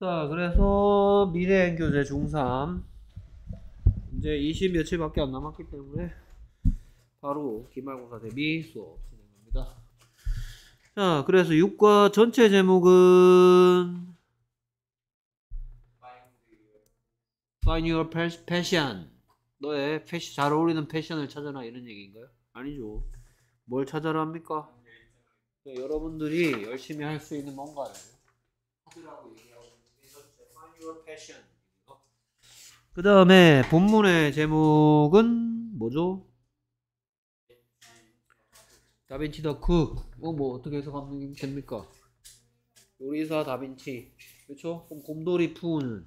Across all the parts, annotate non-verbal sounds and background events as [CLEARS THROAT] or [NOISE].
자, 그래서 미래행 교재 중3 이제 20 며칠밖에 안 남았기 때문에 바로 기말고사 대비 수업 진행합니다. 자, 그래서 6과 전체 제목은 Find your passion. 너의 패션, 잘 어울리는 패션을 찾아라 이런 얘기인가요? 아니죠. 뭘 찾아라 합니까? 네, 여러분들이 열심히 할 수 있는 뭔가를 찾으라고 your passion. 그 다음에 본문의 제목은 뭐죠? 다빈치 더 쿡. 어, 뭐 어떻게 해석하면 됩니까? 요리사 다빈치. 그렇 그럼 곰돌이 푸는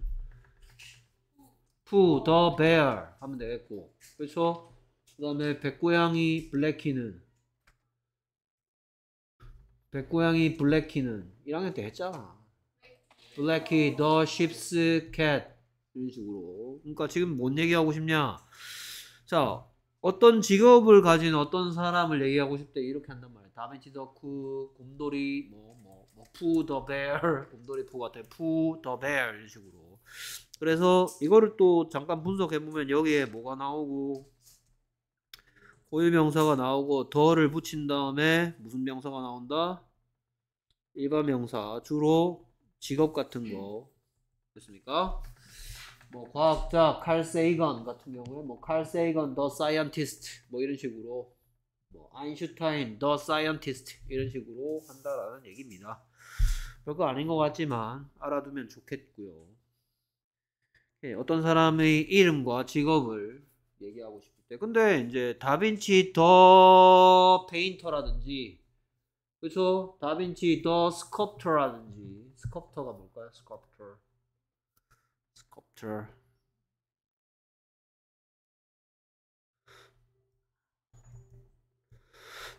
푸, 더 베어 하면 되겠고. 그렇그 다음에 백고양이 블랙키는 백고양이 블랙키는 1학년 때 했잖아. 블랙키, 더, 쉽스, 캣 이런 식으로. 그러니까 지금 뭔 얘기하고 싶냐? 자, 어떤 직업을 가진 어떤 사람을 얘기하고 싶대 이렇게 한단 말이야. 다빈치 더쿠, 곰돌이 뭐뭐 뭐푸더 뭐, 베어, [LAUGHS] 곰돌이 푸 같아. 푸더 베어 이런 식으로. 그래서 이거를 또 잠깐 분석해 보면 여기에 뭐가 나오고 고유명사가 나오고 더를 붙인 다음에 무슨 명사가 나온다? 일반 명사 주로 직업 같은 거 됐습니까? 뭐 과학자 칼 세이건 같은 경우에 뭐 칼 세이건 더 사이언티스트 뭐 이런 식으로 뭐 아인슈타인 더 사이언티스트 이런 식으로 한다라는 얘기입니다. 별거 아닌 것 같지만 알아두면 좋겠고요. 예, 어떤 사람의 이름과 직업을 얘기하고 싶을 때 근데 이제 다빈치 더 페인터라든지 그래서 그렇죠? 다빈치 더 스컵터라든지 스컵터가 뭘까요? 스컵터. 스컵터.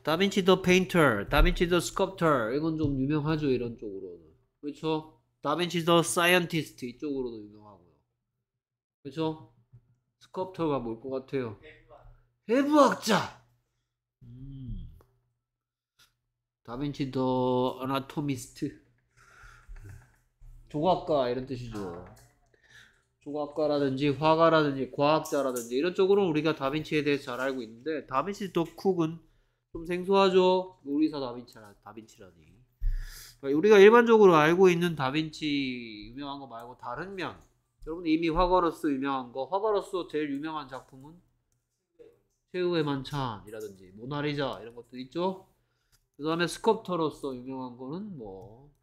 다빈치 더 페인터, 다빈치 더 스컵터 이건 좀 유명하죠 이런 쪽으로는 그렇죠? 다빈치 더 사이언티스트 이쪽으로도 유명하고요 그렇죠? 스컵터가 뭘 것 같아요? 해부학자! 음. 다빈치 더 아나토미스트 조각가 이런 뜻이죠. 조각가라든지 화가라든지 과학자라든지 이런 쪽으로 우리가 다빈치에 대해서 잘 알고 있는데 다빈치 덕쿡은 좀 생소하죠. 요리사 다빈치라 다빈치라니. 그러니까 우리가 일반적으로 알고 있는 다빈치 유명한 거 말고 다른 면 여러분 이미 화가로서 유명한 거 화가로서 제일 유명한 작품은 최후의 만찬이라든지 모나리자 이런 것도 있죠. 그 다음에 스컵터로서 유명한 거는 뭐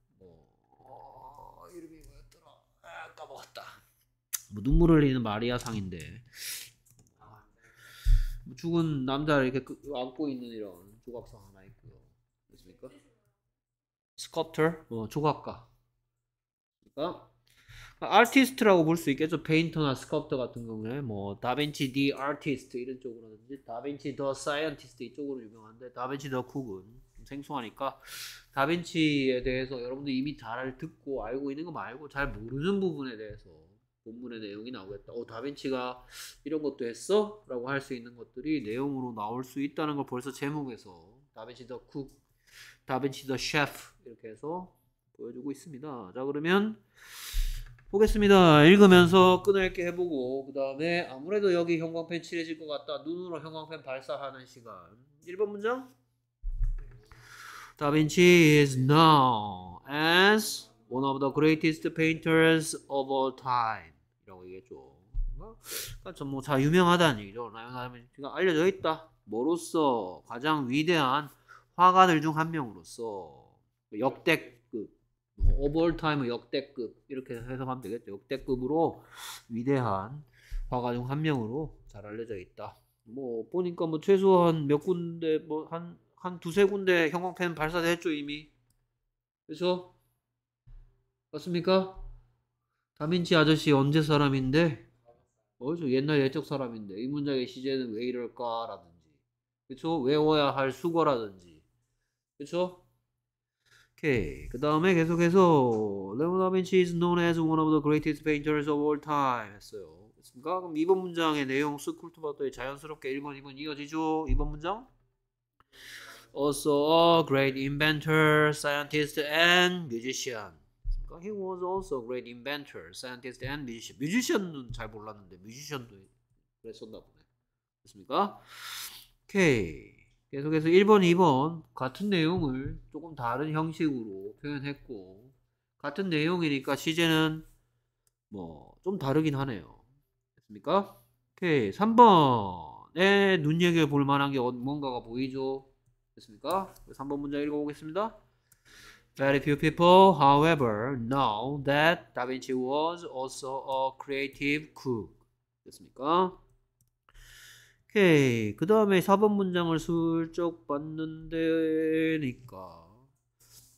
뭐 눈물 을 흘리는 마리아 상인데 뭐 죽은 남자를 이렇게 그, 안고 있는 이런 조각상 하나 있고요. 그렇습니까? 스컵터, 어, 조각가. 그러니까 아티스트라고 볼 수 있겠죠. 페인터나 스컵터 같은 경우에 뭐 다빈치 디 아티스트 이런 쪽으로든지 다빈치 더 사이언티스트 이쪽으로 유명한데 다빈치 더 쿡은 생소하니까 다빈치에 대해서 여러분들 이미 잘 듣고 알고 있는 거 말고 잘 모르는 부분에 대해서 본문의 내용이 나오겠다. 어, 다빈치가 이런 것도 했어? 라고 할 수 있는 것들이 내용으로 나올 수 있다는 걸 벌써 제목에서 다빈치 더 쿡, 다빈치 더 셰프 이렇게 해서 보여주고 있습니다. 자, 그러면 보겠습니다. 읽으면서 끊을읽 해보고 그 다음에 아무래도 여기 형광펜 칠해질 것 같다. 눈으로 형광펜 발사하는 시간. 1번 문장 다빈치 is n o w as one of the greatest painters of all time. 이라고 얘기했죠. 그러니까 전뭐 그러니까 다 유명하다는 얘기죠. 라이온 지가 알려져 있다. 뭐로서 가장 위대한 화가들 중 한 명으로서 그 역대급, 뭐 오버타임 역대급 이렇게 해석하면 되겠죠. 역대급으로 위대한 화가 중 한 명으로 잘 알려져 있다. 뭐 보니까 뭐 최소한 몇 군데 뭐 한 한 두 세 군데 형광펜 발사됐죠 이미. 그래서 맞습니까? 다빈치 아저씨 언제 사람인데? 뭐죠? 옛날 옛적 사람인데 이 문장의 시제는 왜 이럴까라든지 그쵸? 외워야 할 수거라든지 그쵸? 오케이 그 다음에 계속해서 레오 다빈치 is known as one of the greatest painters of all time 했어요 됐습니까? 그럼 2번 문장의 내용 스쿨토바토의 자연스럽게 1번 2번 이어지죠 이번 문장 Also a great inventor, scientist, and musician 보니까 그러니까 he was also a great inventor, scientist, and musician. 뮤지션은 잘 몰랐는데 뮤지션도 그랬었나 보네. 됐습니까? 오케이. 계속해서 1번, 2번 같은 내용을 조금 다른 형식으로 표현했고 같은 내용이니까 시제는 뭐 좀 다르긴 하네요. 됐습니까? 오케이. 3번에 눈여겨볼 만한 게 뭔가가 보이죠? 됐습니까? 3번 문장 읽어보겠습니다. Very few people, however, know that Da Vinci was also a creative cook. 됐습니까? 오케이. 그 다음에 4번 문장을 슬쩍 봤는데니까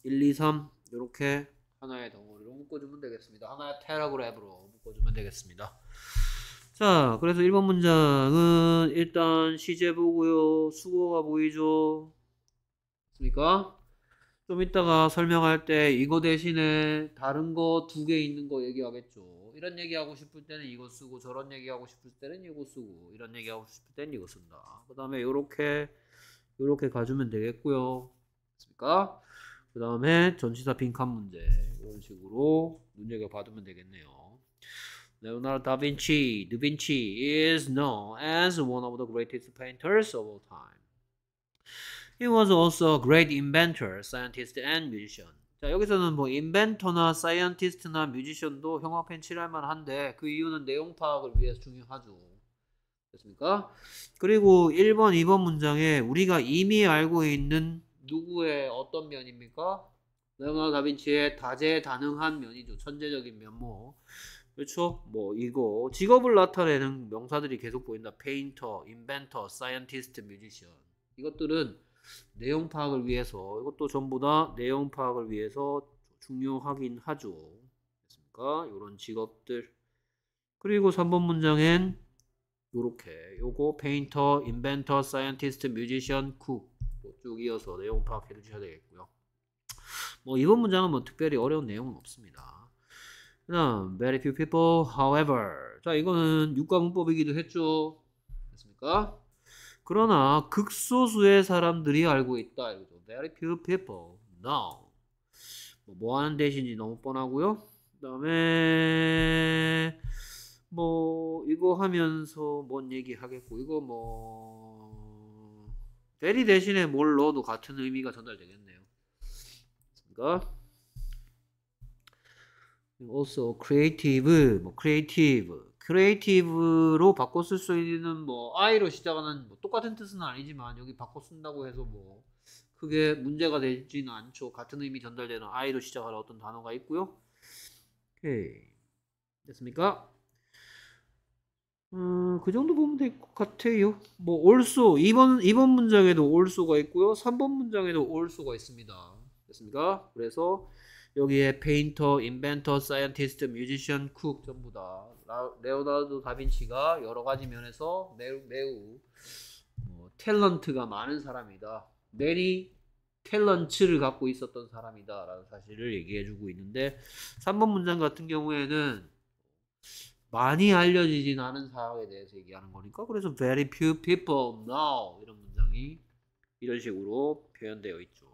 1, 2, 3 이렇게 하나의 덩어리로 묶어주면 되겠습니다. 하나의 테라그랩으로 묶어주면 되겠습니다. 자, 그래서 1번 문장은 일단 시제 보고요. 수고가 보이죠? 맞습니까? 좀 이따가 설명할 때 이거 대신에 다른 거 두 개 있는 거 얘기하겠죠. 이런 얘기하고 싶을 때는 이거 쓰고 저런 얘기하고 싶을 때는 이거 쓰고 이런 얘기하고 싶을 때는 이거 쓴다. 그 다음에 이렇게 이렇게 가주면 되겠고요. 됐습니까? 그 다음에 전치사 빈칸 문제 이런 식으로 문제가 받으면 되겠네요. 레오나르 다빈치, 드빈치 is known as one of the greatest painters of all time. He was also a great inventor, scientist and musician. 자, 여기서는 뭐 인벤터나 사이언티스트나 뮤지션도 형광펜 칠할 만한데 그 이유는 내용 파악을 위해서 중요하죠. 됐습니까? 그리고 1번, 2번 문장에 우리가 이미 알고 있는 누구의 어떤 면입니까? 레오나르 다빈치의 다재다능한 면이죠. 천재적인 면모. 뭐. 그렇죠? 뭐 이거 직업을 나타내는 명사들이 계속 보인다. 페인터, 인벤터, 사이언티스트, 뮤지션. 이것들은 내용 파악을 위해서 이것도 전부 다 내용 파악을 위해서 중요하긴 하죠. 됐습니까? 이런 직업들 그리고 3번 문장엔 요렇게 요거 페인터, 인벤터, 사이언티스트, 뮤지션, 쿡쭉 이어서 내용 파악해 주셔야 되겠고요. 뭐 이번 문장은 뭐 특별히 어려운 내용은 없습니다. 그다음 very few people however 자 이거는 육과 문법이기도 했죠. 됐습니까? 그러나 극소수의 사람들이 알고 있다. Very few people know. 뭐, 뭐 하는 대신이 너무 뻔하고요. 그다음에 뭐 이거 하면서 뭔 얘기 하겠고 이거 뭐 대리 대신에 뭘 넣어도 같은 의미가 전달되겠네요. 그러니까 also creative, 뭐 creative, 크리에이티브로 바꿔 쓸 수 있는 뭐 I로 시작하는 뭐 똑같은 뜻은 아니지만 여기 바꿔 쓴다고 해서 뭐 크게 문제가 되지는 않죠. 같은 의미 전달되는 I로 시작하는 어떤 단어가 있고요. 오케이 됐습니까? 음, 그 정도 보면 될 것 같아요. 뭐 also 2번 2번 문장에도 a l s o 가 있고요. 3번 문장에도 allso가 있습니다. 됐습니까? 그래서 여기에 페인터, 인벤터, 사이언티스트, 뮤지션, 쿡 전부 다 레오나르도 다빈치가 여러 가지 면에서 매우, 매우 어, 뭐, 탤런트가 많은 사람이다. 내리 탤런츠를 갖고 있었던 사람이다. 라는 사실을 얘기해주고 있는데 3번 문장 같은 경우에는 많이 알려지진 않은 사항에 대해서 얘기하는 거니까 그래서 very few people now 이런 문장이 이런 식으로 표현되어 있죠.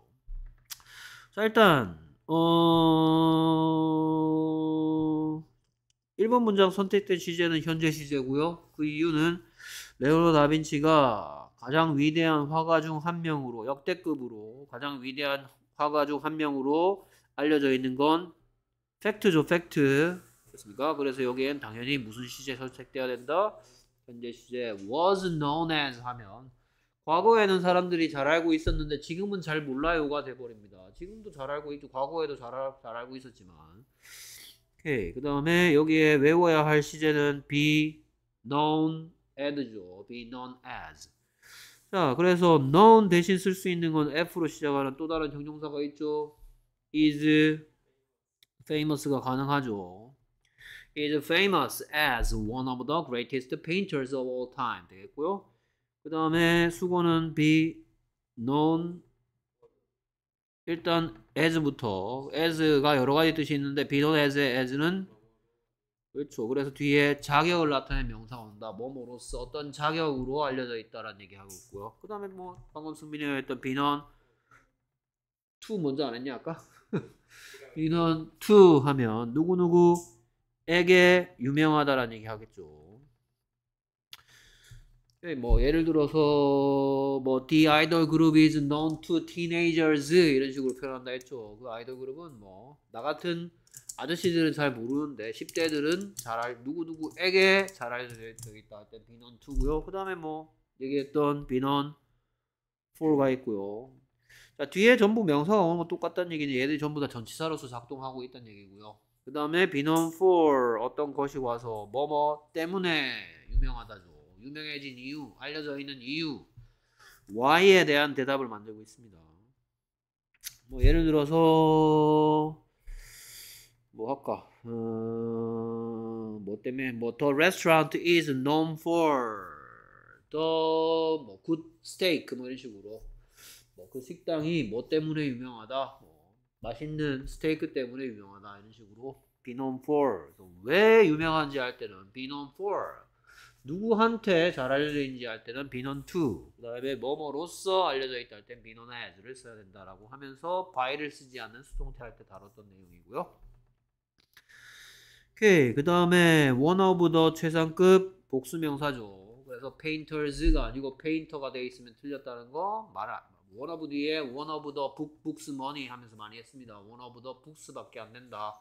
자 일단 어... 1번 문장 선택된 시제는 현재 시제고요. 그 이유는 레오노 다빈치가 가장 위대한 화가 중 한 명으로 역대급으로 가장 위대한 화가 중 한 명으로 알려져 있는 건 팩트죠 팩트 그렇습니까? 그래서 여기엔 당연히 무슨 시제 선택돼야 된다? 현재 시제 was known as 하면 과거에는 사람들이 잘 알고 있었는데 지금은 잘 몰라요가 돼버립니다. 지금도 잘 알고 있고 과거에도 잘, 잘 알고 있었지만 오케이. 그 다음에 여기에 외워야 할 시제는 be known as죠. be known as. 자, 그래서 known 대신 쓸 수 있는 건 F로 시작하는 또 다른 형용사가 있죠. is famous가 가능하죠. is famous as one of the greatest painters of all time 되겠고요. 그 다음에 수고는 be known 일단 as부터 as가 여러 가지 뜻이 있는데 b e y o n as의 as는 그렇죠. 그래서 뒤에 자격을 나타낸 명사가 온다. 몸으로서 어떤 자격으로 알려져 있다라는 얘기 하고 있고요. 그 다음에 뭐 방금 승민이가 했던 비넌 투 먼저 안 했냐 아까? 비넌 [LAUGHS] 투 하면 누구누구에게 유명하다라는 얘기 하겠죠. 네, 뭐 예를 들어서 뭐 The idol group is known to teenagers 이런 식으로 표현한다 했죠. 그 아이돌 그룹은 뭐 나 같은 아저씨들은 잘 모르는데 10대들은 잘 알, 누구누구에게 잘 알려져 있다 할때 비넌 2고요. 그 다음에 뭐 얘기했던 비넌 4가 있고요. 자 뒤에 전부 명사가 오는 거 똑같다는 얘기는 얘들이 전부 다 전치사로서 작동하고 있다는 얘기고요. 그 다음에 비넌 4 어떤 것이 와서 뭐 뭐 때문에 유명하다죠. 유명해진 이유, 알려져 있는 이유, why에 대한 대답을 만들고 있습니다. 뭐 예를 들어서 뭐 할까? 어, 뭐 때문에 뭐 the restaurant is known for t 뭐 good steak 뭐 이런 식으로 뭐 그 식당이 뭐 때문에 유명하다. 뭐 맛있는 스테이크 때문에 유명하다 이런 식으로 be known for 왜 유명한지 할 때는 be known for 누구한테 잘 알려져 있는지 할 때는 비논 to 그 다음에 뭐뭐로서 알려져 있다 할 땐 비논 as를 써야 된다라고 하면서 by를 쓰지 않는 수동태 할 때 다뤘던 내용이고요 오케이 그 다음에 one of the 최상급 복수명사죠 그래서 painters가 아니고 painter가 되어 있으면 틀렸다는 거 말안 one of 뒤에 one of the book, books money 하면서 많이 했습니다 one of the books밖에 안 된다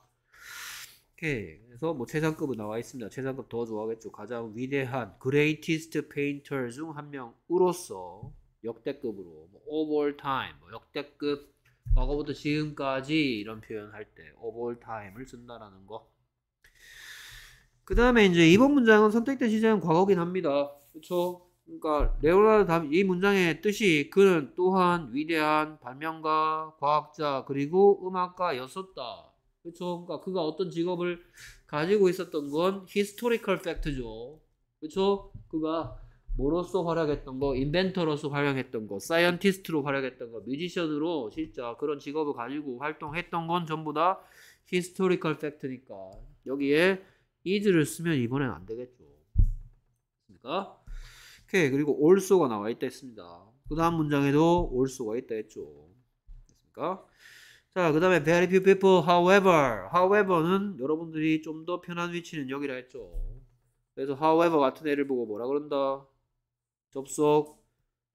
오케이. 그래서 뭐 최상급은 나와 있습니다. 최상급 더 좋아하겠죠. 가장 위대한 그레이티스트 페인터 중한 명으로서 역대급으로 뭐 all time 뭐 역대급 과거부터 지금까지 이런 표현할 때 all time을 쓴다라는 거. 그 다음에 이제 이번 문장은 선택된 시제은 과거긴 합니다. 그렇죠? 그러니까 레오나르다이 문장의 뜻이 그는 또한 위대한 발명가, 과학자 그리고 음악가였었다. 그렇죠? 그러니까 그가 어떤 직업을 가지고 있었던 건 히스토리컬 팩트죠. 그렇죠? 그가 뭐로서 활약했던 거, 인벤터로서 활약했던 거, 사이언티스트로 활약했던 거, 뮤지션으로 진짜 그런 직업을 가지고 활동했던 건 전부 다 히스토리컬 팩트니까 여기에 이즈를 쓰면 이번엔 안 되겠죠. 그러니까 오케이 그리고 올소가 나와 있다 했습니다. 그 다음 문장에도 올소가 있다 했죠. 됐습니까? 자, 그 다음에 very few people, however. however는 여러분들이 좀 더 편한 위치는 여기라 했죠. 그래서 however 같은 애를 보고 뭐라 그런다? 접속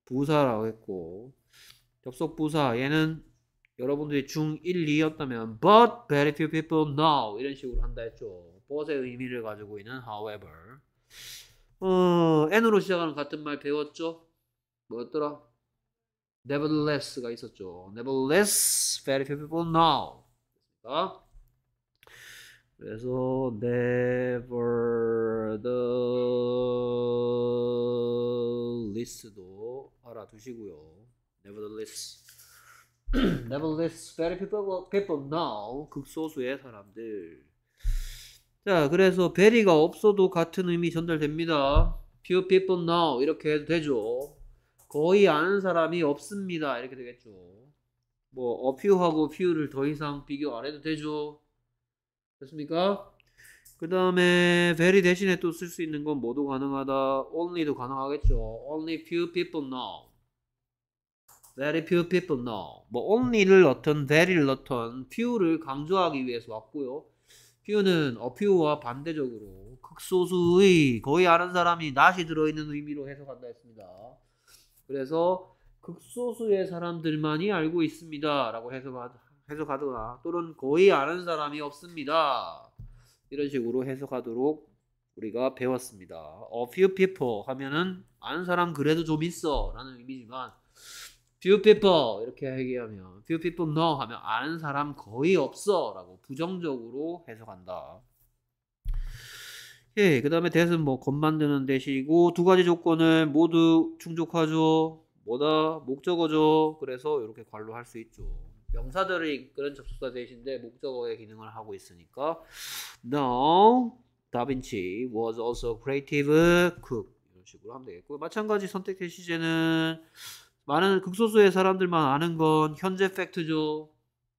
부사라고 했고 접속 부사 얘는 여러분들이 중 1, 2였다면 but very few people now 이런 식으로 한다 했죠. but의 의미를 가지고 있는 however 어, n으로 시작하는 같은 말 배웠죠? 뭐였더라? nevertheless가 있었죠. nevertheless very few people know. 그래서 nevertheless도 알아두시고요. nevertheless nevertheless very people, people know 극소수의 사람들 자 그래서 베리가 없어도 같은 의미 전달됩니다. few people know 이렇게 해도 되죠. 거의 아는 사람이 없습니다. 이렇게 되겠죠. 뭐 어퓨하고 퓨를 더 이상 비교 안 해도 되죠. 됐습니까? 그 다음에 very 대신에 또 쓸 수 있는 건 모두 가능하다. only도 가능하겠죠. only few people know. very few people know. 뭐 only를 넣던 very를 넣던 few를 강조하기 위해서 왔고요. few는 a 어, few와 반대적으로 극소수의 거의 아는 사람이 낫이 들어있는 의미로 해석한다 했습니다. 그래서 극소수의 사람들만이 알고 있습니다. 라고 해석하거나 또는 거의 아는 사람이 없습니다. 이런 식으로 해석하도록 우리가 배웠습니다. A few people 하면은 아는 사람 그래도 좀 있어 라는 의미지만 few people 이렇게 얘기하면 few people no 하면 아는 사람 거의 없어 라고 부정적으로 해석한다. 예, 그 다음에 대은 뭐, 건 만드는 대시고, 두 가지 조건을 모두 충족하죠. 뭐다? 목적어죠. 그래서 이렇게 관로 할 수 있죠. 명사들을 이끄는 접속사 대신데 목적어의 기능을 하고 있으니까 No, 다빈치 was also creative cook 이런 식으로 하면 되겠고 마찬가지 선택 대시제는 많은 극소수의 사람들만 아는 건 현재 팩트죠.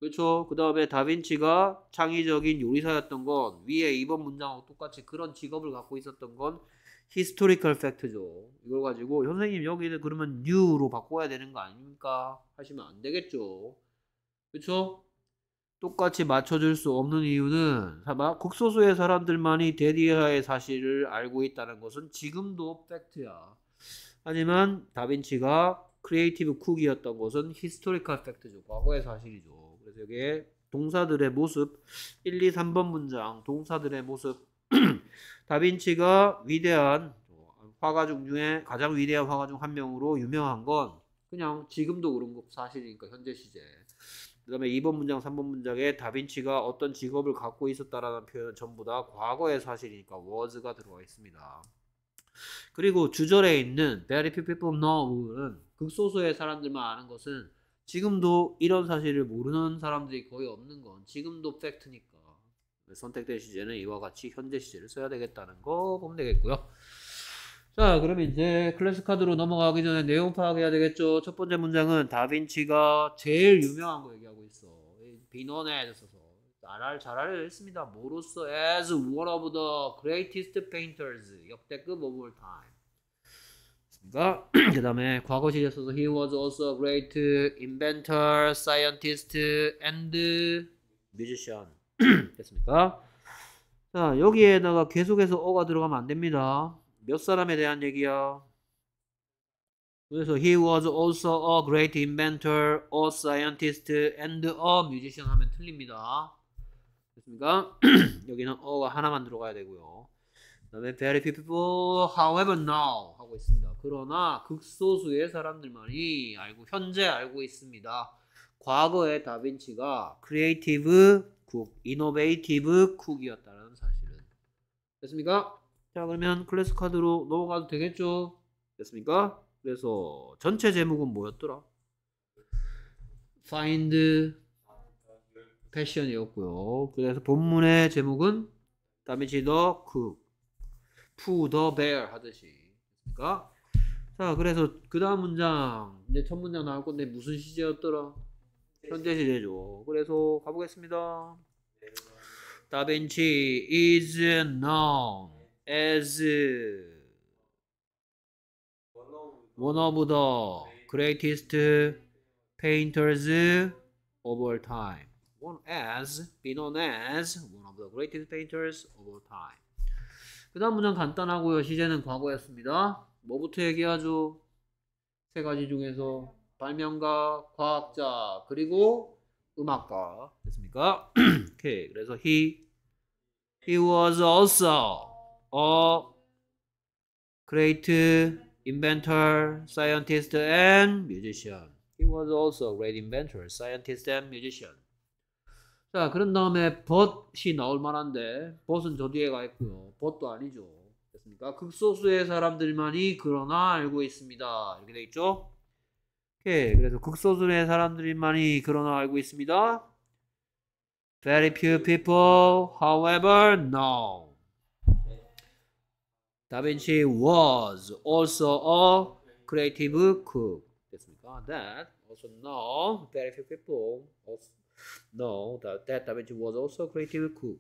그렇죠. 그 다음에 다빈치가 창의적인 요리사였던 건 위에 2번 문장하고 똑같이 그런 직업을 갖고 있었던 건 히스토리컬 팩트죠. 이걸 가지고 선생님 여기는 그러면 new로 바꿔야 되는 거 아닙니까? 하시면 안 되겠죠. 그렇죠? 똑같이 맞춰줄 수 없는 이유는 국소수의 사람들만이 데디아의 사실을 알고 있다는 것은 지금도 팩트야. 하지만 다빈치가 크리에이티브 쿡이었던 것은 히스토리컬 팩트죠. 과거의 사실이죠. 그래서 여기에 동사들의 모습 1, 2, 3번 문장 동사들의 모습 [CLEARS THROAT] 다빈치가 위대한 화가 중에 가장 위대한 화가 중 한 명으로 유명한 건 그냥 지금도 그런 거 사실이니까 현재 시제 그 다음에 2번 문장 3번 문장에 다빈치가 어떤 직업을 갖고 있었다라는 표현 은 전부 다 과거의 사실이니까 was가 들어와 있습니다 그리고 주절에 있는 very few people k n o w 극소수의 사람들만 아는 것은 지금도 이런 사실을 모르는 사람들이 거의 없는 건 지금도 팩트니까 선택된 시제는 이와 같이 현재 시제를 써야 되겠다는 거 보면 되겠고요. 자, 그러면 이제 클래스 카드로 넘어가기 전에 내용 파악해야 되겠죠. 첫 번째 문장은 다빈치가 제일 유명한 거 얘기하고 있어. 빈원에 있어서 나라를 잘 알려졌습니다. 모로써 as one of the greatest painters 역대급 of all time. 있습니다. 그 다음에 과거시제 써서 he was also a great inventor, scientist, and musician 됐습니까? 자 여기에다가 계속해서 어가 들어가면 안 됩니다. 몇 사람에 대한 얘기야? 그래서 he was also a great inventor, a scientist, and a musician 하면 틀립니다. 됐습니까? 여기는 어가 하나만 들어가야 되고요. 그 다음에 very people, however now 하고 있습니다. 그러나 극소수의 사람들만이 알고 현재 알고 있습니다. 과거의 다빈치가 크리에이티브 쿡, 이노베이티브 쿡이었다는 사실은 됐습니까? 자 그러면 클래스 카드로 넘어가도 되겠죠? 됐습니까? 그래서 전체 제목은 뭐였더라? Find 패션이었고요. 그래서 본문의 제목은 다빈치 더 쿡, 푸더 베어 하듯이 않습니까? 자, 그래서 그 다음 문장 이제 첫 문장 나올 건데 무슨 시제였더라? 현재 시제죠. 그래서 가보겠습니다. 다빈치 is known as one of the greatest painters of all time. One as, be known as one of the greatest painters of all time. 그 다음 문장 간단하고요. 시제는 과거였습니다. 뭐부터 얘기하죠? 세 가지 중에서 발명가, 과학자, 그리고 음악가 됐습니까? 오케이. 그래서 he he was also a great inventor, scientist and musician. He was also a great inventor, scientist and musician. 자, 그런 다음에 벗이 나올 만한데 벗은 저 뒤에 가 있고요. 벗도 아니죠. 됐습니까? 극소수의 사람들만이 그러나 알고 있습니다. 이렇게 돼 있죠? 오케이. 그래서 극소수의 사람들만이 그러나 알고 있습니다. Very few people, however, know. 네. 다빈치 was also a creative cook. 됐습니까? That also know very few people also No, that, that Da v i n c was also a creative cook.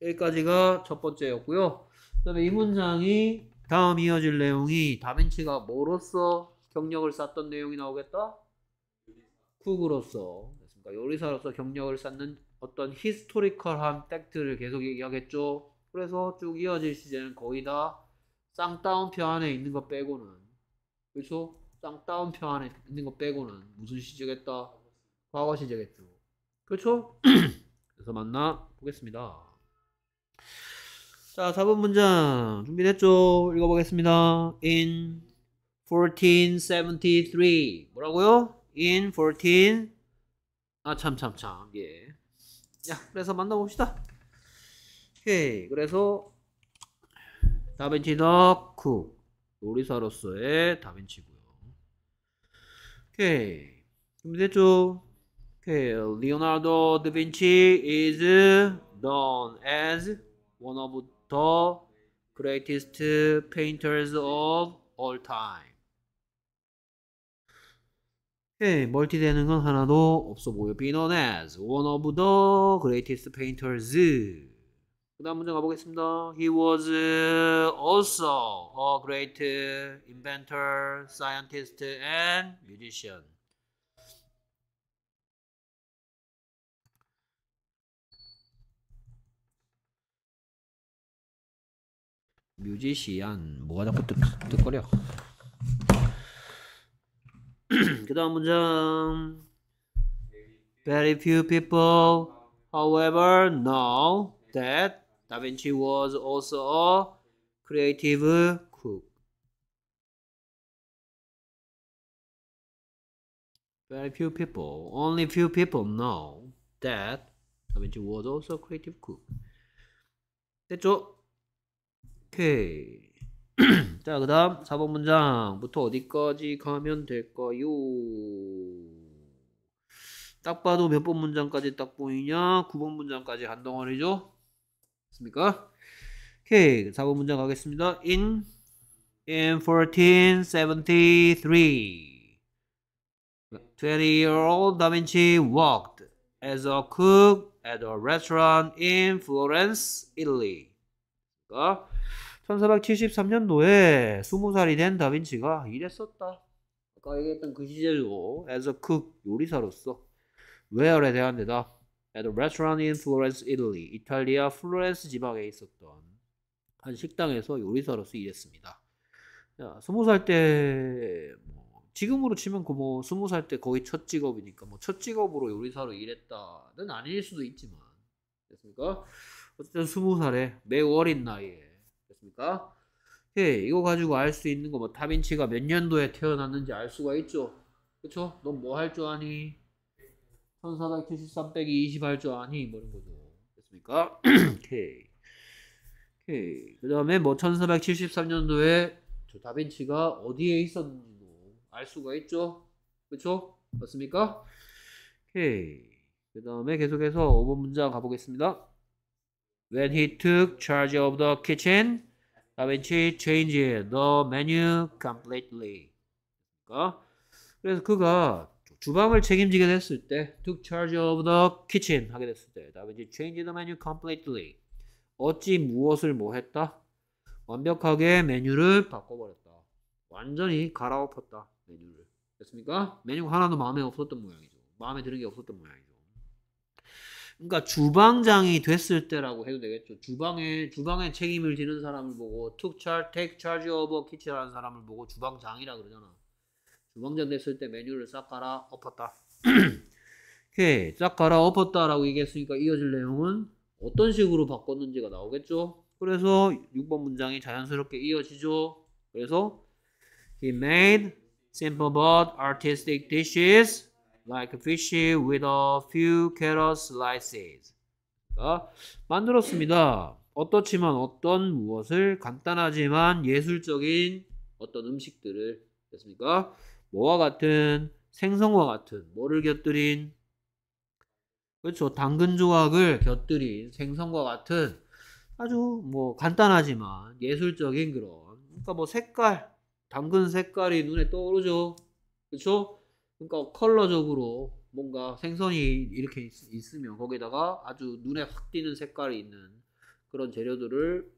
여기까지가 첫 번째였고요. 그 다음에 이 문장이 다음 이어질 내용이 다빈치가 뭐로서 경력을 쌓던 내용이 나오겠다? 쿡으로서 됐습니까? 요리사로서 경력을 쌓는 어떤 히스토리컬한 팩트를 계속 얘기하겠죠. 그래서 쭉 이어질 시제는 거의 다 쌍따옴표 안에 있는 것 빼고는 그렇죠? 쌍따옴표 안에 있는 것 빼고는 무슨 시제겠다? 과거 시제겠죠. 그렇죠? [CLEARS THROAT] 그래서 만나 보겠습니다. 자, 4번 문장 준비됐죠? 읽어보겠습니다. In 1473 뭐라고요? In 14 아, 참, 참, 참. 예. 야, 그래서 만나봅시다. 오케이. 그래서 다빈치 덕후 놀이사로서의 다빈치고요. 오케이. 준비됐죠? Okay, Leonardo da Vinci is known as one of the greatest painters of all time. Okay, 멀티 되는 건 하나도 없어 보여. Be known as one of the greatest painters. 그 다음 문제 가보겠습니다. He was also a great inventor, scientist, and musician. 뮤지시안 뭐가 자꾸 뜨거려 그 다음 문장 Very few people however know that Da Vinci was also a creative cook Very few people, only few people know that Da Vinci was also a creative cook 됐죠? 오케이. [CLEARS THROAT] 자, 그 다음 4번 문장부터 어디까지 가면 될까요? 딱 봐도 몇 번 문장까지 딱 보이냐? 9번 문장까지 한 덩어리죠? 맞습니까? 오케이. 4번 문장 가겠습니다. In, in 1473, 20-year-old Da Vinci worked as a cook at a restaurant in Florence, Italy. 그러니까 1473년도에 20살이 된 다빈치가 일했었다. 아까 얘기했던 그 시절이고 as a cook 요리사로서 where에 대한 대답 at a restaurant in Florence, Italy 이탈리아 플로렌스 지방에 있었던 한 식당에서 요리사로서 일했습니다. 야, 20살 때 뭐, 지금으로 치면 그뭐 20살 때 거의 첫 직업이니까 뭐 첫 직업으로 요리사로 일했다는 아닐 수도 있지만 됐습니까? 어쨌든 20살에 매우 어린 나이에 않습니까? 예, 이거 가지고 알 수 있는 거 뭐 다빈치가 몇 년도에 태어났는지 알 수가 있죠. 그쵸? 넌뭐 할 줄 아니? 1473 빼기 20할줄 아니? 뭐 이런 거죠. 됐습니까? 오케이. 오케이. 그 다음에 뭐 1473년도에 저 다빈치가 어디에 있었는지알 수가 있죠. 그쵸? 맞습니까? 오케이. 그 다음에 계속해서 5번 문장 가보겠습니다. When he took charge of the kitchen, 다빈치 change the menu completely. 그러니까 그래서 그가 주방을 책임지게 됐을 때 took charge of the kitchen 하게 됐을 때 다빈치 change the menu completely. 어찌 무엇을 뭐 했다? 완벽하게 메뉴를 바꿔버렸다. 완전히 갈아엎었다 메뉴를. 됐습니까? 메뉴가 하나도 마음에 없었던 모양이죠. 마음에 드는 게 없었던 모양이죠. 그러니까 주방장이 됐을 때라고 해도 되겠죠. 주방에 주방에 책임을 지는 사람을 보고 took charge, take charge o v e kitchen 하는 사람을 보고 주방장이라 그러잖아. 주방장 됐을 때 메뉴를 싹 갈아 엎었다. [CLEARS THROAT] 오케이, 싹 갈아 엎었다라고 얘기했으니까 이어질 내용은 어떤 식으로 바꿨는지가 나오겠죠. 그래서 6번 문장이 자연스럽게 이어지죠. 그래서 he made simple but artistic dishes like fish with a few carrot slices. 그러니까 만들었습니다. 어떻지만 어떤 무엇을 간단하지만 예술적인 어떤 음식들을 됐습니까? 뭐와 같은 생선과 같은 뭐를 곁들인 그렇죠 당근 조각을 곁들인 생선과 같은 아주 뭐 간단하지만 예술적인 그런 그러니까 뭐 색깔 당근 색깔이 눈에 떠오르죠 그렇죠 그러니까 컬러적으로 뭔가 생선이 이렇게 있, 으면 거기다가 아주 눈에 확 띄는 색깔이 있는 그런 재료들을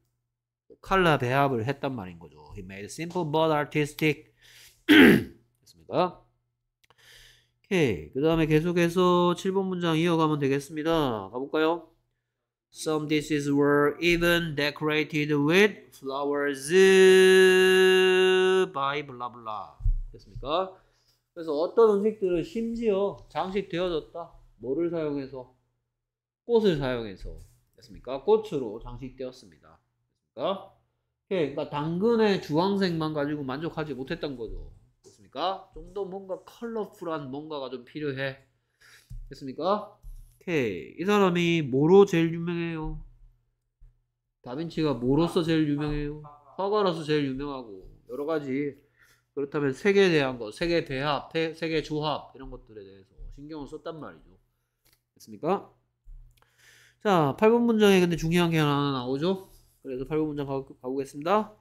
칼라 배합을 했단 말인 거죠. He made simple but artistic. [CLEARS THROAT] 됐습니다. 오케이. 그 다음에 계속해서 7번 문장 이어가면 되겠습니다. 가볼까요? Some dishes were even decorated with flowers by blah blah. 됐습니까? 그래서 어떤 음식들은 심지어 장식되어졌다. 뭐를 사용해서? 꽃을 사용해서. 됐습니까? 꽃으로 장식되었습니다. 됐습니까? 오그니까 당근의 주황색만 가지고 만족하지 못했던 거죠. 됐습니까? 좀 더 뭔가 컬러풀한 뭔가가 좀 필요해. 됐습니까? 오케이. 이 사람이 뭐로 제일 유명해요? 다빈치가 뭐로서 제일 유명해요? 화가라서 제일 유명하고 여러 가지 그렇다면 세계에 대한 것, 세계 대합, 세계 조합 이런 것들에 대해서 신경을 썼단 말이죠. 됐습니까? 자, 8번 문장에 근데 중요한 게 하나 나오죠. 그래서 8번 문장 가, 보겠습니다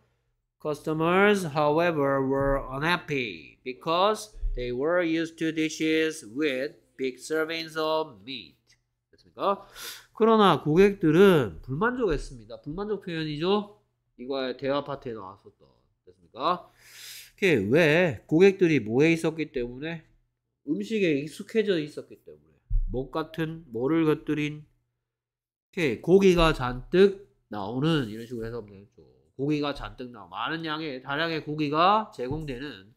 Customers, however, were unhappy because they were used to dishes with big servings of meat. 됐습니까? 그러나 고객들은 불만족했습니다. 불만족 표현이죠. 이거에 대화 파트에 나왔었던. 됐습니까? 그게 왜 고객들이 뭐에 있었기 때문에 음식에 익숙해져 있었기 때문에 먹 같은 뭐를 곁들인 이렇게 고기가 잔뜩 나오는 이런 식으로 해서 되겠죠. 고기가 잔뜩 나오 많은 양의 다량의 고기가 제공되는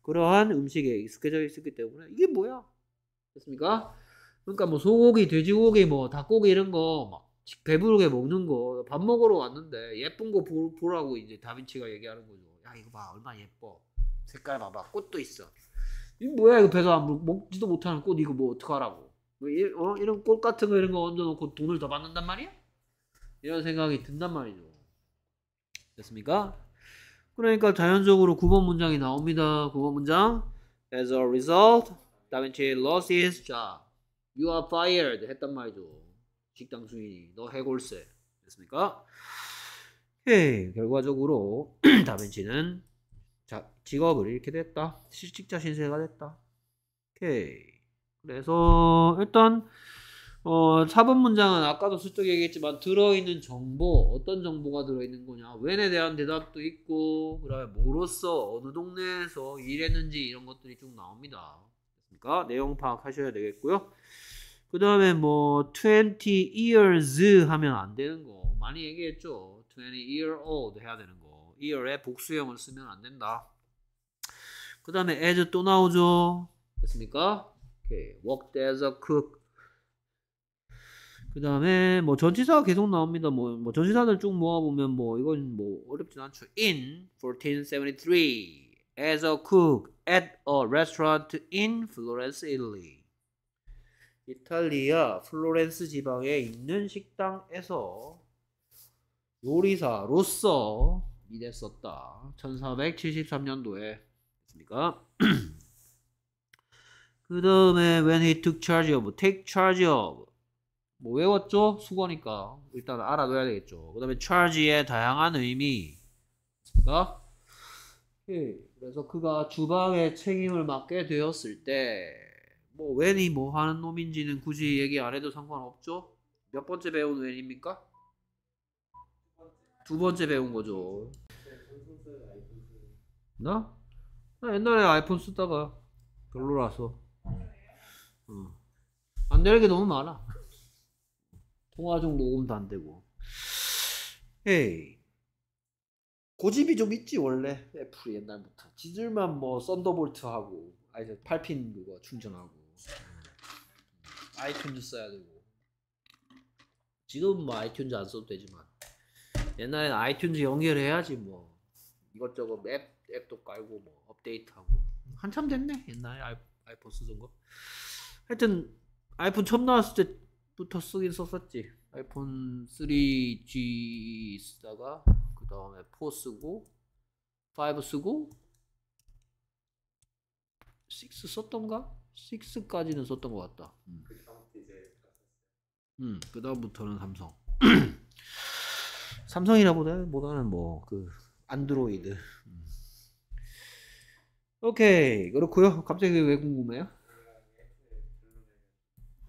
그러한 음식에 익숙해져 있었기 때문에 이게 뭐야? 됐습니까? 그러니까 뭐 소고기, 돼지고기, 뭐 닭고기 이런 거 배부르게 먹는 거 밥 먹으러 왔는데 예쁜 거 보, 보라고 이제 다빈치가 얘기하는 거죠. 야 아, 이거 봐 얼마나 예뻐 색깔 봐봐 꽃도 있어 이 뭐야 이거 배가 먹지도 못하는 꽃 이거 뭐 어떡하라고 뭐 이, 어? 이런 꽃 같은 거 이런 거 얹어놓고 돈을 더 받는단 말이야? 이런 생각이 든단 말이죠 됐습니까? 그러니까 자연적으로 9번 문장이 나옵니다 9번 문장 As a result, 다빈치 lost his job You are fired 했단 말이죠 식당 주인이 너 해골세 됐습니까? 헤이, 예. 결과적으로 [CLEARS THROAT] 다빈치는 자, 직업을 이렇게 됐다. 실직자 신세가 됐다. 오케이. 그래서 일단 어, 4번 문장은 아까도 슬쩍 얘기했지만 들어있는 정보, 어떤 정보가 들어있는 거냐, 웬에 대한 대답도 있고, 그다음에 뭐로써 어느 동네에서 일했는지 이런 것들이 쭉 나옵니다. 그러니까 내용 파악하셔야 되겠고요. 그 다음에 뭐 20 years 하면 안 되는 거 많이 얘기했죠. 20 year old 해야 되는 거. year에 복수형을 쓰면 안 된다. 그 다음에 as 또 나오죠. 됐습니까? 오케이. worked as a cook. 그 다음에 뭐 전치사가 계속 나옵니다. 뭐, 뭐 전치사들 쭉 모아보면 뭐 이건 뭐 어렵진 않죠. In 1473 as a cook at a restaurant in Florence, Italy. 이탈리아 플로렌스 지방에 있는 식당에서 요리사로서 일했었다. 1473년도에 됐습니까? [CLEARS THROAT] 그 다음에 when he took charge of, take charge of 뭐 외웠죠? 수거니까 일단 알아둬야 되겠죠. 그 다음에 charge의 다양한 의미 그러니까 예, 그래서 그가 주방의 책임을 맡게 되었을 때뭐 웬이 뭐 하는 놈인지는 굳이 얘기 안 해도 상관없죠? 몇 번째 배운 웬입니까? 두 번째 배운 거죠. 나? 나 옛날에 아이폰 쓰다가 별로라서 어. 안 되는 게 너무 많아. 통화 중 녹음도 안 되고. 에이. 고집이 좀 있지 원래 애플이 옛날부터 지들만 뭐 썬더볼트 하고 아 이제 8핀 그거 충전하고 아이튠즈 써야 되고 지금 뭐 아이튠즈 안 써도 되지만 옛날에는 아이튠즈 연결해야지 뭐 이것저것 앱 앱도 깔고 뭐 업데이트하고 한참 됐네 옛날 아이, 아이폰 쓰던 거. 하여튼 아이폰 처음 나왔을 때부터 쓰긴 썼었지. 아이폰 3G 쓰다가 그 다음에 4 쓰고 5 쓰고 6 썼던가? 6까지는 썼던 것 같다. 음. 그 음, 그 다음부터는 삼성. [CLEARS THROAT] 삼성이라 보다, 보다는 뭐, 그, 안드로이드. 음. 오케이. 그렇고요 갑자기 왜 궁금해요?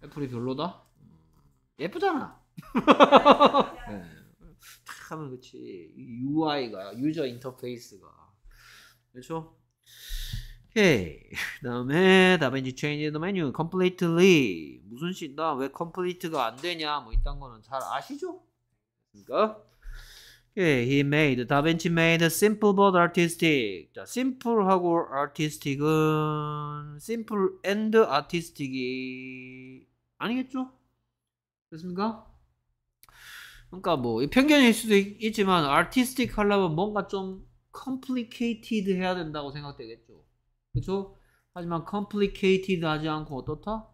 애플이 별로다? 음. 예쁘잖아. [LAUGHS] 네. 탁 하면 그치. UI가, 유저 인터페이스가. 그렇죠? 오케이. 그 다음에 다빈치 change the menu c 무슨 씨다 왜컴플 m p l 가안 되냐 뭐 이딴 거는 잘 아시죠? 그러니까 예, he made. 다빈치 made simple but artistic. 자, simple하고 artistic은 simple and artistic이 아니겠죠? 됐습니까? 그러니까 뭐 편견일 수도 있지만 artistic 하려면 뭔가 좀 complicated 해야 된다고 생각되겠죠. 그렇죠? 하지만 complicated 하지 않고 어떻다?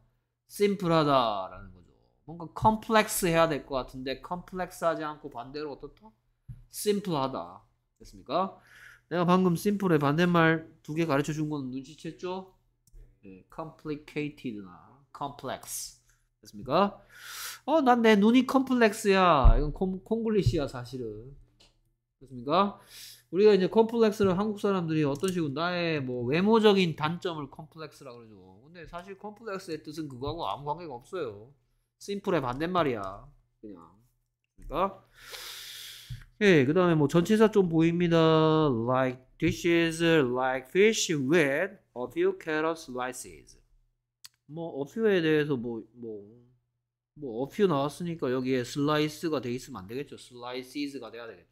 simple하다라는 거죠. 뭔가 complex 해야 될 것 같은데 complex 하지 않고 반대로 어떻다? 심플하다. 됐습니까? 내가 방금 심플의 반대말 두 개 가르쳐 준 건 눈치챘죠? 네, complicated나 complex. 됐습니까? 어, 난 내 눈이 컴플렉스야. 이건 콩글리시야, 사실은. 됐습니까? 우리가 이제 컴플렉스를 한국 사람들이 어떤 식으로 나의 뭐 외모적인 단점을 컴플렉스라 그러죠. 근데 사실 컴플렉스의 뜻은 그거하고 아무 관계가 없어요. 심플의 반대말이야. 그냥. 그러니까 예, 그 다음에 뭐 전치사 좀 보입니다. Like dishes, like fish with a few carrot slices. 뭐 a few에 대해서 뭐 뭐 뭐, a few 나왔으니까 여기에 slice가 돼 있으면 안 되겠죠. slices가 돼야 되겠죠.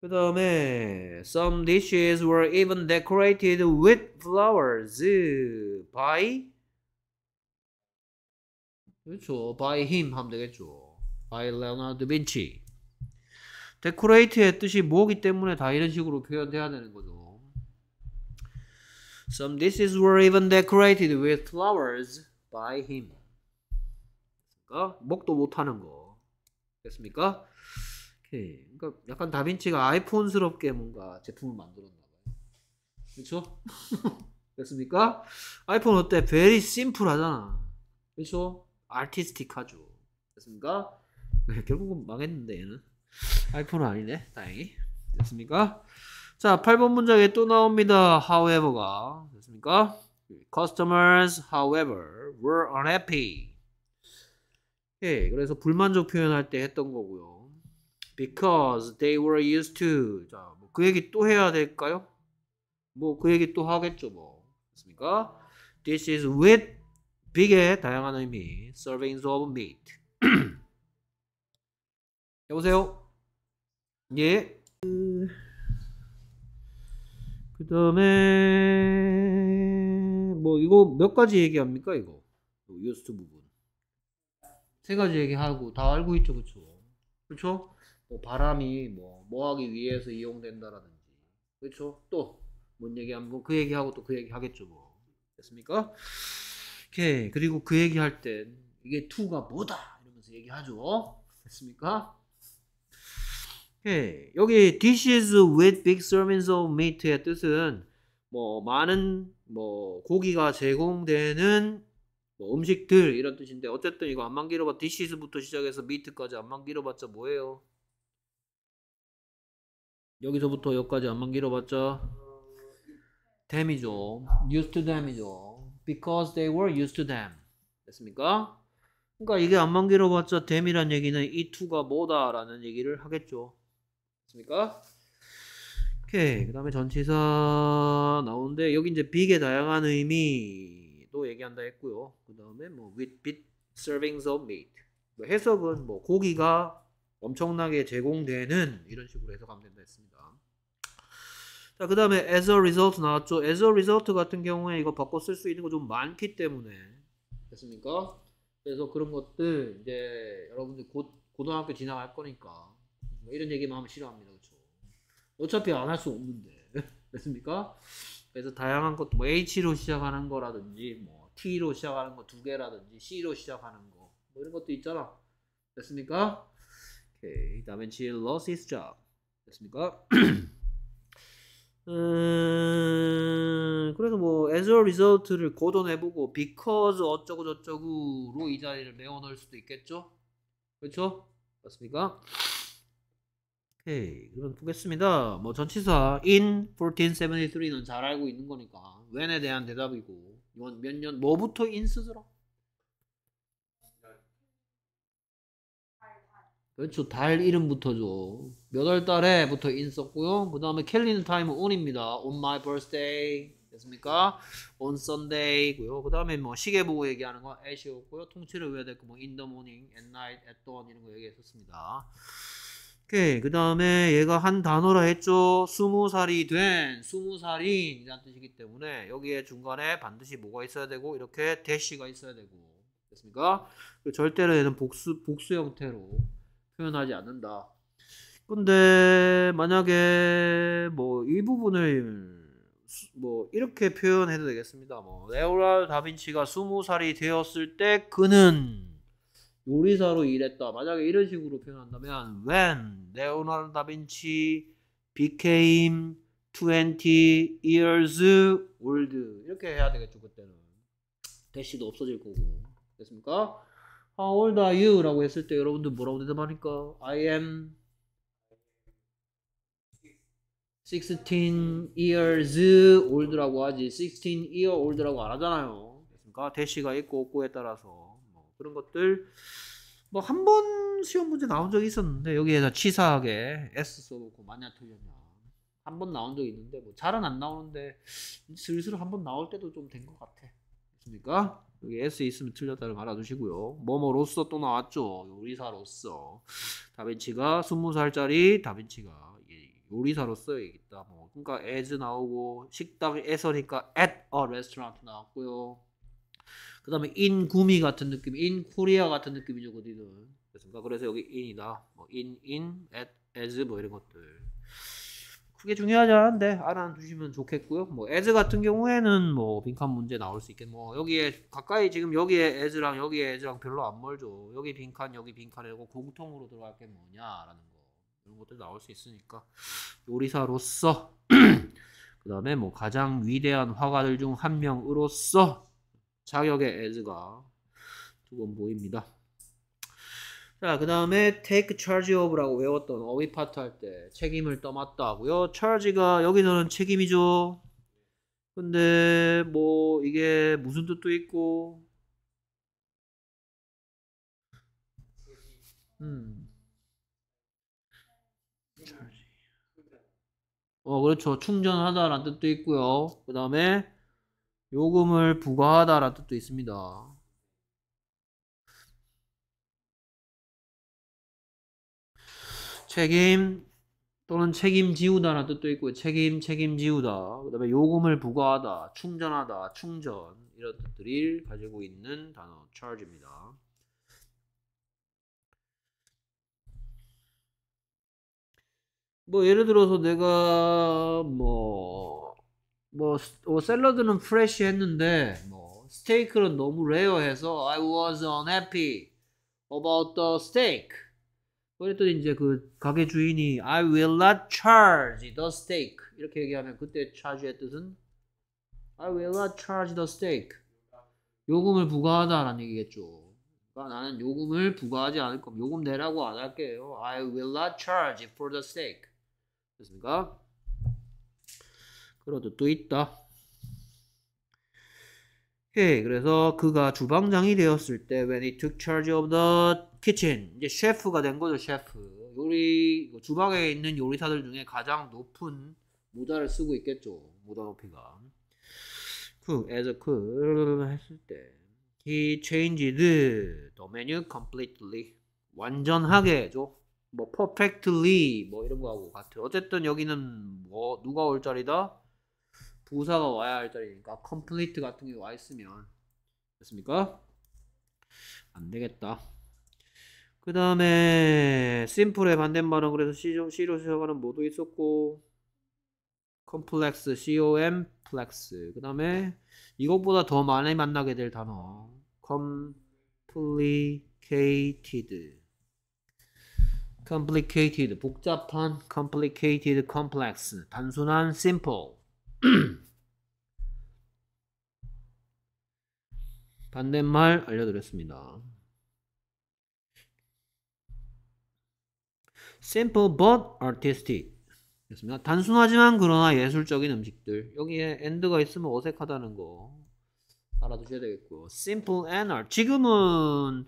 그 다음에 some dishes were even decorated with flowers by 그렇죠. By him 하면 되겠죠. By Leonardo da Vinci. Decorate의 뜻이 뭐기 때문에 다 이런 식으로 표현돼야 되는 거죠. Some dishes were even decorated with flowers by him. 그러니까 먹도 못하는 거. 됐습니까? 오케이. 그러니까 약간 다빈치가 아이폰스럽게 뭔가 제품을 만들었나 봐요. 그렇죠? [LAUGHS] 됐습니까? 아이폰 어때? 베리 심플하잖아. 그렇죠? 아티스틱하죠. 됐습니까? 네, 결국은 망했는데 얘는 아이폰은 아니네 다행히 됐습니까? 자 8번 문장에 또 나옵니다 however가 됐습니까? customers however were unhappy 예, 그래서 불만족 표현할 때 했던 거고요 because they were used to 자, 뭐 그 얘기 또 해야 될까요? 뭐 그 얘기 또 하겠죠 뭐 됐습니까? this is with b i 의 다양한 의미 servings of meat [CLEARS THROAT] 여보세요? 예? 그 다음에 뭐 이거 몇 가지 얘기합니까 이거 유스트 부분 세 가지 얘기하고 다 알고 있죠 그쵸 그쵸? 뭐 바람이 뭐 뭐하기 위해서 이용된다라든지 그쵸? 또뭔 얘기 한번 뭐 그 얘기하고 또 그 얘기 하겠죠 뭐 됐습니까? 오케이. 그리고 그 얘기할 때 이게 투가 뭐다 이러면서 얘기하죠. 됐습니까? 오케이. 예, 여기 d i s h s with big servings of meat의 뜻은 뭐 많은 뭐 고기가 제공되는 뭐 음식들 이런 뜻인데 어쨌든 이거 안만 길어봤 디시 s 부터 시작해서 미트까지 안만 길어봤자 뭐예요? 여기서부터 여기까지 안만 길어봤자 데미죠. 뉴스 데미죠. because they were used to them. 됐습니까? 그러니까 이게 안만기로 봤자 them이란 얘기는 이 t 가 뭐다라는 얘기를 하겠죠. 됐습니까? 오케이. 그 다음에 전치사 나오는데 여기 이제 big의 다양한 의미도 얘기한다 했고요. 그 다음에 뭐 with big servings of meat. 뭐 해석은 뭐 고기가 엄청나게 제공되는 이런 식으로 해석하면 된다 했습니다. 자, 그 다음에 as a result 나왔죠. as a result 같은 경우에 이거 바꿔 쓸 수 있는 거 좀 많기 때문에. 됐습니까? 그래서 그런 것들 이제 여러분들 곧 고등학교 지나갈 거니까 뭐 이런 얘기만 하면 싫어합니다. 그렇죠? 어차피 안 할 수 없는데. [LAUGHS] 됐습니까? 그래서 다양한 것, 뭐 H로 시작하는 거라든지, 뭐 T로 시작하는 거 두 개라든지, C로 시작하는 거, 뭐 이런 것도 있잖아. 됐습니까? 오케이. 그 다음엔 she lost his job. 됐습니까? [CLEARS THROAT] 음, 그래서 뭐 as a result를 고전해보고 because 어쩌고 저쩌고로 이 자리를 메워 넣을 수도 있겠죠? 그렇죠? 맞습니까? 오케이 그럼 보겠습니다. 뭐 전치사 in 1473는 잘 알고 있는 거니까 when에 대한 대답이고 이건 몇 년 뭐부터 in 쓰더라? 그렇죠. 달 이름부터죠. 몇월 달에부터 in 썼고요. 그 다음에 캘리는 타임은 온입니다 on my birthday. 됐습니까? on Sunday고요. 그 다음에 뭐 시계 보고 얘기하는 건 at이었고요. 통치를 외워야 될거 뭐 in the morning, at night, at dawn 이런 거 얘기했었습니다. 오케이. 그 다음에 얘가 한 단어라 했죠. 스무 살이 된, 스무 살인이란 뜻이기 때문에 여기에 중간에 반드시 뭐가 있어야 되고 이렇게 대시가 있어야 되고. 됐습니까? 절대로 얘는 복수 복수 형태로 표현하지 않는다. 근데 만약에 뭐 이 부분을 뭐 이렇게 표현해도 되겠습니다. 뭐레오나 다빈치가 스무 살이 되었을 때 그는 요리사로 일했다. 만약에 이런 식으로 표현한다면 when 레오나 다빈치 became 20 years old 이렇게 해야 되겠죠 그때는 대시도 없어질 거고 됐습니까? How old are you? 라고 했을 때 여러분들 뭐라고 대답하니까 I am 16 years old라고 하지 16 year old라고 안 하잖아요. 그러니까 대시가 있고 없고에 따라서 뭐 그런 것들 뭐 한번 시험 문제 나온 적이 있었는데 여기에다 치사하게 S 써놓고 많이 틀렸냐 한 번 나온 적이 있는데 뭐 잘은 안 나오는데 슬슬 한 번 나올 때도 좀 된 것 같아. 그렇습니까? 여기 S 있으면 틀렸다는 거 알아두시고요. 뭐뭐로서 또 나왔죠. 요리사로서. 다빈치가 20살짜리 다빈치가 요리사로서 있다. 뭐 그러니까 as 나오고 식당에서니까 at a restaurant 나왔고요. 그다음에 in 구미 같은 느낌, in 코리아 같은 느낌이죠, 그디는. 그래서 여기 in이다. 뭐 in in at as 뭐 이런 것들. 그게 중요하지 않은데 알아두시면 좋겠고요. 뭐 에즈 같은 경우에는 뭐 빈칸 문제 나올 수 있겠. 뭐 여기에 가까이 지금 여기에 에즈랑 여기에 에즈랑 별로 안 멀죠. 여기 빈칸 여기 빈칸이고 공통으로 들어갈 게 뭐냐라는 거 이런 것들 나올 수 있으니까 요리사로서 [CLEARS THROAT] 그 다음에 뭐 가장 위대한 화가들 중 한 명으로서 자격의 에즈가 두 번 보입니다. 자, 그 다음에 take charge of라고 외웠던 어휘 파트 할 때 책임을 떠맡다 하고요. charge가 여기서는 책임이죠. 근데 뭐 이게 무슨 뜻도 있고 음. 어, 그렇죠. 충전하다라는 뜻도 있고요. 그 다음에 요금을 부과하다라는 뜻도 있습니다. 책임 또는 책임지우다라는 뜻도 있고 책임 책임지우다 그다음에 요금을 부과하다 충전하다 충전 이런 뜻들을 가지고 있는 단어 charge입니다. 뭐 예를 들어서 내가 뭐뭐 뭐, 뭐 샐러드는 프레쉬 했는데 뭐 스테이크는 너무 레어해서 I was unhappy about the steak 그랬더니 이제 그 가게 주인이 I will not charge the steak 이렇게 얘기하면 그때 charge의 뜻은 I will not charge the steak 요금을 부과하다라는 얘기겠죠. 그러니까 나는 요금을 부과하지 않을 겁니다. 요금 내라고 안 할게요. I will not charge for the steak. 됐습니까? 그래도 또 있다. 예, 그래서 그가 주방장이 되었을 때 when he took charge of the 키친 이제 셰프가 된 거죠 셰프 요리 주방에 있는 요리사들 중에 가장 높은 모자를 쓰고 있겠죠 모자 높이가 cook 그, as a cook 했을 때 he changed the menu completely 완전하게죠 뭐 perfectly 뭐 이런 거하고 같아 어쨌든 여기는 뭐 누가 올 자리다 부사가 와야 할 자리니까 complete 같은 게 와 있으면 됐습니까 안 되겠다 그 다음에 심플의 반대말은 그래서 C로, C로 시작하는 모두 있었고 컴플렉스 COM 플렉스 그 다음에 이것보다 더 많이 만나게 될 단어 complicated complicated 복잡한 complicated complex 단순한 simple [CLEARS THROAT] 반대말 알려드렸습니다. simple but artistic. 그습니다 단순하지만 그러나 예술적인 음식들. 여기에 and가 있으면 어색하다는 거 알아두셔야 되겠고. simple and art. 지금은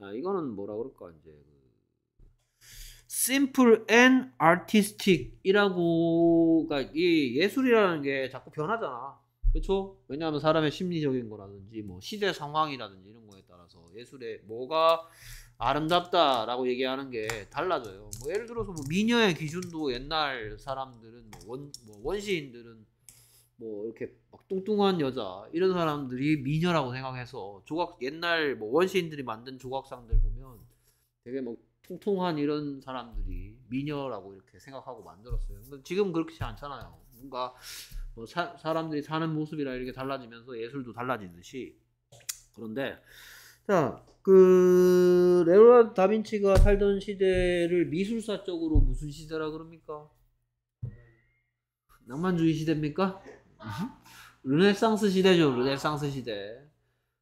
아, 이거는 뭐라 그럴까 이제 simple and artistic이라고가 이 예술이라는 게 자꾸 변하잖아. 그렇 왜냐하면 사람의 심리적인 거라든지 뭐 시대 상황이라든지 이런 거에 따라서 예술의 뭐가 아름답다라고 얘기하는 게 달라져요. 뭐 예를 들어서 뭐 미녀의 기준도 옛날 사람들은 뭐 원, 뭐 원시인들은 뭐 이렇게 막 뚱뚱한 여자 이런 사람들이 미녀라고 생각해서 조각 옛날 뭐 원시인들이 만든 조각상들 보면 되게 막 뭐 통통한 이런 사람들이 미녀라고 이렇게 생각하고 만들었어요. 근데 지금 그렇지 않잖아요. 뭔가 뭐 사, 사람들이 사는 모습이라 이렇게 달라지면서 예술도 달라지듯이 그런데 자그 레오나르도 다빈치가 살던 시대를 미술사적으로 무슨 시대라 그럽니까? 낭만주의 시대입니까? 르네상스 시대죠. 르네상스 시대.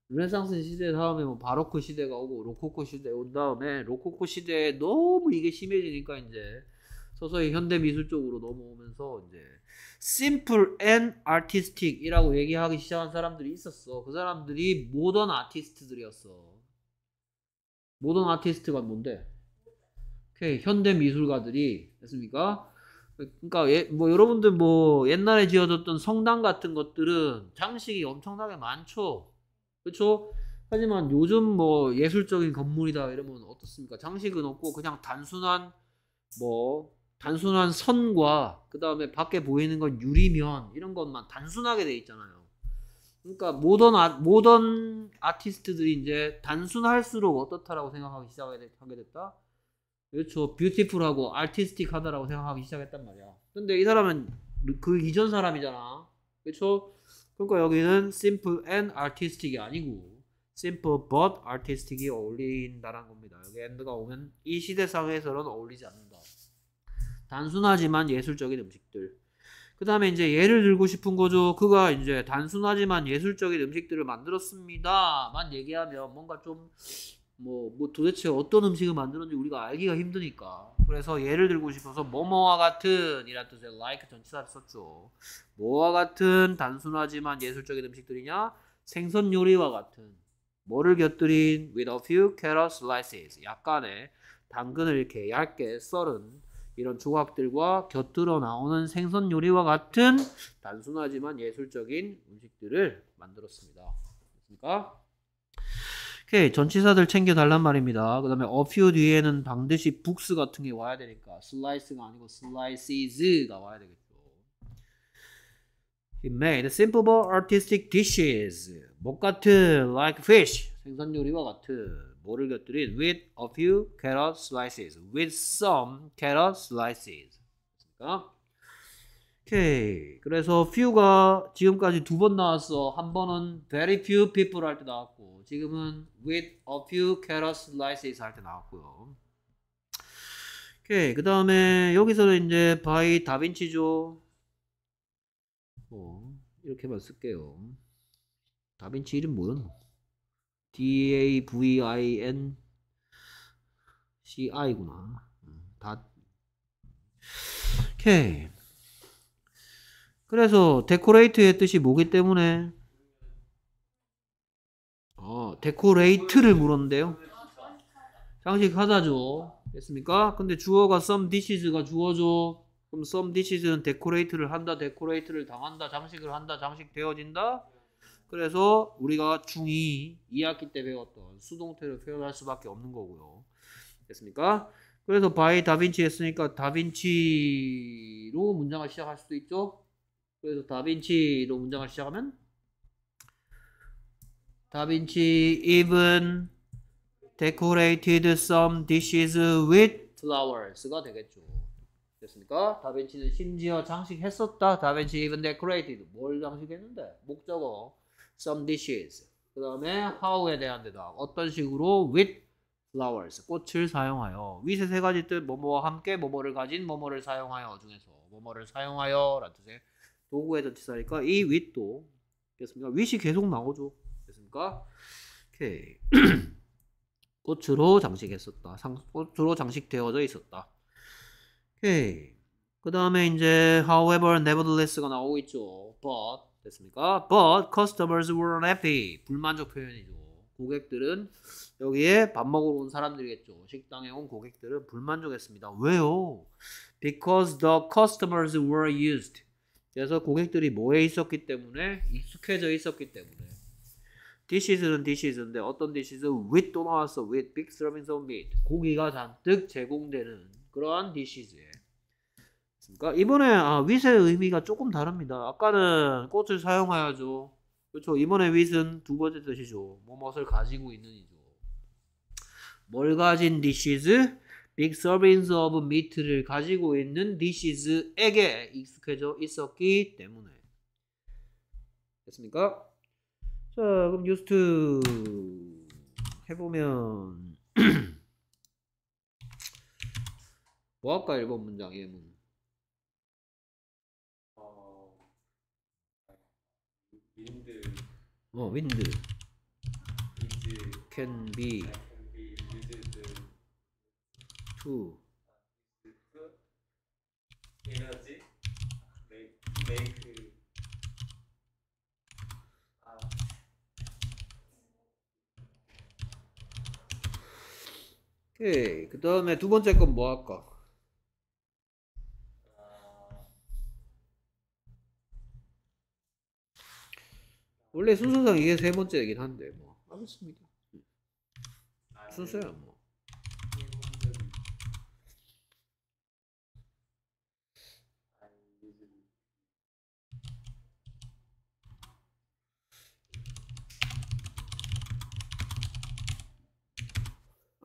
르네상스 시대 다음에 뭐 바로크 시대가 오고 로코코 시대 온 다음에 로코코 시대에 너무 이게 심해지니까 이제 서서히 현대 미술 쪽으로 넘어오면서 이제 simple and artistic이라고 얘기하기 시작한 사람들이 있었어. 그 사람들이 모던 아티스트들이었어. 모던 아티스트가 뭔데? 오케이 현대 미술가들이 됐습니까? 그러니까 예, 뭐 여러분들 뭐 옛날에 지어졌던 성당 같은 것들은 장식이 엄청나게 많죠. 그렇죠? 하지만 요즘 뭐 예술적인 건물이다 이러면 어떻습니까? 장식은 없고 그냥 단순한 뭐 단순한 선과 그 다음에 밖에 보이는 건 유리면 이런 것만 단순하게 돼 있잖아요. 그러니까 모던 아, 모던 아티스트들이 이제 단순할수록 어떻다라고 생각하기 시작하게 됐다. 그렇죠. 뷰티풀하고 아티스틱하다라고 생각하기 시작했단 말이야. 근데 이 사람은 그 이전 사람이잖아. 그렇죠. 그러니까 여기는 simple and artistic이 아니고 simple but artistic이 어울린다는 겁니다. 여기 a n 가 오면 이 시대 사에서는 어울리지 않는다. 단순하지만 예술적인 음식들. 그 다음에 이제 예를 들고 싶은 거죠. 그가 이제 단순하지만 예술적인 음식들을 만들었습니다만 얘기하면 뭔가 좀 뭐, 뭐 도대체 어떤 음식을 만들었는지 우리가 알기가 힘드니까. 그래서 예를 들고 싶어서 뭐뭐와 같은 이라는 뜻의 like 전치사를 썼죠. 뭐와 같은 단순하지만 예술적인 음식들이냐? 생선 요리와 같은 뭐를 곁들인 with a few carrot slices 약간의 당근을 이렇게 얇게 썰은 이런 조각들과 곁들어 나오는 생선 요리와 같은 단순하지만 예술적인 음식들을 만들었습니다. 그러니까 오케이 전치사들 챙겨 달란 말입니다. 그 다음에 a few 뒤에는 반드시 books 같은 게 와야 되니까 slice가 아니고 slices가 와야 되겠죠. He made simple but artistic dishes. 목 같은 like fish 생선 요리와 같은 뭐를 곁들인 with a few carrot slices, with some carrot slices. 그러니까 오케이. 그래서 few가 지금까지 두 번 나왔어. 한 번은 very few people 할 때 나왔고 지금은 with a few carrot slices 할 때 나왔고요. 오케이. 그 다음에 여기서는 이제 by 다빈치죠. 뭐 이렇게만 쓸게요. 다빈치 이름 뭐였나? davin ci구나. 다 오케이. 그래서 데코레이트의 뜻이 뭐기 때문에 어, 데코레이트를 물었는데요. 장식하다죠. 됐습니까? 근데 주어가 some dishes가 주어죠. 그럼 some dishes는 데코레이트를 한다, 데코레이트를 당한다, 장식을 한다, 장식되어진다. 그래서 우리가 중2 2학기 때 배웠던 수동태를 표현할 수밖에 없는 거고요. 됐습니까? 그래서 바이 다빈치 했으니까 다빈치로 문장을 시작할 수도 있죠. 그래서 다빈치로 문장을 시작하면 다빈치 even decorated some dishes with flowers가 되겠죠. 됐습니까? 다빈치는 심지어 장식했었다. 다빈치 even decorated 뭘 장식했는데 목적어 some dishes. 그 다음에 how에 대한 대답. 어떤 식으로 with flowers. 꽃을 사용하여. w i 세 가지 뜻, 뭐뭐와 함께, 뭐뭐를 가진, 뭐뭐를 사용하여 중에서 뭐뭐를 사용하여 라는 뜻의 도구의 전치사니까 이 with도 됐습니까? with이 계속 나오죠. 됐습니까? 오케이. [CLEARS THROAT] 꽃으로 장식했었다. 상, 꽃으로 장식되어져 있었다. 오케이. 그 다음에 이제 however, nevertheless가 나오고 있죠. but 됐습니까? But customers were unhappy. 불만족 표현이죠. 고객들은 여기에 밥 먹으러 온 사람들이겠죠. 식당에 온 고객들은 불만족했습니다. 왜요? Because the customers were used. 그래서 고객들이 뭐에 있었기 때문에 익숙해져 있었기 때문에. dishes는 dishes인데 어떤 dishes는 with 또 나왔어. with big serving of meat. 고기가 잔뜩 제공되는 그러한 dishes예요. 그러니까 이번에 아, 윗의 의미가 조금 다릅니다. 아까는 꽃을 사용하여죠. 그렇죠. 이번에 윗은 두 번째 뜻이죠. 무엇을 뭐 가지고 있는이죠. 뭘 가진 dishes? big servings of meat를 가지고 있는 dishes에게 익숙해져 있었기 때문에. 됐습니까? 자, 그럼 used to 해보면 [CLEARS THROAT] 뭐 할까 1번 문장 예문 어, 윈드. can be to 아, 에너지 메이크 아 오케이. 그다음에 두 번째 건 뭐 할까? 원래 순서상 이게 세 번째이긴 한데 뭐 알겠습니다. 순서야 뭐.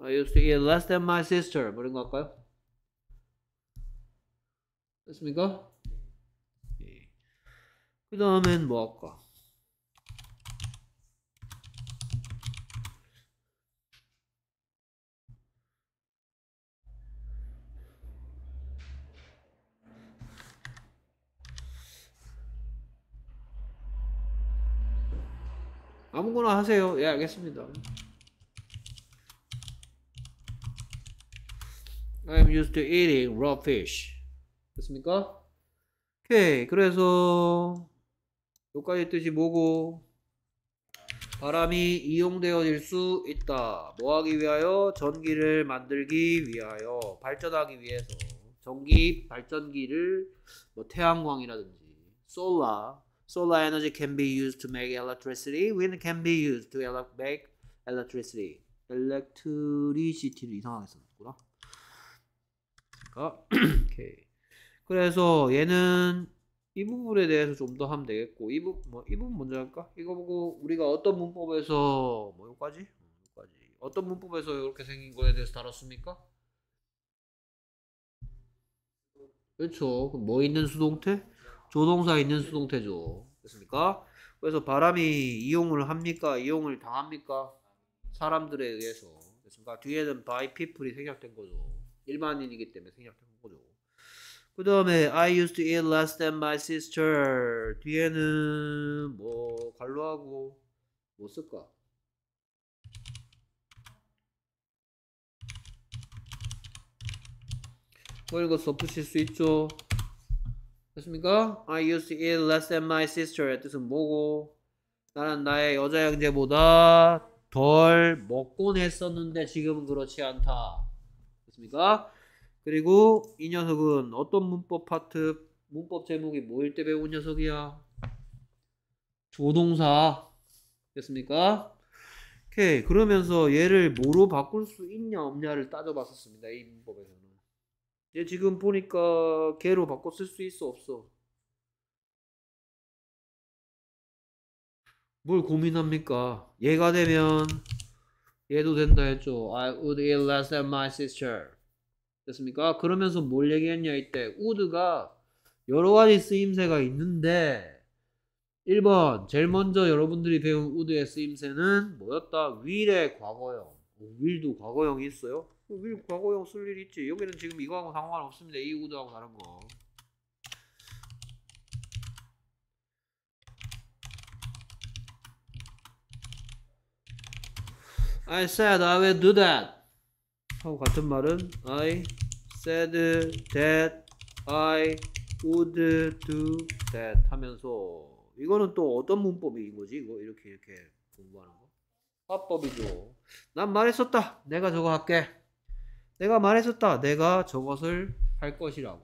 I used to eat less than my sister. 뭐 이런 거 할까요? 됐습니까? 예. 그 다음엔 뭐 할까? 아무거나 하세요. 예, 알겠습니다. I'm used to eating raw fish. 됐습니까? 오케이. 그래서 여기까지 뜻이 뭐고 바람이 이용되어질 수 있다. 뭐하기 위하여? 전기를 만들기 위하여 발전하기 위해서 전기 발전기를 뭐 태양광이라든지 솔라 solar energy can be used to make electricity. Wind can be used to make electricity. electricity를 이상하게 썼구나. 그러니까 [CLEARS THROAT] 오케이. 그래서 얘는 이 부분에 대해서 좀 더 하면 되겠고 이 부분 뭐이 부분 먼저 할까? 이거 보고 우리가 어떤 문법에서 뭐 여기까지? 여기까지. 음, 어떤 문법에서 이렇게 생긴 거에 대해서 다뤘습니까? 그렇죠. 뭐 있는 수동태? 조동사에 있는 수동태죠. 됐습니까? 그래서 바람이 이용을 합니까? 이용을 당합니까? 사람들에 의해서. 됐습니까? 뒤에는 by people이 생략된 거죠. 일반인이기 때문에 생략된 거죠. 그 다음에 I used to eat less than my sister. 뒤에는 뭐 관로하고 뭐 쓸까? 뭐 이거 덧붙일 수 있죠. 됐습니까? I used to eat less than my s i s t e r 뜻은 뭐고? 나는 나의 여자 형제보다 덜 먹곤 했었는데 지금은 그렇지 않다. 됐습니까? 그리고 이 녀석은 어떤 문법 파트, 문법 제목이 뭐일 때 배운 녀석이야? 조동사. 됐습니까? 오케이. 그러면서 얘를 뭐로 바꿀 수 있냐 없냐를 따져봤었습니다. 이 문법에서는. 얘 지금 보니까 개로 바꿔 쓸 수 있어 없어? 뭘 고민합니까? 얘가 되면 얘도 된다 했죠. I would eat less than my sister. 됐습니까? 그러면서 뭘 얘기했냐 이때 would가 여러 가지 쓰임새가 있는데 1번 제일 먼저 여러분들이 배운 would의 쓰임새는 뭐였다? will의 과거형. 어, will도 과거형이 있어요. 여기 과거형 쓸일 있지. 여기는 지금 이거하고 상관없습니다. 이 우드하고 다른 거. I said I will do that. 하고 같은 말은 I said that I would do that 하면서 이거는 또 어떤 문법인 거지? 이거 이렇게 이렇게 공부하는 거? 화법이죠. 난 말했었다. 내가 저거 할게. 내가 말했었다. 내가 저것을 할 것이라고.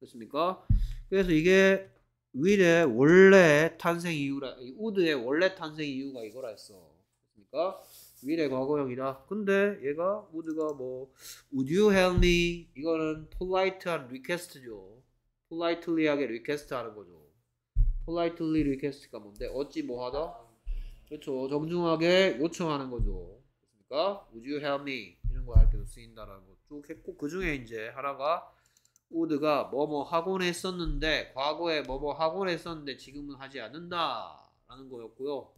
그렇습니까? 그래서 이게 윌의 원래 탄생 이유라, 우드의 원래 탄생 이유가 이거라 했어. 그렇습니까? 윌의 과거형이다. 근데 얘가 우드가 뭐 Would you help me? 이거는 polite한 리퀘스트죠. politely하게 리퀘스트하는 거죠. politely 리퀘스트가 뭔데? 어찌 뭐하다? 그렇죠. 정중하게 요청하는 거죠. 그렇습니까? Would you help me? 이런 거할 때도 쓰인다라고 쭉 했고 그 중에 이제 하나가 우드가 뭐 뭐 하곤 했었는데 과거에 뭐 뭐 하곤 했었는데 지금은 하지 않는다라는 거였고요.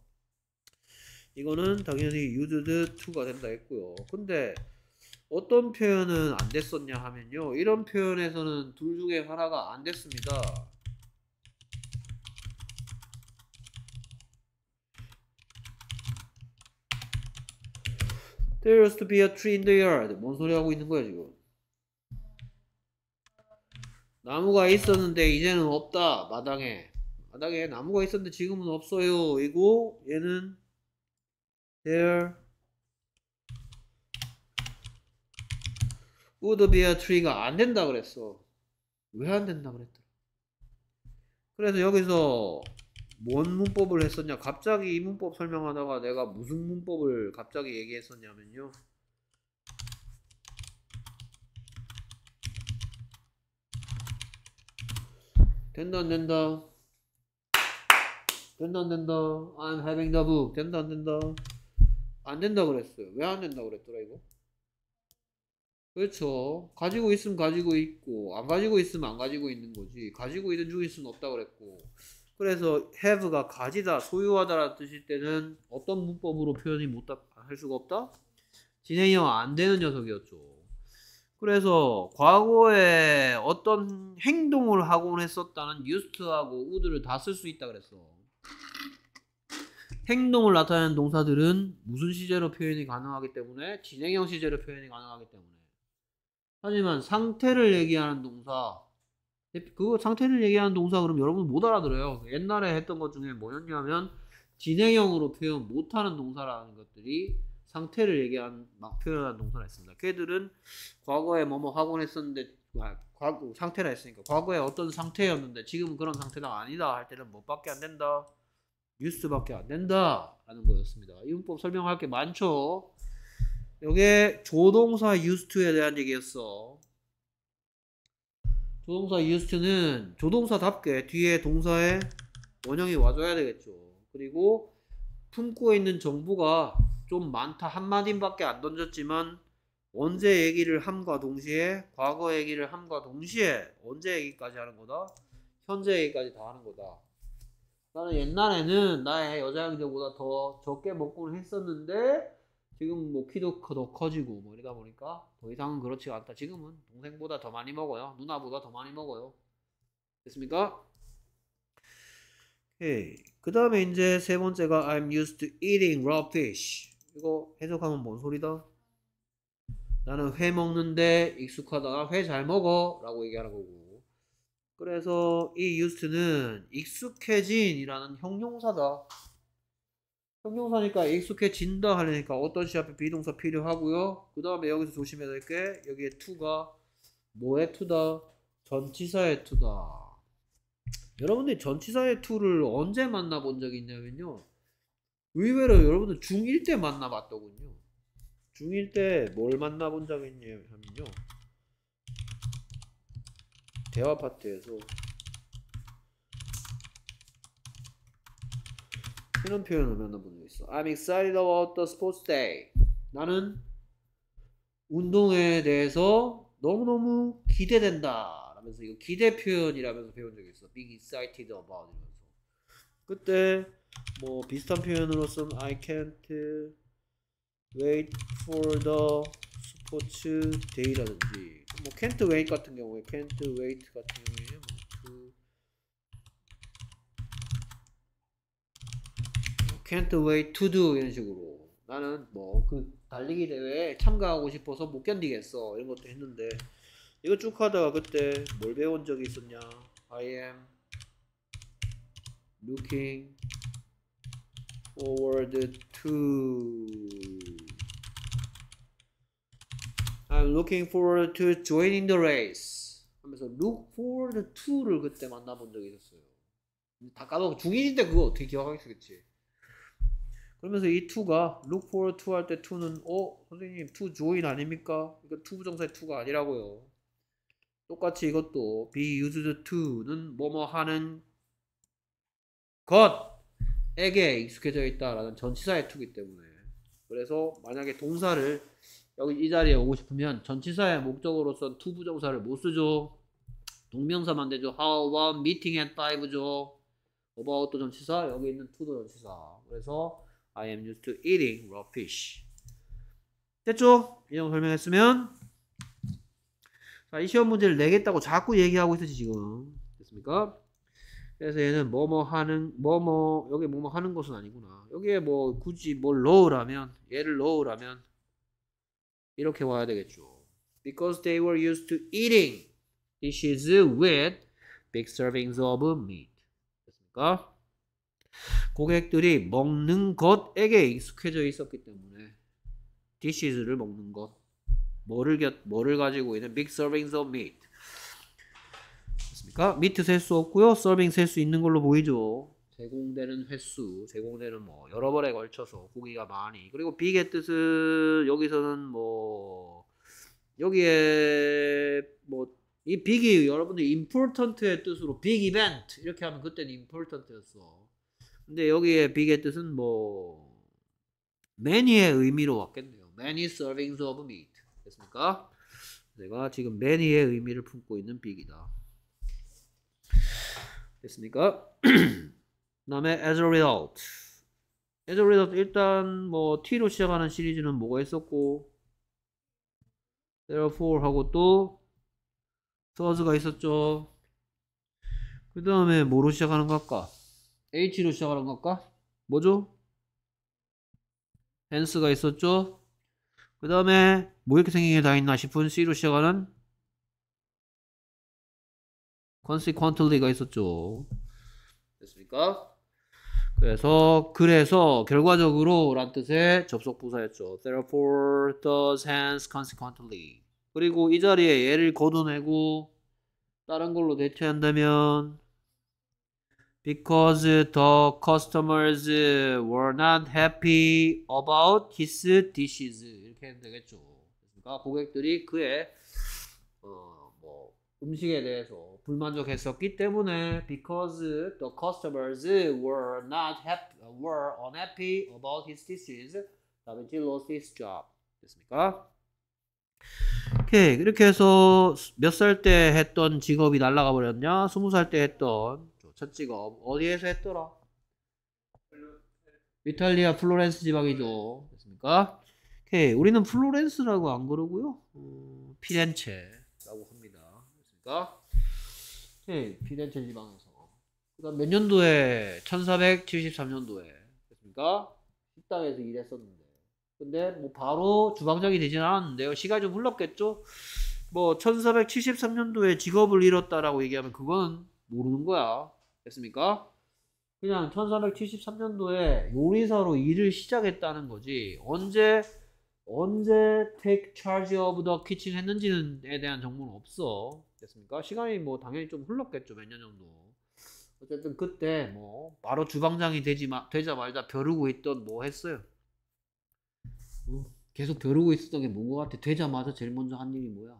이거는 당연히 유드드 투가 된다 했고요. 근데 어떤 표현은 안 됐었냐 하면요. 이런 표현에서는 둘 중에 하나가 안 됐습니다. There used to be a tree in the yard. 뭔 소리 하고 있는 거야 지금? 나무가 있었는데 이제는 없다. 마당에. 마당에 나무가 있었는데 지금은 없어요. 이고 얘는 there would be a tree가 안 된다 그랬어. 왜 안 된다 그랬더라. 그래서 여기서 뭔 문법을 했었냐 갑자기 이 문법 설명하다가 내가 무슨 문법을 갑자기 얘기했었냐면요 된다 안 된다 된다 안 된다 I'm having the book 된다 안 된다 안 된다 그랬어요 왜 안 된다 그랬더라 이거 그렇죠 가지고 있으면 가지고 있고 안 가지고 있으면 안 가지고 있는 거지 가지고 있는 중일 수는 없다 그랬고 그래서 have가 가지다, 소유하다라는 뜻일 때는 어떤 문법으로 표현이 못 할 수가 없다? 진행형 안 되는 녀석이었죠. 그래서 과거에 어떤 행동을 하곤 했었다는 used하고 would를 다 쓸 수 있다 그랬어. 행동을 나타내는 동사들은 무슨 시제로 표현이 가능하기 때문에 진행형 시제로 표현이 가능하기 때문에 하지만 상태를 얘기하는 동사 그 상태를 얘기하는 동사 그럼 여러분 못 알아들어요. 옛날에 했던 것 중에 뭐였냐면 진행형으로 표현 못하는 동사라는 것들이 상태를 얘기한 막 표현한 동사가 있습니다. 걔들은 그 과거에 뭐뭐 하곤 했었는데 아, 과거 상태라 했으니까 과거에 어떤 상태였는데 지금은 그런 상태가 아니다 할 때는 뭐밖에 안 된다 뉴스밖에 안 된다라는 거였습니다. 이 문법 설명할 게 많죠. 이게 조동사 used to에 대한 얘기였어. 조동사 used는 조동사답게 뒤에 동사에 원형이 와줘야 되겠죠. 그리고 품고 있는 정보가 좀 많다. 한마디밖에 안 던졌지만 언제 얘기를 함과 동시에 과거 얘기를 함과 동시에 언제 얘기까지 하는 거다? 현재 얘기까지 다 하는 거다. 나는 옛날에는 나의 여자 형제보다 더 적게 먹곤 했었는데 지금 뭐 키도 더 커지고 뭐 이러다 보니까 더 이상은 그렇지가 않다. 지금은 동생보다 더 많이 먹어요. 누나보다 더 많이 먹어요. 됐습니까? 그 다음에 이제 세 번째가 I'm used to eating raw fish. 이거 해석하면 뭔 소리다? 나는 회 먹는데 익숙하다. 회 잘 먹어. 라고 얘기하는 거고. 그래서 이 used는 익숙해진이라는 형용사다. 형용사니까 익숙해진다 하려니까 어떤 시 앞에 비동사 필요하고요. 그 다음에 여기서 조심해야 될게 여기에 to가 뭐에 to다? 전치사의 to다. 여러분들이 전치사의 to를 언제 만나본 적이 있냐면요. 의외로 여러분들 중1 때 만나봤더군요. 중1 때 뭘 만나본 적이 있냐면요. 대화 파트에서 이런 표현을 만나본 적 있어. I'm excited about the sports day. 나는 운동에 대해서 너무너무 기대된다. 라면서 이거 기대 표현이라면서 배운 적이 있어. Big excited about 이러면서. 그때 뭐 비슷한 표현으로 쓴 I can't wait for the sports day라든지 뭐 can't wait 같은 경우에 can't wait 같은 경우에 can't wait to do 이런 식으로 나는 뭐 그 달리기 대회에 참가하고 싶어서 못 견디겠어 이런 것도 했는데 이거 쭉 하다가 그때 뭘 배운 적이 있었냐 I am looking forward to I'm looking forward to joining the race 하면서 look forward to를 그때 만나본 적이 있었어요 다 까먹고 중1인데 그거 어떻게 기억하겠어 그치 그러면서 이 t 가 look f o r to 할 때 t 는어 선생님 to join 아닙니까? 이거 to 부정사의 t 가 아니라고요. 똑같이 이것도 be used to는 뭐뭐 하는 것에게 익숙해져 있다라는 전치사의 t 기 때문에 그래서 만약에 동사를 여기 이 자리에 오고 싶으면 전치사의 목적으로선 to 부정사를 못 쓰죠. 동명사만 되죠. How about meeting at 5죠. about 도 전치사, 여기 있는 to도 전치사. 그래서 I am used to eating raw fish. 됐죠? 이 정도 설명했으면 자, 이 시험 문제를 내겠다고 자꾸 얘기하고 있었지 지금 됐습니까? 그래서 얘는 뭐 뭐 하는 뭐 뭐 여기 뭐 뭐 하는 것은 아니구나 여기에 뭐 굳이 뭘 넣으라면 얘를 넣으라면 이렇게 와야 되겠죠 because they were used to eating dishes with big servings of meat 됐습니까? 고객들이 먹는 것에게 익숙해져 있었기 때문에 디시즈를 먹는 것 뭐를, 겨, 뭐를 가지고 있는 b 서빙 s e r v i n g 습니까 미트 셀 수 없고요 서빙 셀 수 있는 걸로 보이죠 제공되는 횟수, 제공되는 뭐 여러 번에 걸쳐서 고기가 많이 그리고 b i 의 뜻은 여기서는 뭐 여기에 뭐이 빅이 여러분들 임 m 턴트의 뜻으로 big 트 이렇게 하면 그때는 임 m 턴트였어 근데 여기에 b i 의 뜻은 뭐 many의 의미로 왔겠네요. many servings of meat 됐습니까? 내가 지금 many의 의미를 품고 있는 b i 이다 됐습니까? [CLEARS THROAT] 그다음에 as a result as a result 일단 뭐 t로 시작하는 시리즈는 뭐가 있었고 therefore 하고 또 t h o s 가 있었죠. 그 다음에 뭐로 시작하는 거 할까? h로 시작하는 것까 뭐죠? h 스가 있었죠? 그 다음에 뭐 이렇게 생긴 게 다 있나 싶은 c로 시작하는 consequently가 있었죠. 됐습니까? 그래서 그래서 결과적으로 란 뜻의 접속 부사였죠. Therefore, does, hence, consequently. 그리고 이 자리에 얘를 걷어내고 다른 걸로 대체한다면 because the customers were not happy about his dishes 이렇게 하면 되겠죠. 그러니까 고객들이 그의 어, 뭐 음식에 대해서 불만족했었기 때문에 because the customers were not happy were unhappy about his dishes 다음에 he lost his job 됐습니까? 오케이 이렇게 해서 몇 살 때 했던 직업이 날라가 버렸냐? 스무 살 때 했던 첫 직업 어디에서 했더라? 이탈리아 플로렌스 지방이죠. 됐습니까? 오케이. 우리는 플로렌스라고 안 그러고요. 음, 피렌체라고 합니다. 됐습니까? 오케이. 피렌체 지방에서. 그다음 몇 년도에 1473년도에 됐습니까? 식당에서 일했었는데. 근데 뭐 바로 주방장이 되진 않았는데요. 시간이 좀 흘렀겠죠? 뭐 1473년도에 직업을 잃었다라고 얘기하면 그건 모르는 거야. 됐습니까? 그냥 1473년도에 요리사로 일을 시작했다는 거지 언제 언제 take charge of the kitchen 했는지에 대한 정보는 없어 됐습니까? 시간이 뭐 당연히 좀 흘렀겠죠 몇 년 정도 어쨌든 그때 뭐 바로 주방장이 되지 마, 되자마자 벼르고 있던 뭐 했어요 계속 벼르고 있었던 게 뭔 것 같아 되자마자 제일 먼저 한 일이 뭐야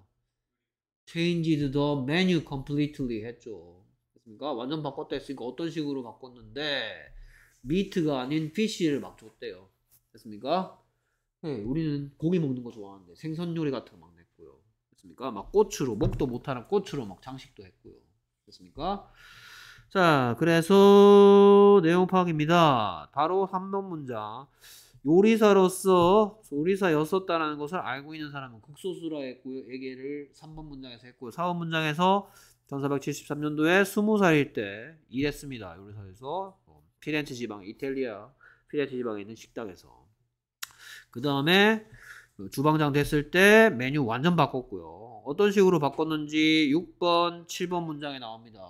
changed the menu completely 했죠 그러니까 완전 바꿨다 했으니까 어떤 식으로 바꿨는데 미트가 아닌 피쉬를 막 줬대요. 됐습니까? 네, 우리는 고기 먹는 거 좋아하는데 생선 요리 같은 거 막 냈고요. 됐습니까? 막 꽃으로 먹도 못하는 꽃으로 막 장식도 했고요. 됐습니까? 자, 그래서 내용 파악입니다. 바로 3번 문장. 요리사로서 요리사였었다라는 것을 알고 있는 사람은 극소수라 했고요. 얘기를 3번 문장에서 했고요. 4번 문장에서 1473년도에 20살일 때 일했습니다. 요리사에서 어, 피렌체 지방, 이탈리아 피렌체 지방에 있는 식당에서 그 다음에 주방장 됐을 때 메뉴 완전 바꿨고요. 어떤 식으로 바꿨는지 6번, 7번 문장에 나옵니다.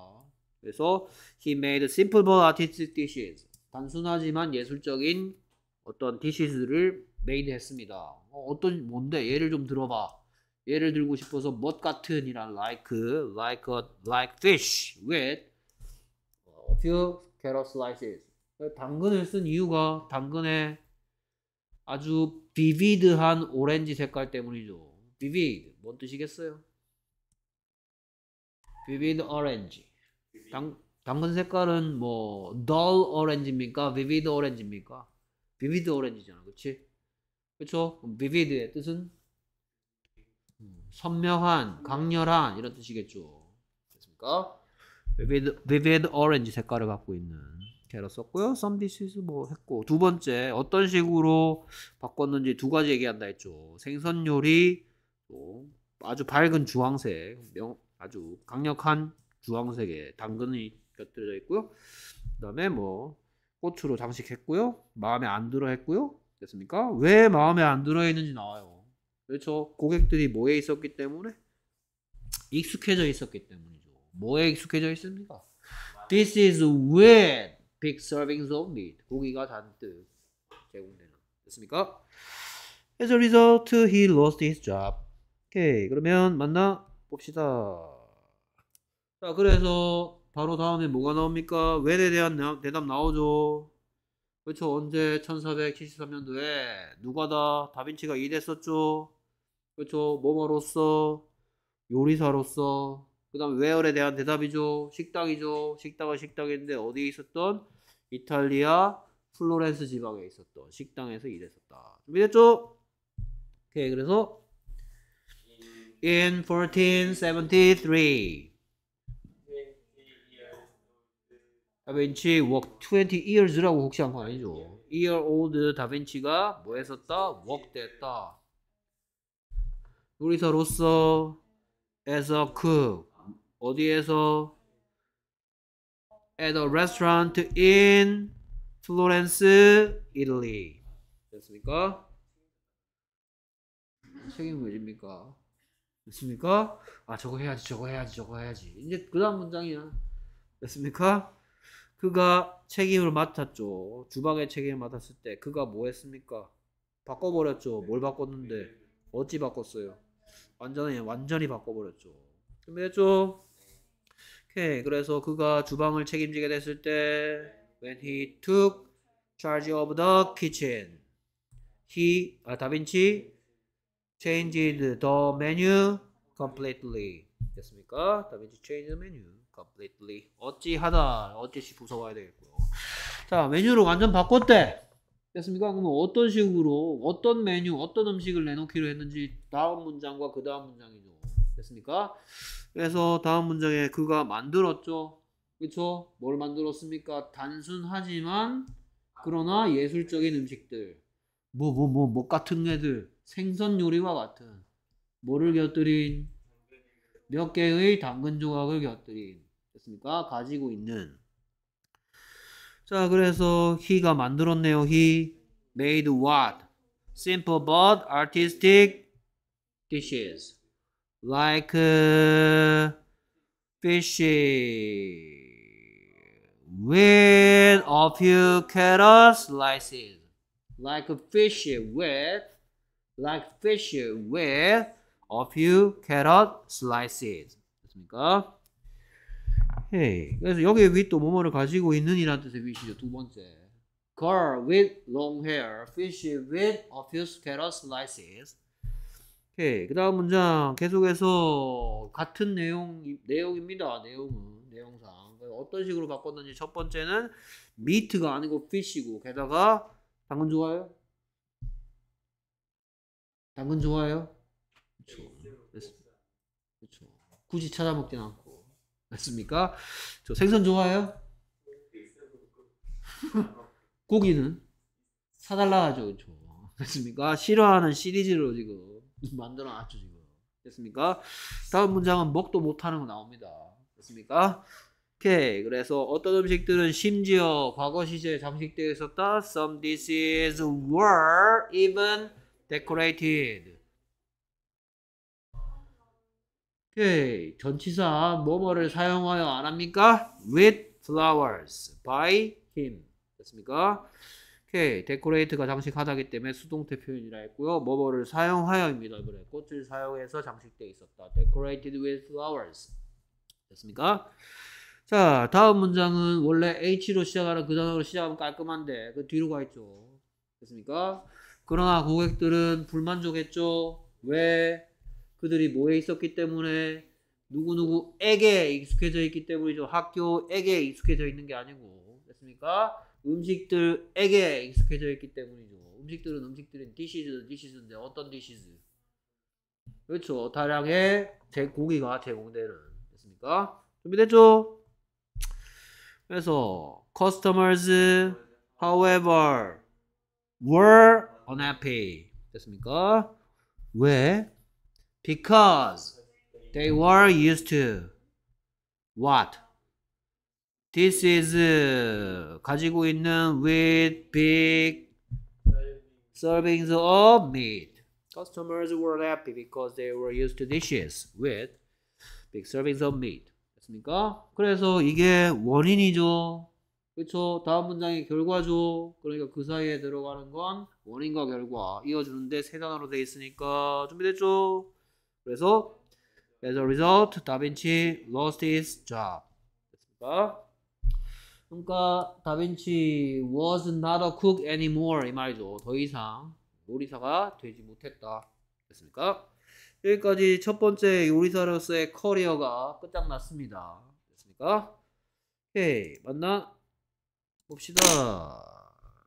그래서 he made simple but artistic dishes. 단순하지만 예술적인 어떤 디시스를 메이드 했습니다. 어, 어떤 뭔데? 예를 좀 들어봐. 예를 들고 싶어서 멋 같은 이란 like, like a, like fish with 어, a few carrot slices. 당근을 쓴 이유가 당근의 아주 비비드한 오렌지 색깔 때문이죠. 비비드 뭔 뜻이겠어요? 비비드 오렌지. 당, 당근 색깔은 뭐 dull 오렌지입니까? 비비드 오렌지입니까? 비비드 오렌지잖아. 그치그쵸 비비드의 뜻은 선명한, 음. 강렬한 이런 뜻이겠죠. 됐습니까? vivid, vivid orange 색깔을 갖고 있는 캐럿 썼고요. some dishes 뭐 했고 두 번째 어떤 식으로 바꿨는지 두 가지 얘기한다 했죠. 생선 요리 또 아주 밝은 주황색, 명, 아주 강력한 주황색의 당근이 곁들여져 있고요. 그다음에 뭐 꽃으로 장식했고요. 마음에 안 들어 했고요. 됐습니까? 왜 마음에 안 들어 했는지 나와요. 그렇죠. 고객들이 뭐에 있었기 때문에 익숙해져 있었기 때문이죠. 뭐에 익숙해져 있습니까? This is when big servings of meat 고기가 잔뜩 제공되는 됐습니까? As a result, he lost his job. 오케이 그러면 만나 봅시다. 자 그래서 바로 다음에 뭐가 나옵니까? 왜에 대한 대답 나오죠. 그렇죠. 언제 1473년도에 누가 다 다빈치가 일했었죠. 그렇죠. 뭐뭐로서 요리사로서 그다음 웨어에 대한 대답이죠. 식당이죠. 식당은 식당인데 어디에 있었던 이탈리아 플로렌스 지방에 있었던 식당에서 일했었다. 준비됐죠? 오케이. 그래서 음. in 1473 다빈치 work 20 years라고 혹시 한거 아니죠? year old 다빈치가 뭐 했었다? work 됐다. 요리사로서 as a cook 어디에서 at a restaurant in 플로렌스 이탈리 됐습니까? 책임 뭐입니까? 됐습니까? 아 저거 해야지 저거 해야지 저거 해야지 이제 그 다음 문장이야 됐습니까? 그가 책임을 맡았죠. 주방의 책임을 맡았을 때 그가 뭐 했습니까? 바꿔버렸죠. 네. 뭘 바꿨는데 네. 어찌 바꿨어요? 완전히 완전히 바꿔버렸죠. 준비됐 오케이. 그래서 그가 주방을 책임지게 됐을 때 when he took charge of the kitchen, he 아 다빈치 changed the menu completely. 됐습니까? 다빈치 changed the menu. completely. 어찌하다. 어찌시 부숴봐야 되겠고요. 자, 메뉴를 완전 바꿨대. 됐습니까? 그러면 어떤 식으로 어떤 메뉴, 어떤 음식을 내놓기로 했는지 다음 문장과 그 다음 문장이죠. 됐습니까? 그래서 다음 문장에 그가 만들었죠. 그쵸? 뭘 만들었습니까? 단순하지만 그러나 예술적인 음식들. 뭐 뭐 뭐뭐 뭐, 뭐, 뭐 같은 애들. 생선 요리와 같은 뭐를 곁들인 몇 개의 당근 조각을 곁들인 됐습니까? 가지고 있는. 자, 그래서 he가 만들었네요. he made what? simple but artistic dishes like fish with a few carrot slices like fish with like fish with a few carrot slices 됐습니까? 헤이. 그래서 여기 윗도 뭐뭐를 가지고 있는 이란 뜻의 with이죠. 두 번째. girl with long hair, f i s h with obfuscated slices. 그 다음 문장 계속해서 같은 내용, 내용입니다. 내용은, 내용상. 어떤 식으로 바꿨는지 첫 번째는 미트가 아니고 피 i 고 게다가 당근 좋아요? 당근 좋아요? 그렇죠. 굳이 찾아먹진 않고. 맞습니까? 저 생선 좋아해요? [LAUGHS] 고기는 사달라 하죠, 됐습니까? 싫어하는 시리즈로 지금 만들어놨죠, 지금. 됐습니까? 다음 문장은 먹도 못하는 거 나옵니다. 됐습니까? 오케이. 그래서 어떤 음식들은 심지어 과거 시제에 장식되어 있었다. Some dishes were even decorated. 오케이. 그 전치사 뭐뭐를 사용하여 안 합니까? With flowers by him. 됐습니까? 오케이. 그 데코레이트가 장식하다기 때문에 수동태 표현이라 했고요. 뭐뭐를 사용하여입니다. 그래. 꽃을 사용해서 장식돼 있었다. Decorated with flowers. 됐습니까? 자, 다음 문장은 원래 H로 시작하는 그 단어로 시작하면 깔끔한데 그 뒤로 가 있죠. 됐습니까? 그러나 고객들은 불만족했죠. 왜? 그들이 뭐에 있었기 때문에 누구누구에게 익숙해져 있기 때문이죠. 학교에게 익숙해져 있는 게 아니고 됐습니까? 음식들에게 익숙해져 있기 때문이죠. 음식들은 음식들은 디시즈 디시즈인데 어떤 디시즈? 그렇죠. 다량의 제 고기가 제공되는 됐습니까? 준비됐죠? 그래서 customers however were unhappy 됐습니까? 왜 because they were used to what? This is 가지고 있는 with big servings of meat. Customers were happy because they were used to dishes with big servings of meat. 됐습니까? 그래서 이게 원인이죠. 그렇죠? 다음 문장의 결과죠. 그러니까 그 사이에 들어가는 건 원인과 결과 이어주는데 세 단어로 돼 있으니까 준비됐죠? 그래서 as a result 다빈치 lost his job. 됐습니까? 그러니까 다빈치 was not a cook anymore 이 말이죠. 더 이상 요리사가 되지 못했다. 됐습니까? 여기까지 첫 번째 요리사로서의 커리어가 끝장났습니다. 됐습니까? 오케이 맞나? 봅시다.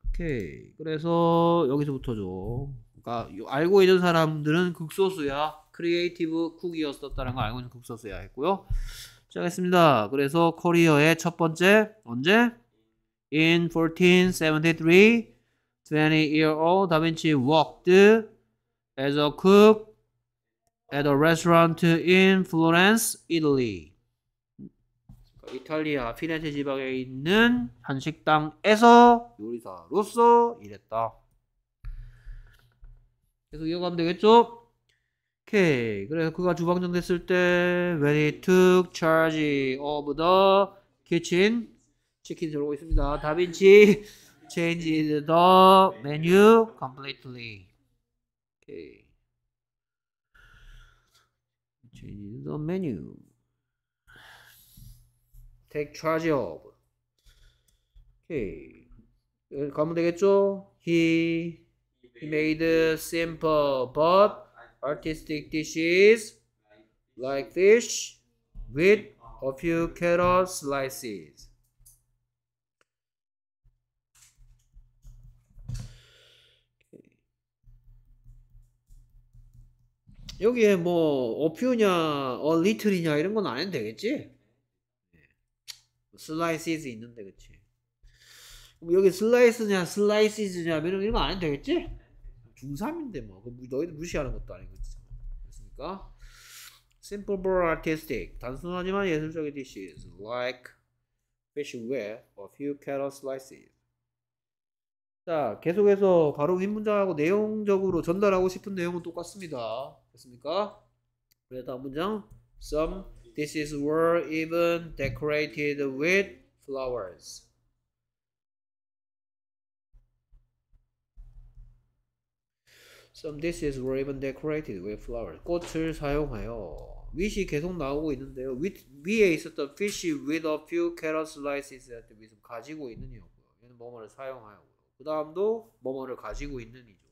오케이 그래서 여기서부터죠. 그러니까 알고 있는 사람들은 극소수야. 크리에이티브 쿡이었었다는 걸 알고 있는 쿡 써서야 했고요. 시작했습니다. 그래서 커리어의 첫 번째 언제? In 1473, 20-year-old Da Vinci w a l k e d as a cook at a restaurant in Florence, Italy. 이탈리아 피렌체 지방에 있는 한 식당에서 요리사로서 일했다. 계속 이어가면 되겠죠? 오케이. 그래서 그가 주방장 됐을 때 when he took charge of the kitchen 치킨 들어오고 있습니다. 다빈치 changed the menu completely. 오케이. changed the menu. take charge of. 오케이. 가면 되겠죠? He, he made simple but artistic dishes like fish with a few carrot slices. 여기에 뭐 어퓨냐, 어리틀이냐 이런 건 안 해도 되겠지? 슬라이시즈 네. 있는데 그치? 여기 슬라이스냐 슬라이시즈냐 뭐 이런 이런 거안 해도 되겠지? 중3인데 뭐 너희들 무시하는 것도 아니고 그렇습니까? Simple but artistic 단순하지만 예술적인 dishes like fish ware a few carrot slices 자 계속해서 바로 윗문장하고 내용적으로 전달하고 싶은 내용은 똑같습니다 됐습니까? 그래 다음 문장 Some dishes were even decorated with flowers Some dishes were even decorated with flowers. 꽃을 사용하여. wit이 계속 나오고 있는데요. with, 위에 있었던 fish with a few carrot slices at the bottom. 가지고 있는 이었고요. 얘는 뭐뭐를 사용하여그 다음도 뭐뭐를 가지고 있는 이죠.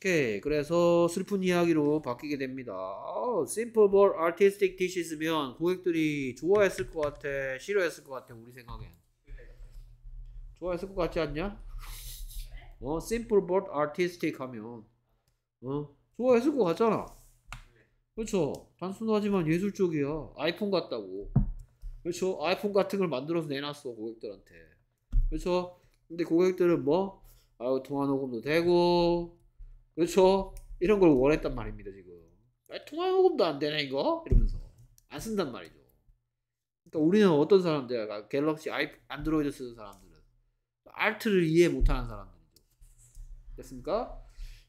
오케이. 그래서 슬픈 이야기로 바뀌게 됩니다. Oh, simple b u 면 고객들이 좋아했을 것 같아. 싫어했을 것 같아. 우리 생각엔. 좋아했을 것 같지 않냐? 어, simple but artistic 하면 어, 좋아했을 것 같잖아. 그렇죠. 단순하지만 예술적이야. 아이폰 같다고. 그렇죠. 아이폰 같은 걸 만들어서 내놨어 고객들한테. 그렇죠. 근데 고객들은 뭐 아유 통화 녹음도 되고 그렇죠. 이런 걸 원했단 말입니다 지금. 아, 통화 녹음도 안 되네 이거 이러면서 안 쓴단 말이죠. 그러니까 우리는 어떤 사람들? 아, 갤럭시 아이 안드로이드 쓰는 사람들은 알트를 이해 못하는 사람. 됐습니까?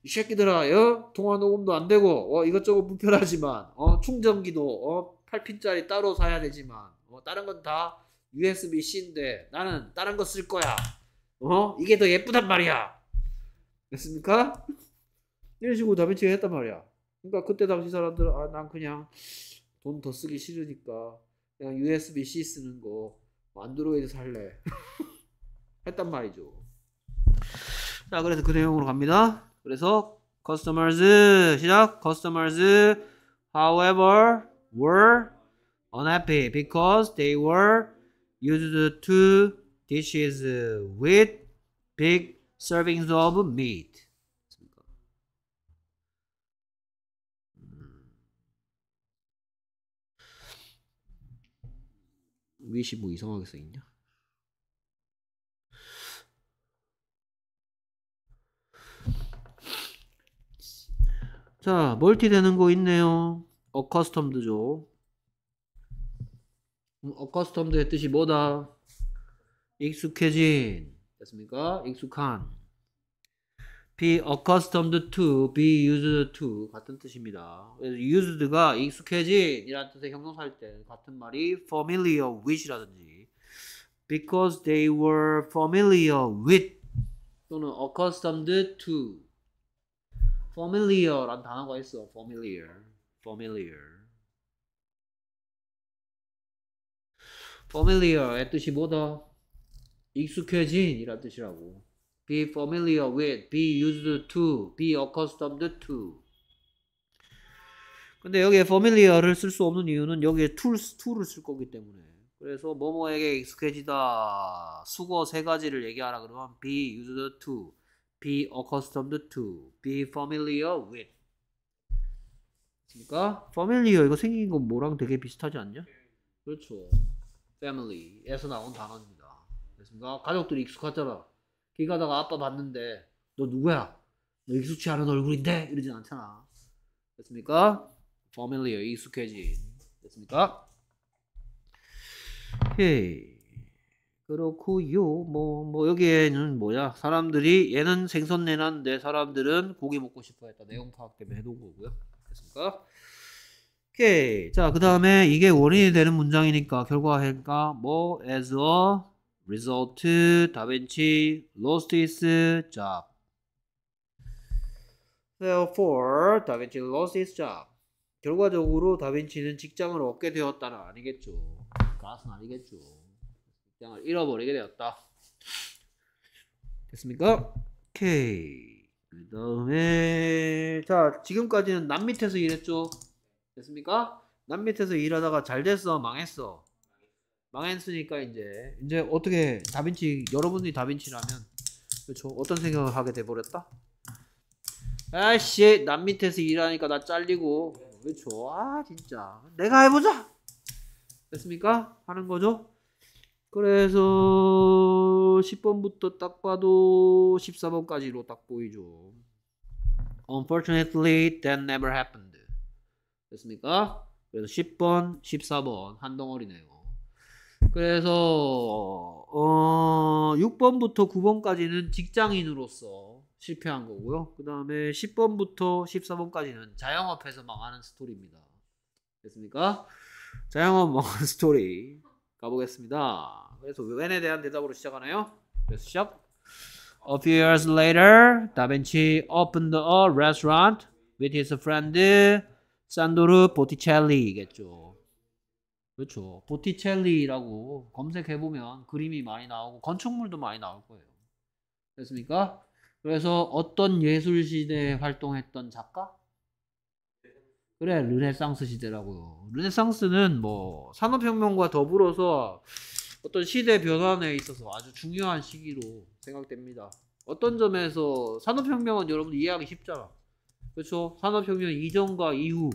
이 새끼들아, 어? 통화 녹음도 안 되고, 어, 이것저것 불편하지만, 어, 충전기도, 어, 8핀짜리 따로 사야 되지만, 어, 다른 건 다 USB-C인데, 나는 다른 거 쓸 거야. 어? 이게 더 예쁘단 말이야. 됐습니까? 이런 식으로 다빈치가 했단 말이야. 그러니까 그때 당시 사람들은, 아, 난 그냥 돈 더 쓰기 싫으니까, 그냥 USB-C 쓰는 거, 뭐 안드로이드 살래. [LAUGHS] 했단 말이죠. 자, 그래서 그 내용으로 갑니다. 그래서 customers 시작. customers however were unhappy because they were used to dishes with big servings of meat. 위시 뭐 이상하게 써있냐? 자, 멀티 되는 거 있네요. 어커스텀드죠. 어커스텀드의 뜻이 뭐다? 익숙해진. 됐습니까? 익숙한. be accustomed to, be used to 같은 뜻입니다. 그래서 used가 익숙해진 이라는 뜻의 형용사일 때 같은 말이 familiar with라든지 because they were familiar with 또는 accustomed to familiar란 단어가 있어. familiar, familiar. familiar의 뜻이 뭐다? 익숙해진이란 뜻이라고. be familiar with, be used to, be accustomed to. 근데 여기에 familiar를 쓸 수 없는 이유는 여기에 tools, to를 쓸 거기 때문에. 그래서 뭐뭐에게 익숙해지다. 수거 세 가지를 얘기하라 그러면 be used to. be accustomed to, be familiar with. 그러니까 familiar 이거 생긴 건 뭐랑 되게 비슷하지 않냐? 그렇죠. family에서 나온 단어입니다. 그 됐습니까? 가족들이 익숙하잖아. 길 가다가 아빠 봤는데 너 누구야? 너 익숙치 않은 얼굴인데 이러진 않잖아. 됐습니까? familiar 익숙해진. 됐습니까? 오케이. 그렇구요 그 뭐, 뭐 여기에는 뭐야? 사람들이 얘는 생선내놨는데 사람들은 고기 먹고 싶어했다. 내용 파악 때문에 해놓은 거고요. 됐습니까? 오케이. 자, 그 다음에 이게 원인이 되는 문장이니까 결과니뭐 as a result 다빈치 lost his job. Therefore, 다빈치 lost his job. 결과적으로 다빈치는 직장을 얻게 되었다는 아니겠죠. 가스는 아니겠죠. 장을 잃어버리게 되었다. 됐습니까? 오케이. 그 다음에 자 지금까지는 남 밑에서 일했죠. 됐습니까? 남 밑에서 일하다가 잘 됐어 망했어 망했으니까 이제 이제 어떻게 다빈치 여러분이 다빈치라면 그렇죠 어떤 생각을 하게 돼버렸다 아씨 남 밑에서 일하니까 나 잘리고 그렇죠 아 진짜 내가 해보자 됐습니까 하는 거죠 그래서 10번부터 딱 봐도 14번까지로 딱 보이죠. Unfortunately, that never happened. 됐습니까? 그래서 10번, 14번 한 덩어리네요. 그래서 어, 6번부터 9번까지는 직장인으로서 실패한 거고요. 그 다음에 10번부터 14번까지는 자영업해서 망하는 스토리입니다. 됐습니까? 자영업 망하는 스토리. 가보겠습니다. 그래서 when에 대한 대답으로 시작하나요? 그래서 시작. A few years later, 다빈치 opened a restaurant with his friend 산도르 보티첼리겠죠. 그렇죠. 보티첼리라고 검색해보면 그림이 많이 나오고 건축물도 많이 나올 거예요. 됐습니까? 그래서 어떤 예술시대에 활동했던 작가? 그래 르네상스 시대라고요. 르네상스는 뭐 산업혁명과 더불어서 어떤 시대 변환에 있어서 아주 중요한 시기로 생각됩니다. 어떤 점에서 산업혁명은 여러분 이해하기 쉽잖아. 그렇죠? 산업혁명 이전과 이후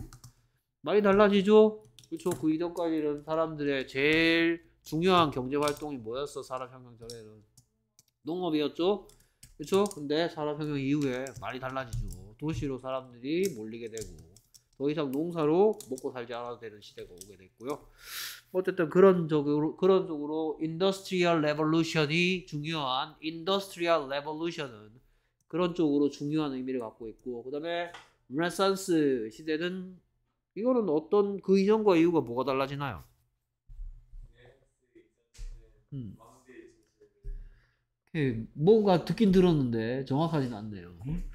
많이 달라지죠? 그렇죠? 그 이전까지는 사람들의 제일 중요한 경제 활동이 뭐였어? 산업혁명 전에는 농업이었죠? 그렇죠? 근데 산업혁명 이후에 많이 달라지죠. 도시로 사람들이 몰리게 되고 더 이상 농사로 먹고 살지 않아도 되는 시대가 오게 됐고요. 어쨌든 그런 쪽으로 그런 쪽으로 인더스트리얼 레볼루션이 중요한 인더스트리얼 레볼루션은 그런 쪽으로 중요한 의미를 갖고 있고 그다음에 르네상스 시대는 이거는 어떤 그 이전과 이후가 뭐가 달라지나요? 음. 예, 뭔가 듣긴 들었는데 정확하진 않네요. 음?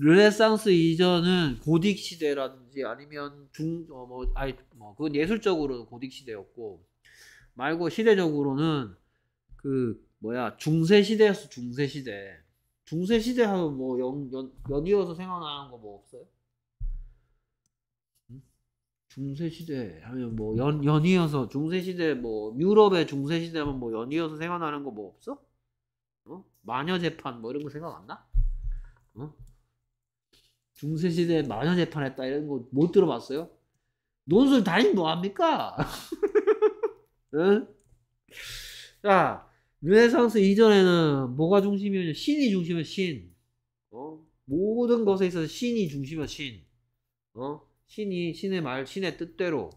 르네상스 이전은 고딕 시대라든지 아니면 중어뭐 아니 뭐 그건 예술적으로는 고딕 시대였고 말고 시대적으로는 그 뭐야 중세 시대였어 중세 시대 중세 시대하면뭐 연, 연, 연이어서 생각나는 거 뭐 없어요? 중세 시대 하면 뭐 연, 연이어서 중세 시대 뭐 유럽의 중세 시대면 하뭐 연이어서 생각나는 거 뭐 없어? 어? 마녀 재판 뭐 이런 거 생각 안 나? 어? 중세시대 에 마녀 재판했다 이런 거 못 들어봤어요? 논술 다니 뭐합니까? [LAUGHS] 응? 자, 르네상스 이전에는 뭐가 중심이었냐? 신이 중심이었 신. 어? 모든 것에 있어서 신이 중심이었 신. 어? 신이 신의 말, 신의 뜻대로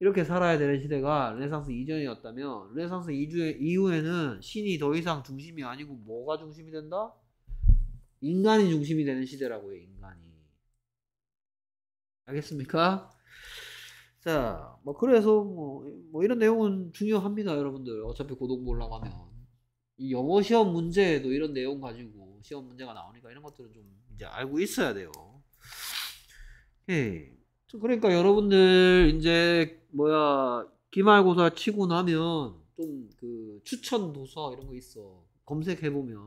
이렇게 살아야 되는 시대가 르네상스 이전이었다면 르네상스 이주에, 이후에는 신이 더 이상 중심이 아니고 뭐가 중심이 된다? 인간이 중심이 되는 시대라고요, 인간이. 알겠습니까? 자, 뭐, 그래서 뭐, 뭐 이런 내용은 중요합니다, 여러분들. 어차피 고등 부려고 하면. 이 영어 시험 문제에도 이런 내용 가지고 시험 문제가 나오니까 이런 것들은 좀 이제 알고 있어야 돼요. 예. 그러니까 여러분들 이제 뭐야 기말고사 치고 나면 좀 그 추천 도서 이런 거 있어 검색해 보면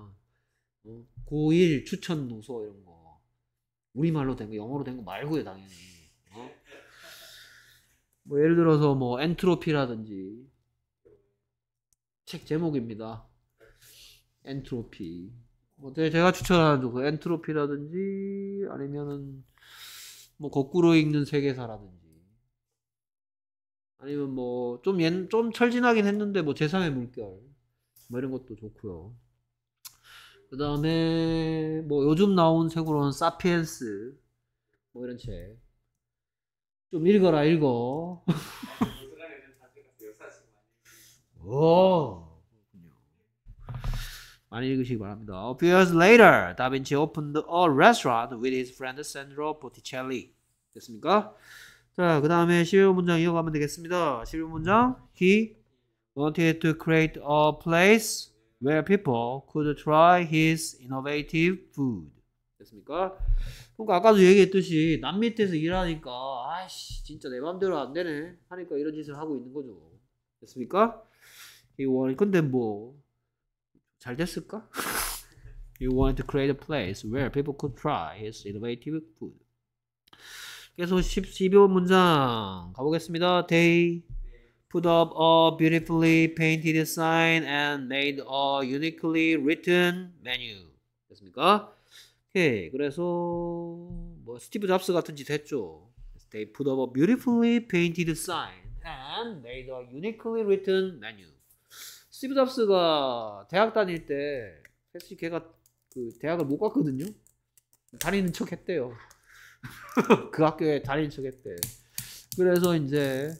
어, 고1 추천 노소 이런 거 우리말로 된 거 영어로 된 거 말고요 당연히 어? 뭐 예를 들어서 뭐 엔트로피라든지 책 제목입니다 엔트로피 뭐 제가 추천하는 도서 그 엔트로피라든지 아니면은 뭐 거꾸로 읽는 세계사라든지 아니면 뭐 좀좀 좀 철진하긴 했는데 뭐 제3의 물결 뭐 이런 것도 좋고요. 그 다음에 뭐 요즘 나온 책으로는 사피엔스 뭐 이런 책 좀 읽어라 읽어 오 많이 읽으시기 바랍니다. A few years later, Da Vinci opened a restaurant with his friend Sandro Botticelli. 됐습니까? 자, 그 다음에 11호 문장 이어가면 되겠습니다. 11호 문장 He wanted to create a place where people could try his innovative food. 됐습니까? 그러니까 아까도 얘기했듯이 남 밑에서 일하니까 아씨 진짜 내 맘대로 안 되네 하니까 이런 짓을 하고 있는 거죠. 됐습니까? He 근데 뭐 잘 됐을까? He w a n t to create a place where people could try his innovative food. 계속 12번 문장 가보겠습니다. They put up a beautifully painted sign and made a uniquely written menu. 됐습니까? 오케이. 그래서 뭐 스티브 잡스 같은 짓 했죠. They put up a beautifully painted sign and made a uniquely written menu. 스티브 잡스가 대학 다닐 때 사실 걔가 그 대학을 못 갔거든요. 다니는 척 했대요. 그 학교에 다니는 척 했대. 그래서 이제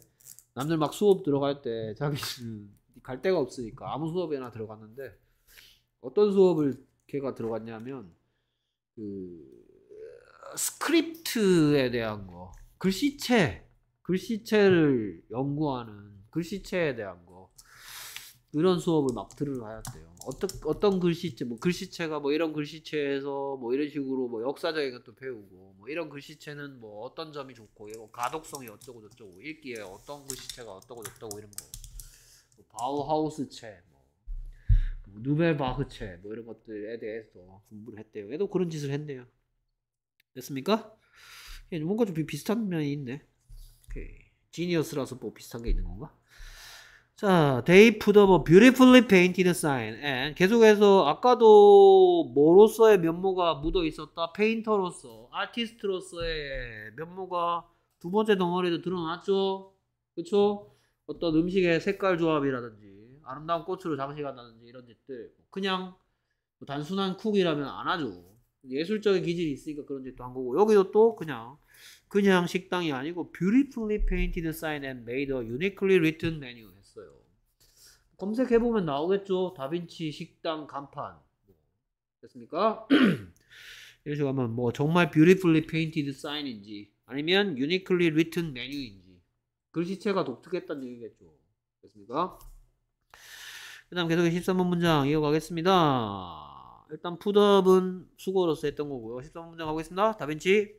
남들 막 수업 들어갈 때 음. 자기는 음. [LAUGHS] 갈 데가 없으니까 아무 수업에나 들어갔는데 어떤 수업을 걔가 들어갔냐면 그 스크립트에 대한 거 글씨체 글씨체를 연구하는 글씨체에 대한 거 이런 수업을 막 들으러 하였대요. 어떤 어떤 글씨체 뭐 글씨체가 뭐 이런 글씨체에서 뭐 이런 식으로 뭐 역사적인 것도 배우고 뭐 이런 글씨체는 뭐 어떤 점이 좋고 이런 가독성이 어쩌고 저쩌고 읽기에 어떤 글씨체가 어쩌고 저쩌고 이런 거. 뭐 바우하우스체 뭐, 뭐 누벨바흐체 뭐 이런 것들에 대해서 공부를 했대요. 얘도 그런 짓을 했네요. 됐습니까? 예, 뭔가 좀 비슷한 면이 있네. 오케이. 지니어스라서 뭐 비슷한 게 있는 건가? 자, they put up a beautifully painted sign. And 계속해서 아까도 뭐로서의 면모가 묻어 있었다. 페인터로서, 아티스트로서의 면모가 두 번째 덩어리도 드러났죠. 그쵸? 어떤 음식의 색깔 조합이라든지, 아름다운 꽃으로 장식한다든지 이런 짓들. 뭐 그냥 뭐 단순한 쿡이라면 안 하죠. 예술적인 기질이 있으니까 그런 짓도 한 거고 여기도 또 그냥 그냥 식당이 아니고 beautifully painted sign and made a uniquely written menu 검색해보면 나오겠죠. 다빈치 식당 간판. 됐습니까? 이래서 가면 뭐 정말 beautifully painted sign인지 아니면 uniquely written menu인지 글씨체가 독특했다는 얘기겠죠. 됐습니까? 그 다음 계속 13번 문장 이어가겠습니다. 일단 푸드업은 수고로서 했던 거고요. 13번 문장 가보겠습니다. 다빈치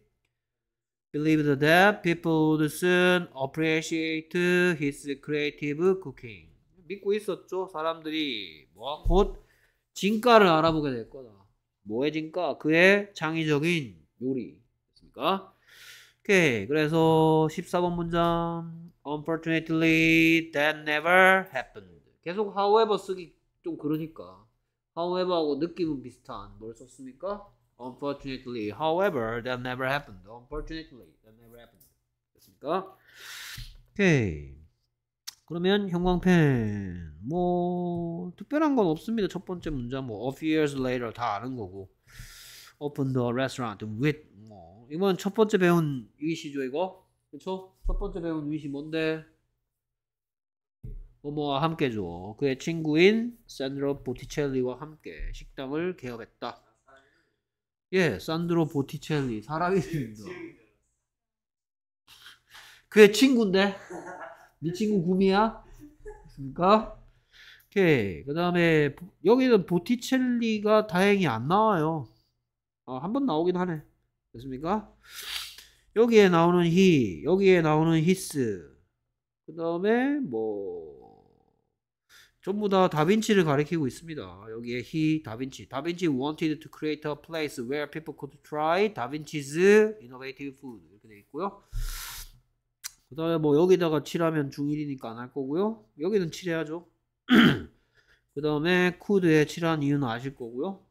believed that people would soon appreciate his creative cooking. 믿고 있었죠. 사람들이 뭐 곧 진가를 알아보게 될 거다. 뭐의 진가? 그의 창의적인 요리. 됐습니까? 오케이. 그래서 14번 문장. Unfortunately, that never happened. 계속 however 쓰기 좀 그러니까. however하고 느낌은 비슷한 뭘 썼습니까? Unfortunately, however, that never happened. Unfortunately, that never happened. 됐습니까? 오케이. 그러면 형광펜 뭐 특별한 건 없습니다. 첫 번째 문장 뭐 a few years later 다 아는 거고 open the restaurant with 뭐 이건 첫 번째 배운 위시죠 이거 그쵸? 첫 번째 배운 위시 뭔데? 뭐뭐와 함께죠. 그의 친구인 샌드로 보티첼리와 함께 식당을 개업했다. 예, 샌드로 보티첼리 사람이 됩니다. 예, 그의 친구인데. [LAUGHS] 네 친구 구미야? 있니까 오케이. 그 다음에 여기는 보티첼리가 다행히 안 나와요. 어, 한번 나오긴 하네. 됐습니까? 여기에 나오는 히, 여기에 나오는 히스. 그 다음에 뭐 전부 다 다빈치를 가리키고 있습니다. 여기에 h 다빈치. 다빈치 wanted to create a place where people could try 다빈치's innovative food 이렇게 돼 있고요. 그 다음에 뭐 여기다가 칠하면 중1이니까 안 할 거고요. 여기는 칠해야죠. [CLEARS THROAT] 그 다음에 could에 칠한 이유는 아실 거고요.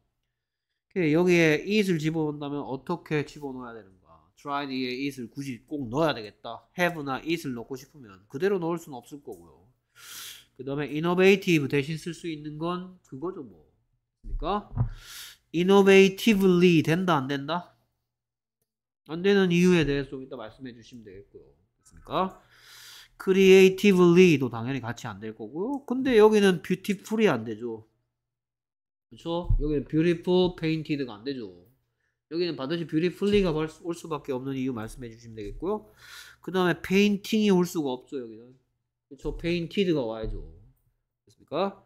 여기에 it을 집어넣는다면 어떻게 집어넣어야 되는가. try 뒤에 it을 굳이 꼭 넣어야 되겠다. have나 it을 넣고 싶으면 그대로 넣을 수는 없을 거고요. 그 다음에 innovative 대신 쓸 수 있는 건 그거죠 뭐. 그러니까 innovatively 된다 안 된다? 안 되는 이유에 대해서 좀 이따 말씀해 주시면 되겠고요. 않습니까? creatively도 당연히 같이 안 될 거고요. 근데 여기는 beautiful이 안 되죠. 그렇죠? 여기는 beautiful painted가 안 되죠. 여기는 반드시 beautifully가 올 수밖에 없는 이유 말씀해 주시면 되겠고요. 그 다음에 painting이 올 수가 없죠, 여기는. 그렇죠? painted가 와야죠. 됐습니까?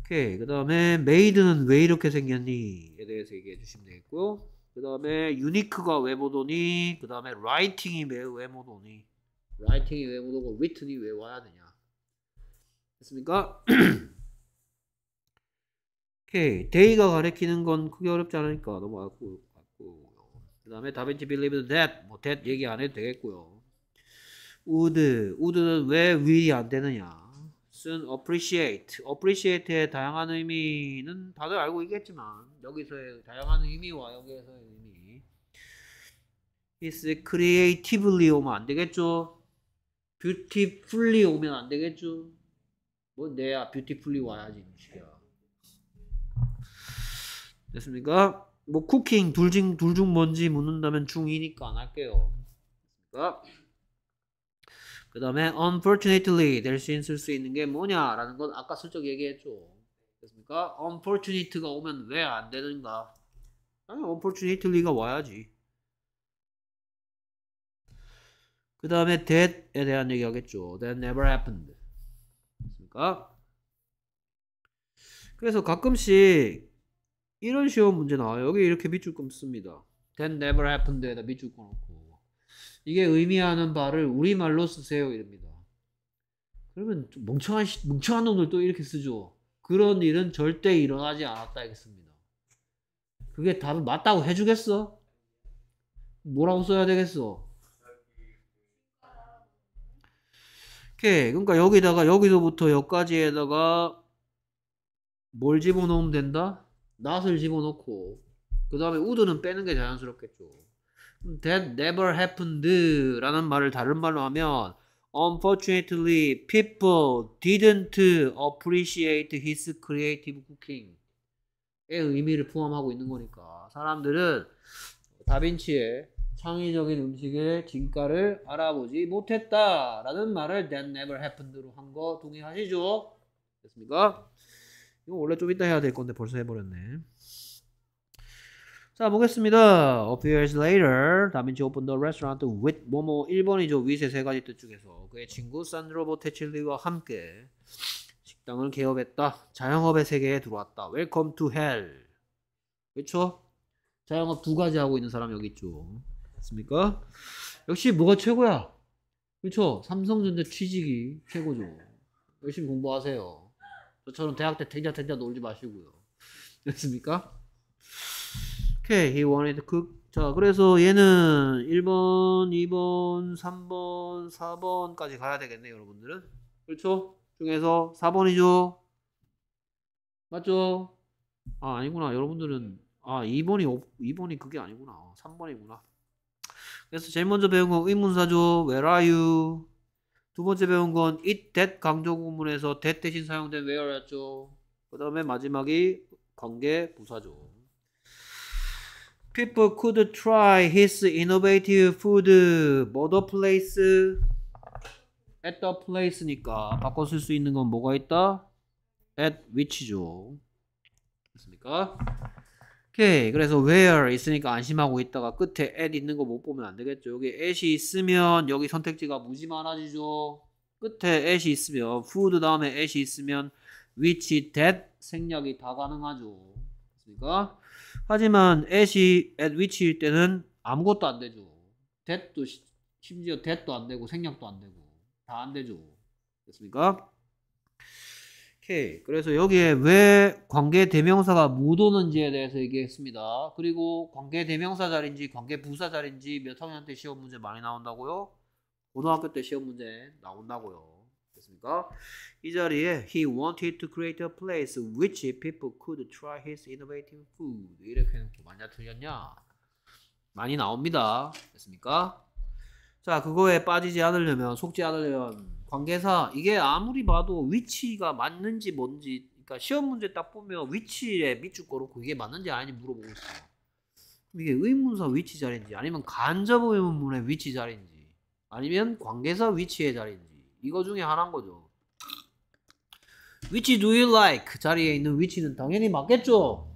오케이. 그 다음에 made는 왜 이렇게 생겼니에 대해서 얘기해 주시면 되겠고요. 그 다음에 유니크가 왜 못오니그 다음에 라이팅이 왜 못오니 라이팅이 왜 못오고 리튼이 왜 와야 되냐 됐습니까? [CLEARS THROAT] 오케이 데이가 가리키는 건 크게 어렵지 않으니까 너 넘어갔고 그 다음에 다빈치 빌리브 드 h 뭐 t 얘기 안 해도 되겠고요 우드 우드는 왜 윌이 안 되느냐 쓴 appreciate. appreciate의 다양한 의미는 다들 알고 있겠지만 여기서의 다양한 의미와 여기에서의 의미. is creatively 오면 안 되겠죠. beautifully 오면 안 되겠죠. 뭐 내야 beautifully 와야지 음식이야. 됐습니까? 뭐 쿠킹 둘중둘중 뭔지 묻는다면 중이니까 안 할게요. 됐습니까? 그 다음에 unfortunately 될 수 있을 수 있는 게 뭐냐라는 건 아까 슬쩍 얘기했죠. 그렇습니까? unfortunate가 오면 왜 안 되는가? 아니 unfortunately가 와야지. 그 다음에 that에 대한 얘기 하겠죠. that never happened. 그렇습니까? 그래서 가끔씩 이런 시험 문제 나와요. 여기 이렇게 밑줄 긋습니다. that never happened에다 밑줄 꺼놓고 이게 의미하는 바를 우리말로 쓰세요 이럽니다. 그러면 멍청한 멍청한 놈들 또 이렇게 쓰죠. 그런 일은 절대 일어나지 않았다 하겠습니다. 그게 답을 맞다고 해주겠어? 뭐라고 써야 되겠어? 오케이. 그러니까 여기다가 여기서부터 여기까지에다가 뭘 집어넣으면 된다? 낫을 집어넣고 그 다음에 우드는 빼는 게 자연스럽겠죠. That never happened라는 말을 다른 말로 하면 Unfortunately, people didn't appreciate his creative cooking의 의미를 포함하고 있는 거니까 사람들은 다빈치의 창의적인 음식의 진가를 알아보지 못했다라는 말을 that never happened로 한 거 동의하시죠? 됐습니까? 이거 원래 좀 이따 해야 될 건데 벌써 해버렸네. 자 보겠습니다. appears later. 다빈치 오픈 더 레스토랑트 with 뭐뭐 1번이죠. 위세 t 세 가지 뜻 중에서 그의 친구 산드로 보테칠리와 함께 식당을 개업했다. 자영업의 세계에 들어왔다. Welcome to hell. 그렇죠? 자영업 두 가지 하고 있는 사람 여기 있죠. 맞습니까? 역시 뭐가 최고야? 그렇죠? 삼성전자 취직이 최고죠. 열심히 공부하세요. 저처럼 대학 때 탱자 탱자 놀지 마시고요. 됐습니까? [LAUGHS] Okay, he wanted to cook. 자, 그래서 얘는 1번, 2번, 3번, 4번까지 가야 되겠네 여러분들은. 그렇죠? 중에서 4번이죠. 맞죠? 아, 아니구나. 여러분들은 아, 2번이 2번이 그게 아니구나. 3번이구나. 아, 그래서 제일 먼저 배운 건 의문사죠. Where are you? 두 번째 배운 건 it that 강조 구문에서 that 대신 사용된 where였죠. 그 다음에 마지막이 관계 부사죠. people could try his innovative food 뭐더 place at the place니까 바꿔 쓸 수 있는 건 뭐가 있다? at which죠. 됐습니까? 오케이. 그래서 where 있으니까 안심하고 있다가 끝에 at 있는 거 못 보면 안 되겠죠. 여기 at이 있으면 여기 선택지가 무지 많아지죠. 끝에 at이 있으면 food 다음에 at이 있으면 which that 생략이 다 가능하죠. 됐습니까? 하지만 at이 at which일 때는 아무것도 안 되죠. that도 심지어 that도 안 되고 생략도 안 되고 다 안 되죠. 됐습니까? 오케이. 그래서 여기에 왜 관계 대명사가 못 오는지에 대해서 얘기했습니다. 그리고 관계 대명사 자리인지 관계 부사 자리인지 몇 학년 때 시험 문제 많이 나온다고요? 고등학교 때 시험 문제 나온다고요. 있습니다. 이 자리에 he wanted to create a place which people could try his innovative food 이렇게 해놓고 많이 틀렸냐? 많이 나옵니다. 됐습니까? 자 그거에 빠지지 않으려면 속지 않으려면 관계사 이게 아무리 봐도 위치가 맞는지 뭔지 그러니까 시험 문제 딱 보면 위치에 밑줄 걸어놓고 이게 맞는지 아닌지 물어보고 있어요. 이게 의문사 위치 자리인지 아니면 간접 의문문의 위치 자리인지 아니면 관계사 위치의 자리인지 이거 중에 하나인 거죠. Which do you like? 자리에 있는 w h 는 당연히 맞겠죠.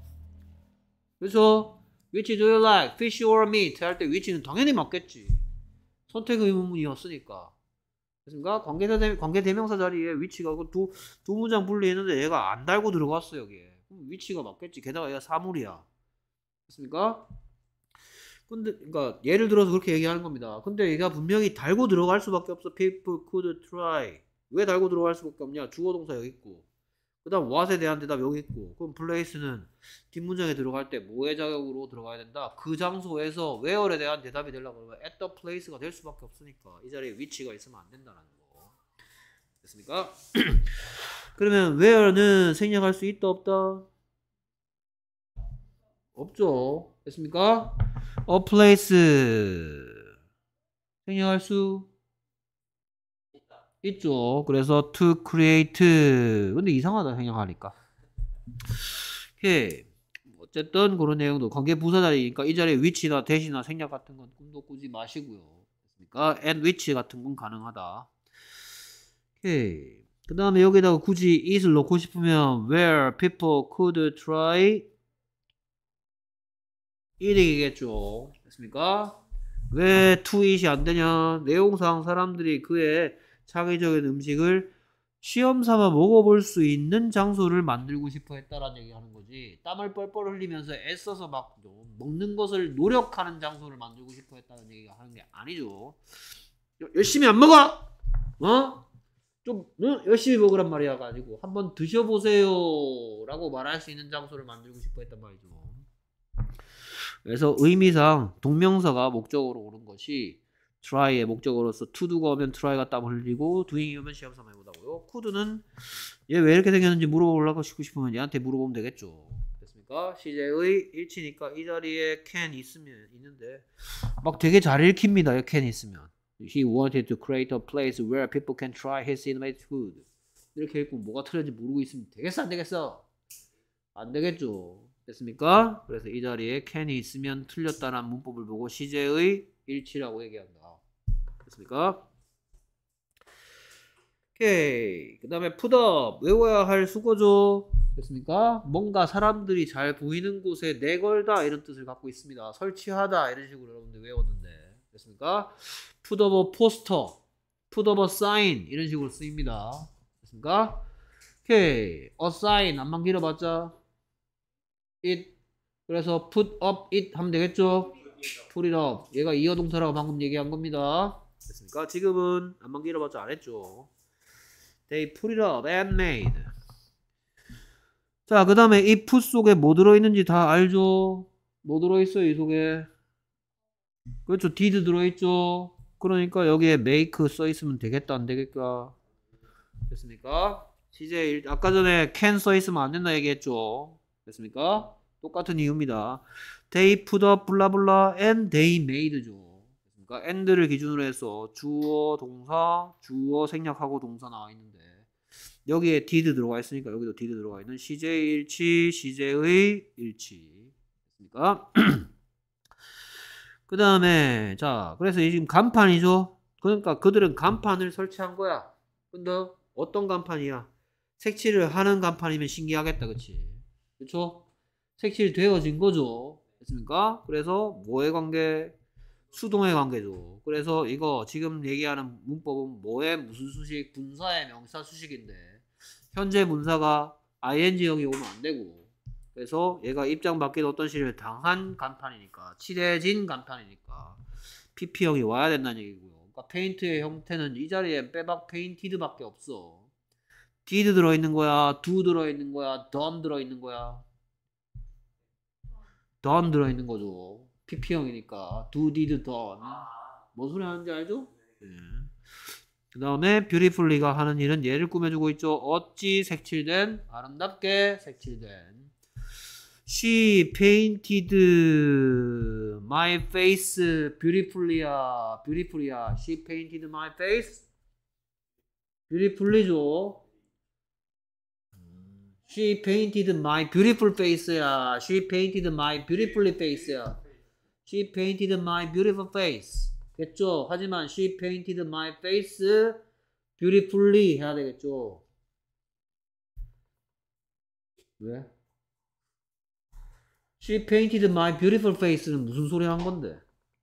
그래서 which do you like? fish or meat? 할때 w h 는 당연히 맞겠지. 선택 의문문이었으니까. 그렇니까 관계대, 관계대명사 자리에 위치가 그 두, 두 문장 분리했는데 얘가 안 달고 들어갔어, 여기에. 위치가 맞겠지. 게다가 얘가 사물이야. 됐습니까? 근데 그러니까 예를 들어서 그렇게 얘기하는 겁니다. 근데 얘가 분명히 달고 들어갈 수밖에 없어. People could try. 왜 달고 들어갈 수밖에 없냐? 주어 동사 여기 있고. 그다음 what에 대한 대답 여기 있고. 그럼 place는 뒷문장에 들어갈 때 뭐의 자격으로 들어가야 된다. 그 장소에서 where에 대한 대답이 되려고 그러면 at the place가 될 수밖에 없으니까 이 자리에 위치가 있으면 안 된다는 거. 됐습니까? [CLEARS THROAT] 그러면 where는 생략할 수 있다 없다? 없죠. 됐습니까? a place 생략할 수 있죠. 그래서 to create. 근데 이상하다 생략하니까 오케이. 어쨌든 그런 내용도 관계 부사자리니까 이 자리에 위치나 대시나 생략 같은 건 꿈도 꾸지 마시고요. 그러니까 and which 같은 건 가능하다. 오케이. 그 다음에 여기다가 굳이 it을 넣고 싶으면 where people could try 이 1이겠죠. 됐습니까? 왜 투잇이 안 되냐? 내용상 사람들이 그의 창의적인 음식을 시험 삼아 먹어볼 수 있는 장소를 만들고 싶어 했다라는 얘기 하는 거지. 땀을 뻘뻘 흘리면서 애써서 막 먹는 것을 노력하는 장소를 만들고 싶어 했다는 얘기가 하는 게 아니죠. 열심히 안 먹어! 어? 좀 응? 열심히 먹으란 말이야 가지고 한번 드셔보세요라고 말할 수 있는 장소를 만들고 싶어 했단 말이죠. 그래서 의미상 동명사가 목적으로 오른 것이 try의 목적으로서 to do가 오면 try가 땀 흘리고 doing이 오면 시험 삼아 해보다고요. could는 얘 왜 이렇게 생겼는지 물어보려고 싶으면 얘한테 물어보면 되겠죠. 됐습니까? 시제의 일치니까 이 자리에 can 있으면 있는데 막 되게 잘 읽힙니다. can 있으면 He wanted to create a place where people can try his innovative food. 이렇게 읽고 뭐가 틀렸는지 모르고 있으면 되겠어 안 되겠어? 안 되겠죠. 됐습니까? 그래서 이 자리에 can이 있으면 틀렸다는 문법을 보고 시제의 일치라고 얘기한다. 됐습니까? 오케이. 그 다음에 put up. 외워야 할 수고죠. 됐습니까? 뭔가 사람들이 잘 보이는 곳에 내걸다 이런 뜻을 갖고 있습니다. 설치하다 이런 식으로 여러분들 외웠는데. 됐습니까? put up a poster. put up a sign. 이런 식으로 쓰입니다. 됐습니까? 오케이. a sign. 안만 길어봤자. it 그래서 put up it 하면 되겠죠? put it up 얘가 이어 동사라고 방금 얘기한 겁니다 됐습니까? 지금은 안만 길어봤자 안 했죠 They put it up and made 자그 다음에 이 put 속에 뭐 들어있는지 다 알죠? 뭐 들어있어요 이 속에? 그렇죠 did 들어있죠? 그러니까 여기에 make 써있으면 되겠다 안 되겠까? 됐습니까? CJ 아까 전에 can 써있으면 안 된다 얘기했죠? 됐습니까? 똑같은 이유입니다. They put up 블라블라 and they made죠. 그러니까 and를 기준으로 해서 주어 동사 주어 생략하고 동사 나와 있는데 여기에 did 들어가 있으니까 여기도 did 들어가 있는 CJ 일치 CJ의 일치 됐습니까? [CLEARS THROAT] 그 다음에 자 그래서 지금 간판이죠. 그러니까 그들은 간판을 설치한 거야. 근데 어떤 간판이야? 색칠을 하는 간판이면 신기하겠다, 그렇지? 그렇죠? 색칠되어진 거죠. 됐습니까? 그래서 뭐의 관계? 수동의 관계죠. 그래서 이거 지금 얘기하는 문법은 뭐의 무슨 수식? 분사의 명사 수식인데 현재 문사가 ing형이 오면 안 되고 그래서 얘가 입장 밖에서 어떤 시를 당한 간판이니까 칠해진 간판이니까 pp형이 와야 된다는 얘기고요. 그러니까 페인트의 형태는 이 자리에 빼박 페인티드밖에 없어. did 들어있는 거야, do 들어있는 거야, done 들어있는 거야. done 들어있는 거죠. PP형이니까 do, did, done. 뭔 소리 하는지 알죠? 네. 그 다음에 beautifully가 하는 일은 얘를 꾸며주고 있죠. 어찌 색칠된 아름답게 색칠된 She painted my face beautifully. beautifully. She painted my face beautifully죠. She painted my beautiful f a c e She painted my beautiful f a c e She painted my beautiful face. 됐죠? 하지만 she painted my face beautifully 해야 되겠죠? 왜? She painted my beautiful face는 무슨 소리 한 건데?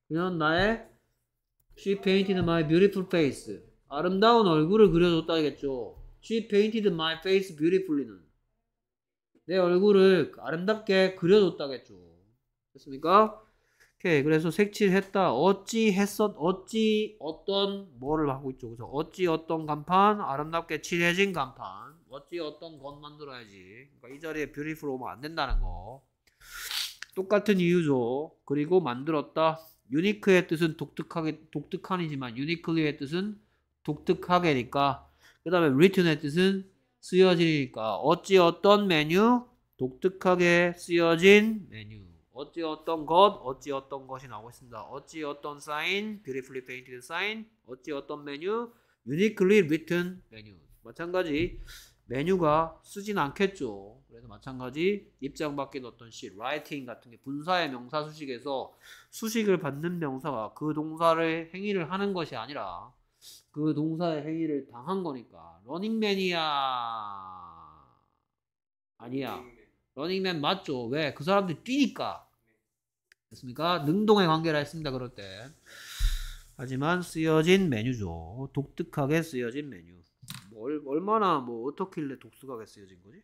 그냥 나의 She painted my beautiful face 아름다운 얼굴을 그려줬다겠죠? She painted my face beautifully는 내 얼굴을 아름답게 그려줬다겠죠. 됐습니까? 오케이. 그래서 색칠했다. 어찌 했었, 어찌 어떤 뭐를 하고 있죠. 그래서 어찌 어떤 간판, 아름답게 칠해진 간판. 어찌 어떤 건 만들어야지. 그러니까 이 자리에 뷰티풀 오면 안 된다는 거. 똑같은 이유죠. 그리고 만들었다. 유니크의 뜻은 독특하게 독특한이지만 유니클리의 뜻은 독특하게니까 그 다음에 리 r 의 뜻은 쓰여지니까 어찌 어떤 메뉴? 독특하게 쓰여진 메뉴. 어찌 어떤 것, 어찌 어떤 것이 나오고 있습니다. 어찌 어떤 사인, beautifully painted sign, 어찌 어떤 메뉴, uniquely written 메뉴. 마찬가지 메뉴가 쓰진 않겠죠. 그래서 마찬가지 입장 밖인 어던 시, 라이팅 같은 게 분사의 명사 수식에서 수식을 받는 명사가 그 동사를 행위를 하는 것이 아니라 그 동사의 행위를 당한 거니까 러닝맨이야 아니야 러닝맨 맞죠 왜 그 사람들 뛰니까 됐습니까 능동의 관계라 했습니다 그럴 때 하지만 쓰여진 메뉴죠 독특하게 쓰여진 메뉴 뭐 얼마나 뭐 어떻길래 독특하게 쓰여진 거지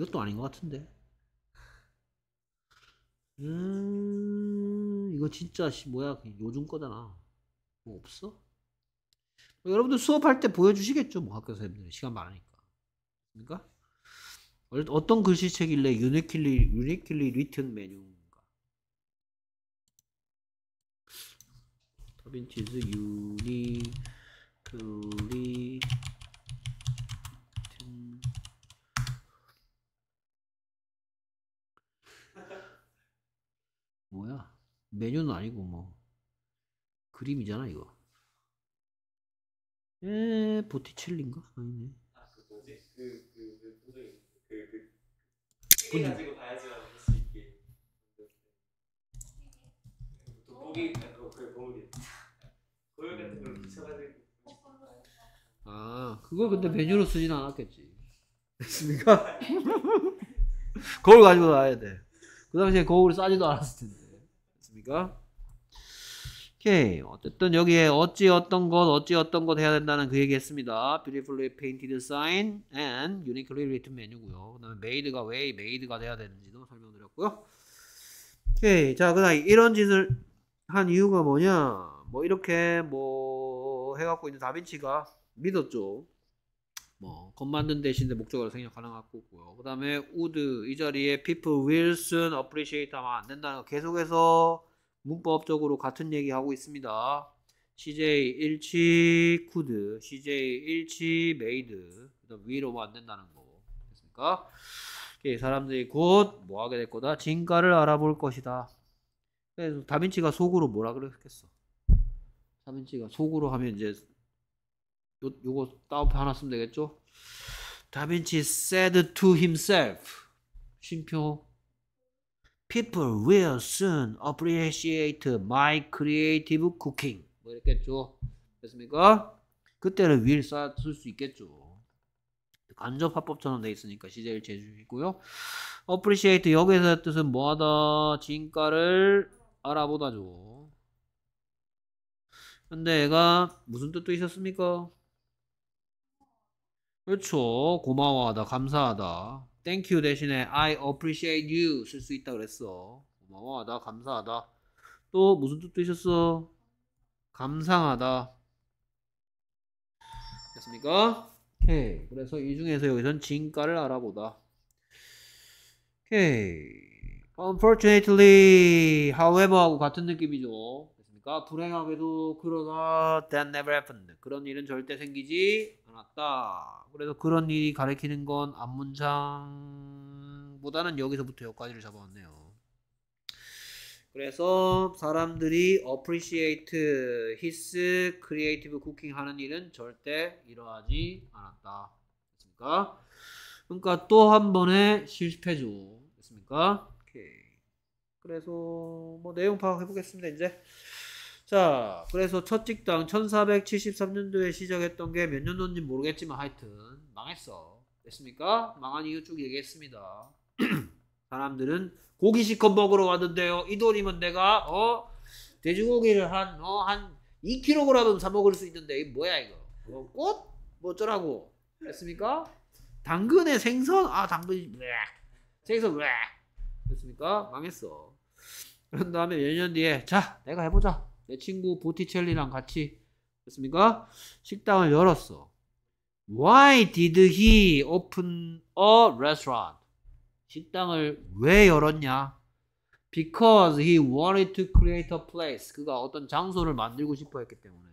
이것도 아닌 것 같은데. 음, 이거 진짜, 씨, 뭐야. 요즘 거잖아. 뭐 없어? 뭐 여러분들 수업할 때 보여주시겠죠? 뭐 학교 선생님들이 시간 많으니까. 그러니까 어떤 글씨책일래 유니킬리, 유니킬리 리튼 메뉴인가? 더빈치즈 유니클리 뭐야 메뉴는 아니고 뭐 그림이잖아 이거 에 보티첼리인가 아니네 아그 뭐지 그그그 도저히 그그 크게 가지고 봐야지 할수 있게 또 보기 아, 그 보물이 그, 고열 같은 걸 붙여가지고 아 그걸 근데 메뉴로 쓰진 않았겠지 됐습니까 [LAUGHS] 거울 가지고 와야 돼그 당시에 거울이 싸지도 않았을 텐데 우리가 오케이 어쨌든 여기에 어찌 어떤 것 어찌 어떤 것 해야 된다는 그 얘기했습니다. Beautifully painted sign and uniquely written 메뉴고요. 그다음에 made가 왜 made가 돼야 되는지도 설명드렸고요. 오케이 자 그다음 이런 짓을 한 이유가 뭐냐? 뭐 이렇게 뭐 해갖고 있는 다빈치가 믿었죠. 뭐, 겉 만든 대신에 목적으로 생략 가능할 거고요. 그 다음에 우드 이 자리에 people will soon appreciate 하면 안 된다는 거 계속해서 문법적으로 같은 얘기하고 있습니다. CJ 일치 쿠드, CJ 일치 메이드, 그다음 위로 뭐 안 된다는 거 됐습니까? 오케이, 사람들이 곧 뭐 하게 될 거다. 진가를 알아볼 것이다. 그래서 다빈치가 속으로 뭐라 그랬겠어? 다빈치가 속으로 하면 이제 요 요거 따옴표 하나 쓰면 되겠죠? 다빈치 said to himself 쉼표 people will soon appreciate my creative cooking. 뭐 이랬겠죠. 됐습니까? 그때는 will 쓸수 있겠죠. 간접 화법처럼 돼 있으니까 시제일 제주이고요. appreciate 여기서 의 뜻은 뭐하다 진가를 알아보다죠. 근데 얘가 무슨 뜻도 있었습니까? 그렇죠. 고마워하다, 감사하다. thank you 대신에 I appreciate you 쓸 수 있다 그랬어. 고마워하다, 감사하다. 또 무슨 뜻도 있었어? 감상하다. 됐습니까? 오케이. 그래서 이 중에서 여기선 진가를 알아보다. 오케이. Unfortunately, however 하고 같은 느낌이죠. 됐습니까? 불행하게도 그러나 that never happened. 그런 일은 절대 생기지 나타다 그래서 그런 일이 가리키는 건 앞문장보다는 여기서부터 여기까지를 잡아왔네요. 그래서 사람들이 appreciate his creative cooking 하는 일은 절대 이러하지 않았다. 됐습니까? 그러니까 또 한 번에 실습해 됐습니까? 오케이. 그래서 뭐 내용 파악해 보겠습니다. 이제. 자, 그래서 첫 직당 1473년도에 시작했던 게 몇 년도인지 모르겠지만 하여튼 망했어. 됐습니까? 망한 이유 쭉 얘기했습니다. [CLEARS THROAT] 사람들은 고기 시컷 먹으러 왔는데요. 이 돈이면 내가 어 돼지고기를 한어한 2kg은 라사 먹을 수 있는데 이 뭐야 이거? 어, 꽃? 뭐 어쩌라고? 됐습니까? 당근에 생선? 아 당근이 왜? 생선 왜? 됐습니까? 망했어. 그런 다음에 몇 년 뒤에 자 내가 해보자 내 친구 보티첼리랑 같이 그렇습니까? 식당을 열었어. Why did he open a restaurant? 식당을 왜 열었냐? Because he wanted to create a place. 그가 어떤 장소를 만들고 싶어 했기 때문에.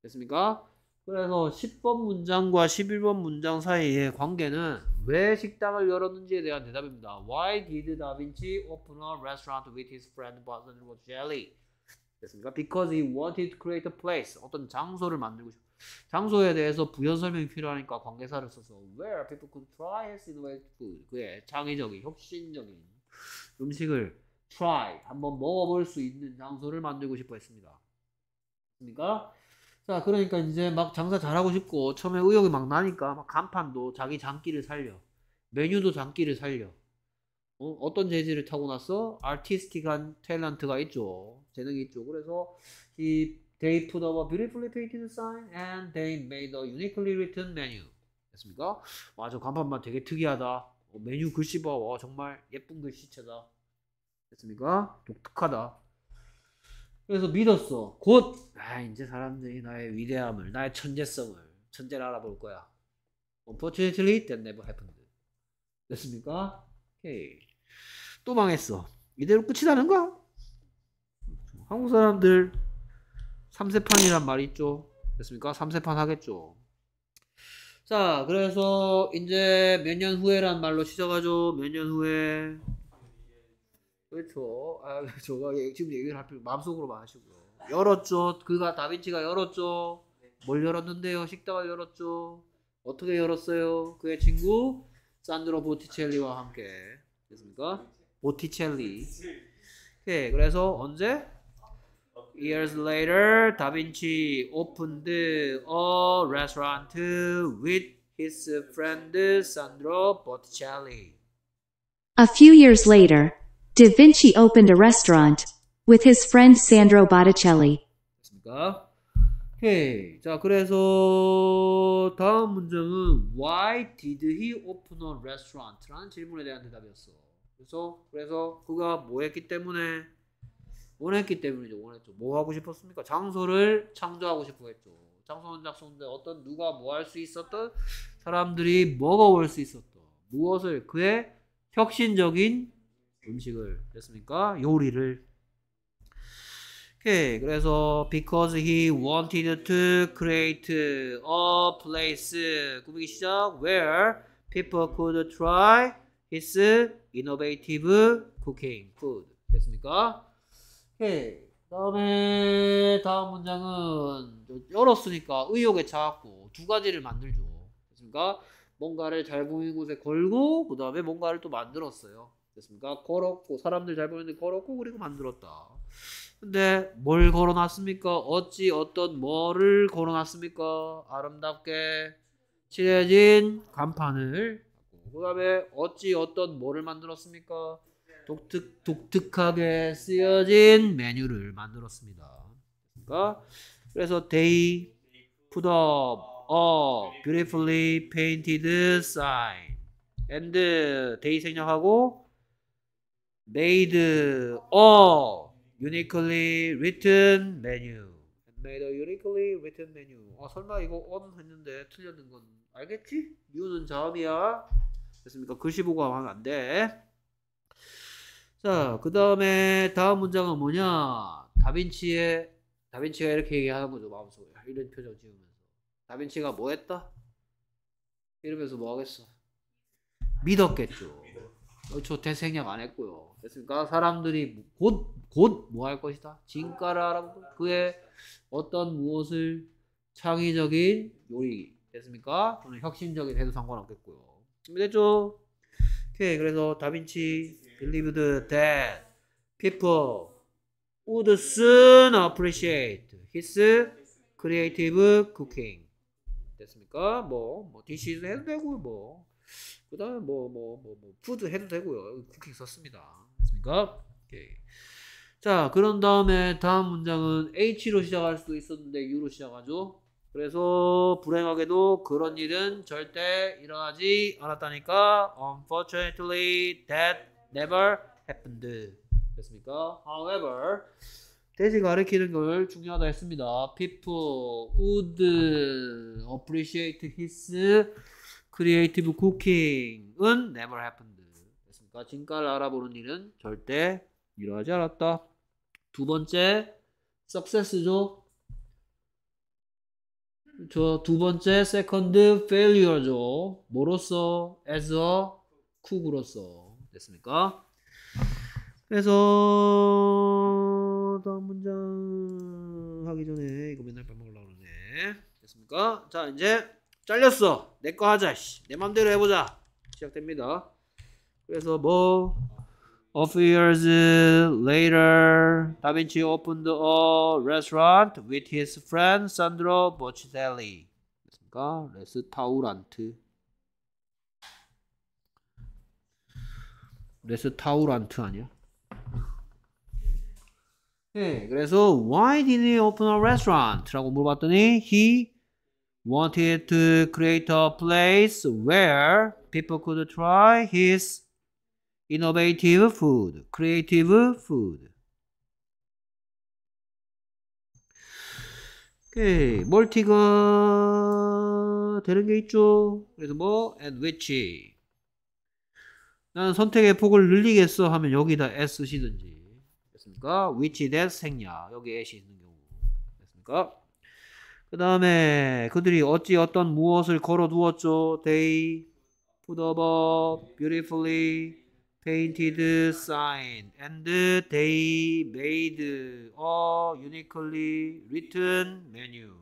됐습니까? 그래서 10번 문장과 11번 문장 사이의 관계는 왜 식당을 열었는지에 대한 대답입니다. Why did Da Vinci open a restaurant with his friend Bartolomeo Jelly? 됐습니까? Because he wanted to create a place. 어떤 장소를 만들고 싶어. 장소에 대해서 부연 설명이 필요하니까 관계사를 써서 where people could try a n s innovate food. 그의 창의적인, 혁신적인 음식을 try 한번 먹어볼 수 있는 장소를 만들고 싶어 했습니다. 그습니까자 그러니까 이제 막 장사 잘하고 싶고 처음에 의욕이 막 나니까 막 간판도 자기 장기를 살려 메뉴도 장기를 살려 어? 떤 재질을 타고났어? 아티스틱한 탤런트가 있죠 재능이 있죠. 그래서 he they put up a beautifully painted sign and they made a uniquely written menu. 됐습니까? 맞아 간판만 되게 특이하다. 어, 메뉴 글씨 봐. 와 정말 예쁜 글씨체다. 됐습니까? 독특하다. 그래서 믿었어. 곧, 아, 이제 사람들이 나의 위대함을, 나의 천재성을, 천재를 알아볼 거야. Unfortunately, that never happened. 됐습니까? 오케이. 또 망했어. 이대로 끝이라는 거야? 한국 사람들 3세판이란 말이 있죠. 됐습니까? 3세판 하겠죠. 자, 그래서 이제 몇 년 후에란 말로 시작하죠. 몇 년 후에. 그렇죠. 아, [LAUGHS] 저가 지금 얘기를 할 필요 마음속으로만 하시고요. 열었죠. 그가 다빈치가 열었죠. 뭘 열었는데요? 식당을 열었죠. 어떻게 열었어요? 그의 친구 산드로 보티첼리와 함께 됐습니까? 보티첼리. 오케이. 예, 그래서 언제? Years later, Da Vinci opened a restaurant with his friend Sandro Botticelli. A few years later, Da Vinci opened a restaurant with his friend Sandro Botticelli. 됐습니까? 오케이. 자, 그래서 다음 문장은 Why did he open a restaurant? 라는 질문에 대한 대답이었어. 그래서, 그래서 그가 뭐 했기 때문에 원했기 때문이죠. 원했죠. 뭐 하고 싶었습니까? 장소를 창조하고 싶었겠죠. 장소는 작소인 어떤 누가 뭐 할 수 있었던 사람들이 먹어볼 수 있었던 무엇을 그의 혁신적인 음식을 됐습니까? 요리를 오케이 그래서 because he wanted to create a place 꾸미기 시작 where people could try his innovative cooking food 됐습니까? 오케이. 그다음에 다음 문장은 열었으니까 의욕에 차갖고 두 가지를 만들죠. 됐습니까? 뭔가를 잘 보이는 곳에 걸고 그다음에 뭔가를 또 만들었어요. 됐습니까? 걸었고 사람들 잘 보이는데 걸었고 그리고 만들었다. 근데 뭘 걸어놨습니까? 어찌 어떤 뭐를 걸어놨습니까? 아름답게 칠해진 간판을 그 다음에 어찌 어떤 뭐를 만들었습니까? 독특, 독특하게 쓰여진 메뉴를 만들었습니다. 그러니까 그래서 they put up a beautifully painted sign and they 생략하고 made a uniquely written menu made a uniquely written menu 아 설마 이거 on 했는데 틀렸는 건 알겠지? 이유는 자음이야 됐습니까? 글씨 보고 하면 안돼 자, 그 다음에 다음 문장은 뭐냐? 다빈치의 다빈치가 이렇게 얘기하는 거죠 마음속에 이런 표정 지으면서 다빈치가 뭐 했다? 이러면서 뭐 하겠어? 믿었겠죠. 어, 저 대생략 안 했고요. 됐습니까? 사람들이 곧 곧 뭐 할 것이다. 진가라라고 그의 어떤 무엇을 창의적인 요리 됐습니까? 또는 혁신적인 해도 상관없겠고요. 됐죠? 오케이 그래서 다빈치 believed that people would soon appreciate his creative cooking. 됐습니까? 뭐, 뭐디시 s 해도 되고 뭐, 그 다음에 뭐, 뭐, 뭐, 뭐, 푸드 해도 되고요. 쿠킹 썼습니다. 됐습니까? 오케이. 자, 그런 다음에 다음 문장은 H로 시작할 수도 있었는데 U로 시작하죠. 그래서 불행하게도 그런 일은 절대 일어나지 않았다니까. Unfortunately, that never happened. 됐습니까? However, 대신 가르키는걸 중요하다 했습니다. People would appreciate his creative cooking은 never happened. 됐습니까? 진가를 알아보는 일은 절대 일어나지 않았다. 두 번째, success죠. 저 두 번째, second failure죠. 뭐로서? as a cook으로서. 됐습니까? 그래서 다음 문장 하기 전에 이거 맨날 빼먹으려고 그러네. 됐습니까? 자 이제 잘렸어. 내 거 하자. 내 맘대로 해보자. 시작됩니다. 그래서 뭐 A few years later, 다빈치 opened a restaurant with his friend Sandro Botticelli. 됐습니까? 레스타우란트. 레스타우란트 아니야? 네, 그래서 why did he open a restaurant? 라고 물어봤더니 he wanted to create a place where people could try his innovative food, creative food. 오케이, 멀티가 되는 게 있죠. 그래서 뭐 and which 나는 선택의 폭을 늘리겠어 하면 여기다 s 시든지 됐습니까? which that 생략 여기 s 있는 경우 됐습니까? 그 다음에 그들이 어찌 어떤 무엇을 걸어 두었죠? They put up beautifully painted sign and they made a uniquely written menu.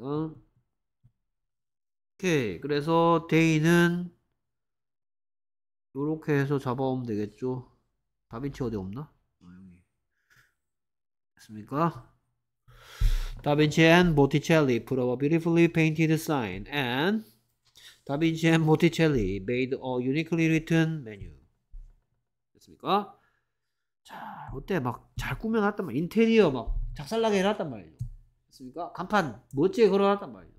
어? 오케이. 그래서 데이는 이렇게 해서 잡아오면 되겠죠. 다빈치 어디 없나? 어, 여기. 됐습니까? 다빈치 앤 모티첼리 t t i c e l l i put up a beautifully painted sign and 다빈치 앤 모티첼리 t t i c e l l i made a uniquely written menu. 됐습니까? 자, 어때? 막 잘 꾸며놨단 말이야. 인테리어 막 작살나게 해놨단 말이죠. 됐습니까? 간판 멋지게 걸어놨단 말이죠.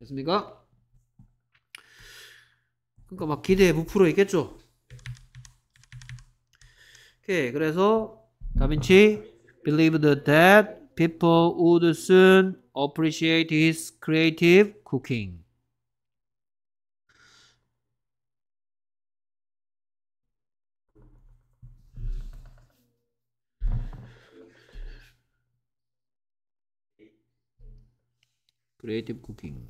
됐습니까? 그러니까 막 기대에 부풀어 있겠죠. 오케이. 그래서 다빈치 believed that people would soon appreciate his creative cooking. creative cooking.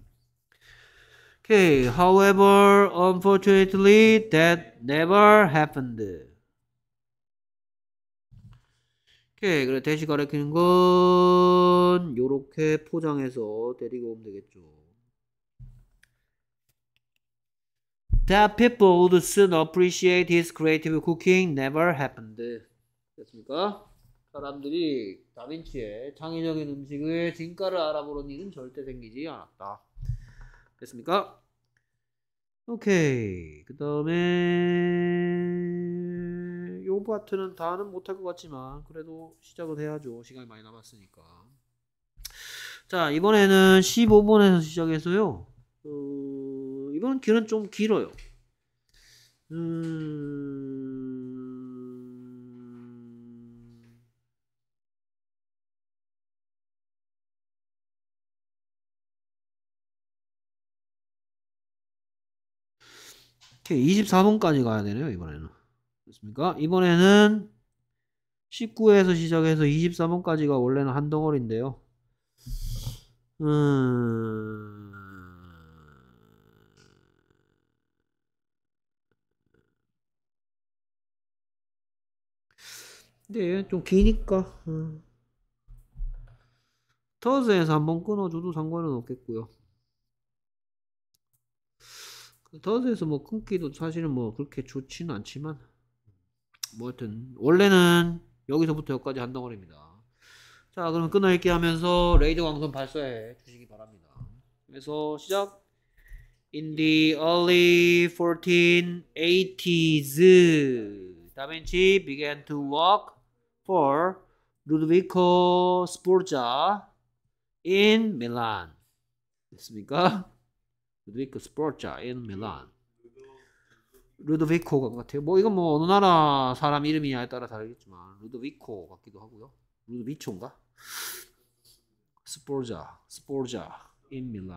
Okay, however, unfortunately, that never happened. 오케이, 그래 대시 가리키는 건 요렇게 포장해서 데리고 오면 되겠죠. That people would soon appreciate his creative cooking never happened. 됐습니까? 사람들이 다빈치의 창의적인 음식의 진가를 알아보는 일은 절대 생기지 않았다. 됐습니까? 오케이. 그 다음에 요 파트는 다는 못할 것 같지만 그래도 시작은 해야죠. 시간이 많이 남았으니까. 자 이번에는 15번에서 시작해서요. 어, 이번 길은 좀 길어요. 음... 오케이. 24번까지 가야 되네요, 이번에는. 그습니까 이번에는 19에서 시작해서 24번까지가 원래는 한 덩어리인데요. 음... 근데 네, 좀 기니까 음. 터즈에서 한번 끊어줘도 상관은 없겠고요. 더스에서 그 뭐 끊기도 사실은 뭐 그렇게 좋지는 않지만 뭐 하여튼 원래는 여기서부터 여기까지 한 덩어리입니다. 자 그럼 끊어읽기 하면서 레이저 광선 발사해 주시기 바랍니다. 그래서 시작 In the early 1480s 다빈치 began to work for Ludovico Sporza in Milan 됐습니까? 루드비코 스포르자 인 밀란 루드비코 같아요. 뭐 이건 뭐 어느 나라 사람 이름이냐에 따라 다르겠지만 루도비코 같기도 하고요. 루도비초인가? 스포르자, 스포르자 in m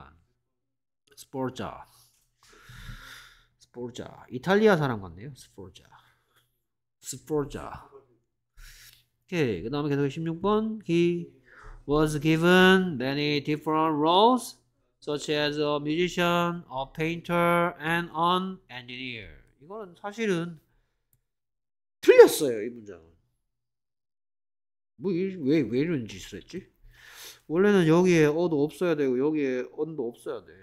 스포르자. 스포르자. 이탈리아 사람 같네요. 스포르자. 스포르자. 오케이. 그다음에 계속 16번 he was given many different roles such as a musician, a painter, and an engineer. 이거는 사실은 틀렸어요, 이 문장은. 뭐, 왜, 왜 이런 짓을 했지? 원래는 여기에 어도 없어야 되고, 여기에 언도 없어야 돼.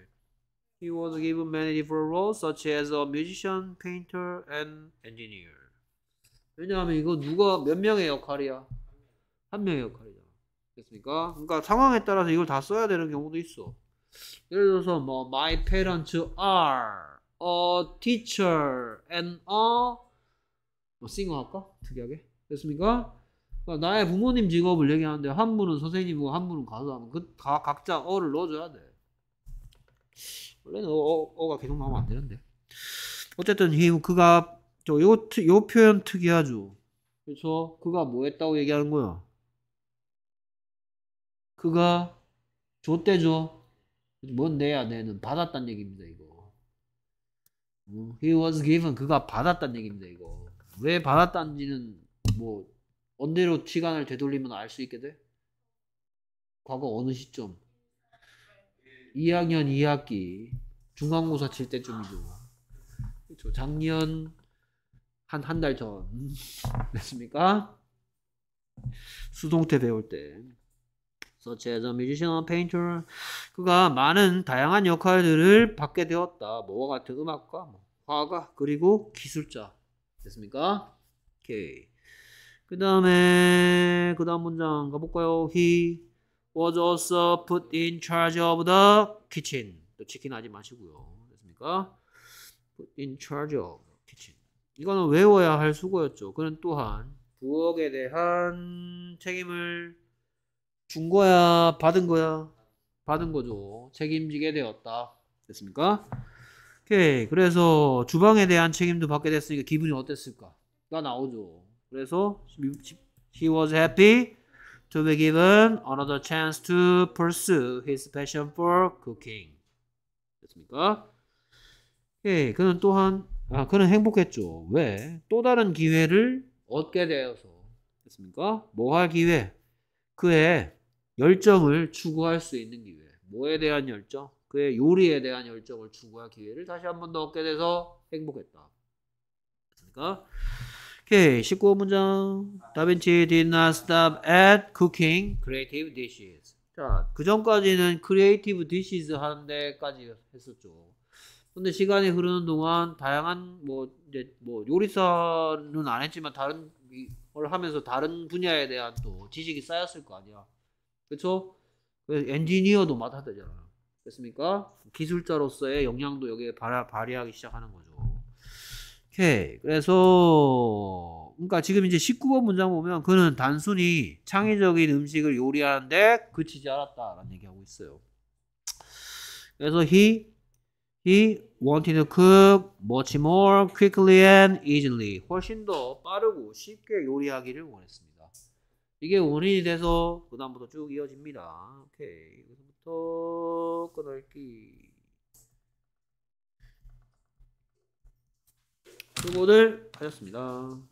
He was given many different roles, such as a musician, painter, and engineer. 왜냐하면 이거 누가 몇 명의 역할이야? 한 명의 역할이잖아. 됐습니까? 그러니까 상황에 따라서 이걸 다 써야 되는 경우도 있어. 예를 들어서 뭐 my parents are a teacher and a 뭐 싱어 할까? 특이하게 됐습니까? 그러니까 나의 부모님 직업을 얘기하는데 한 분은 선생님이고 한 분은 가수하면 그다 각자 어를 넣어줘야 돼. 원래는 어, 어, 가 계속 나오면 안 되는데. 어쨌든 이 그가 저요 요 표현 특이하죠. 그래서 그가 뭐 했다고 얘기하는 거야? 그가 줬대죠. 뭔 내야 내는 받았단 얘기입니다 이거 어? he was given 그가 받았단 얘기입니다 이거 왜 받았단지는 뭐 언제로 시간을 되돌리면 알 수 있게 돼? 과거 어느 시점 2학년 2학기 중간고사 칠 때쯤이죠 그렇죠 작년 한 한 달 전 [LAUGHS] 됐습니까? 수동태 배울 때 such as a musician, painter. 그가 많은 다양한 역할들을 받게 되었다. 뭐와 같은 음악과 뭐, 화가 그리고 기술자 됐습니까? 오케이. 그 다음에 그 다음 문장 가볼까요? He was also put in charge of the kitchen. 또 치킨 하지 마시고요. 됐습니까? Put in charge of kitchen. 이거는 외워야 할 수고였죠. 그는 또한 부엌에 대한 책임을 준 거야, 받은 거야. 받은 거죠. 책임지게 되었다. 됐습니까? 오케이. 그래서 주방에 대한 책임도 받게 됐으니까 기분이 어땠을까? 가 나오죠. 그래서 he was happy to be given another chance to pursue his passion for cooking. 됐습니까? 오케이. 그는 또한 아, 그는 행복했죠. 왜? 또 다른 기회를 얻게 되어서. 됐습니까? 뭐 할 기회? 그의 열정을 추구할 수 있는 기회. 뭐에 대한 열정? 그의 요리에 대한 열정을 추구할 기회를 다시 한 번 더 얻게 돼서 행복했다. 그니까 오케이 19문장 다빈치 did not stop at cooking creative dishes. 자, 그 전까지는 크리에이티브 디시즈 하는 데까지 했었죠. 근데 시간이 흐르는 동안 다양한 뭐 이제 뭐 요리사는 안 했지만 다른 걸 하면서 다른 분야에 대한 또 지식이 쌓였을 거 아니야. 그렇죠? 엔지니어도 맡아야 되잖아. 됐습니까? 기술자로서의 역량도 여기에 발휘, 하기 시작하는 거죠. 오케이. 그래서 그러니까 지금 이제 19번 문장 보면 그는 단순히 창의적인 음식을 요리하는데 그치지 않았다라는 얘기하고 있어요. 그래서 he he wanted to cook much more quickly and easily. 훨씬 더 빠르고 쉽게 요리하기를 원했습니다. 이게 원인이 돼서 그 다음부터 쭉 이어집니다. 오케이. 여기서부터 끊을기. 수고들 하셨습니다.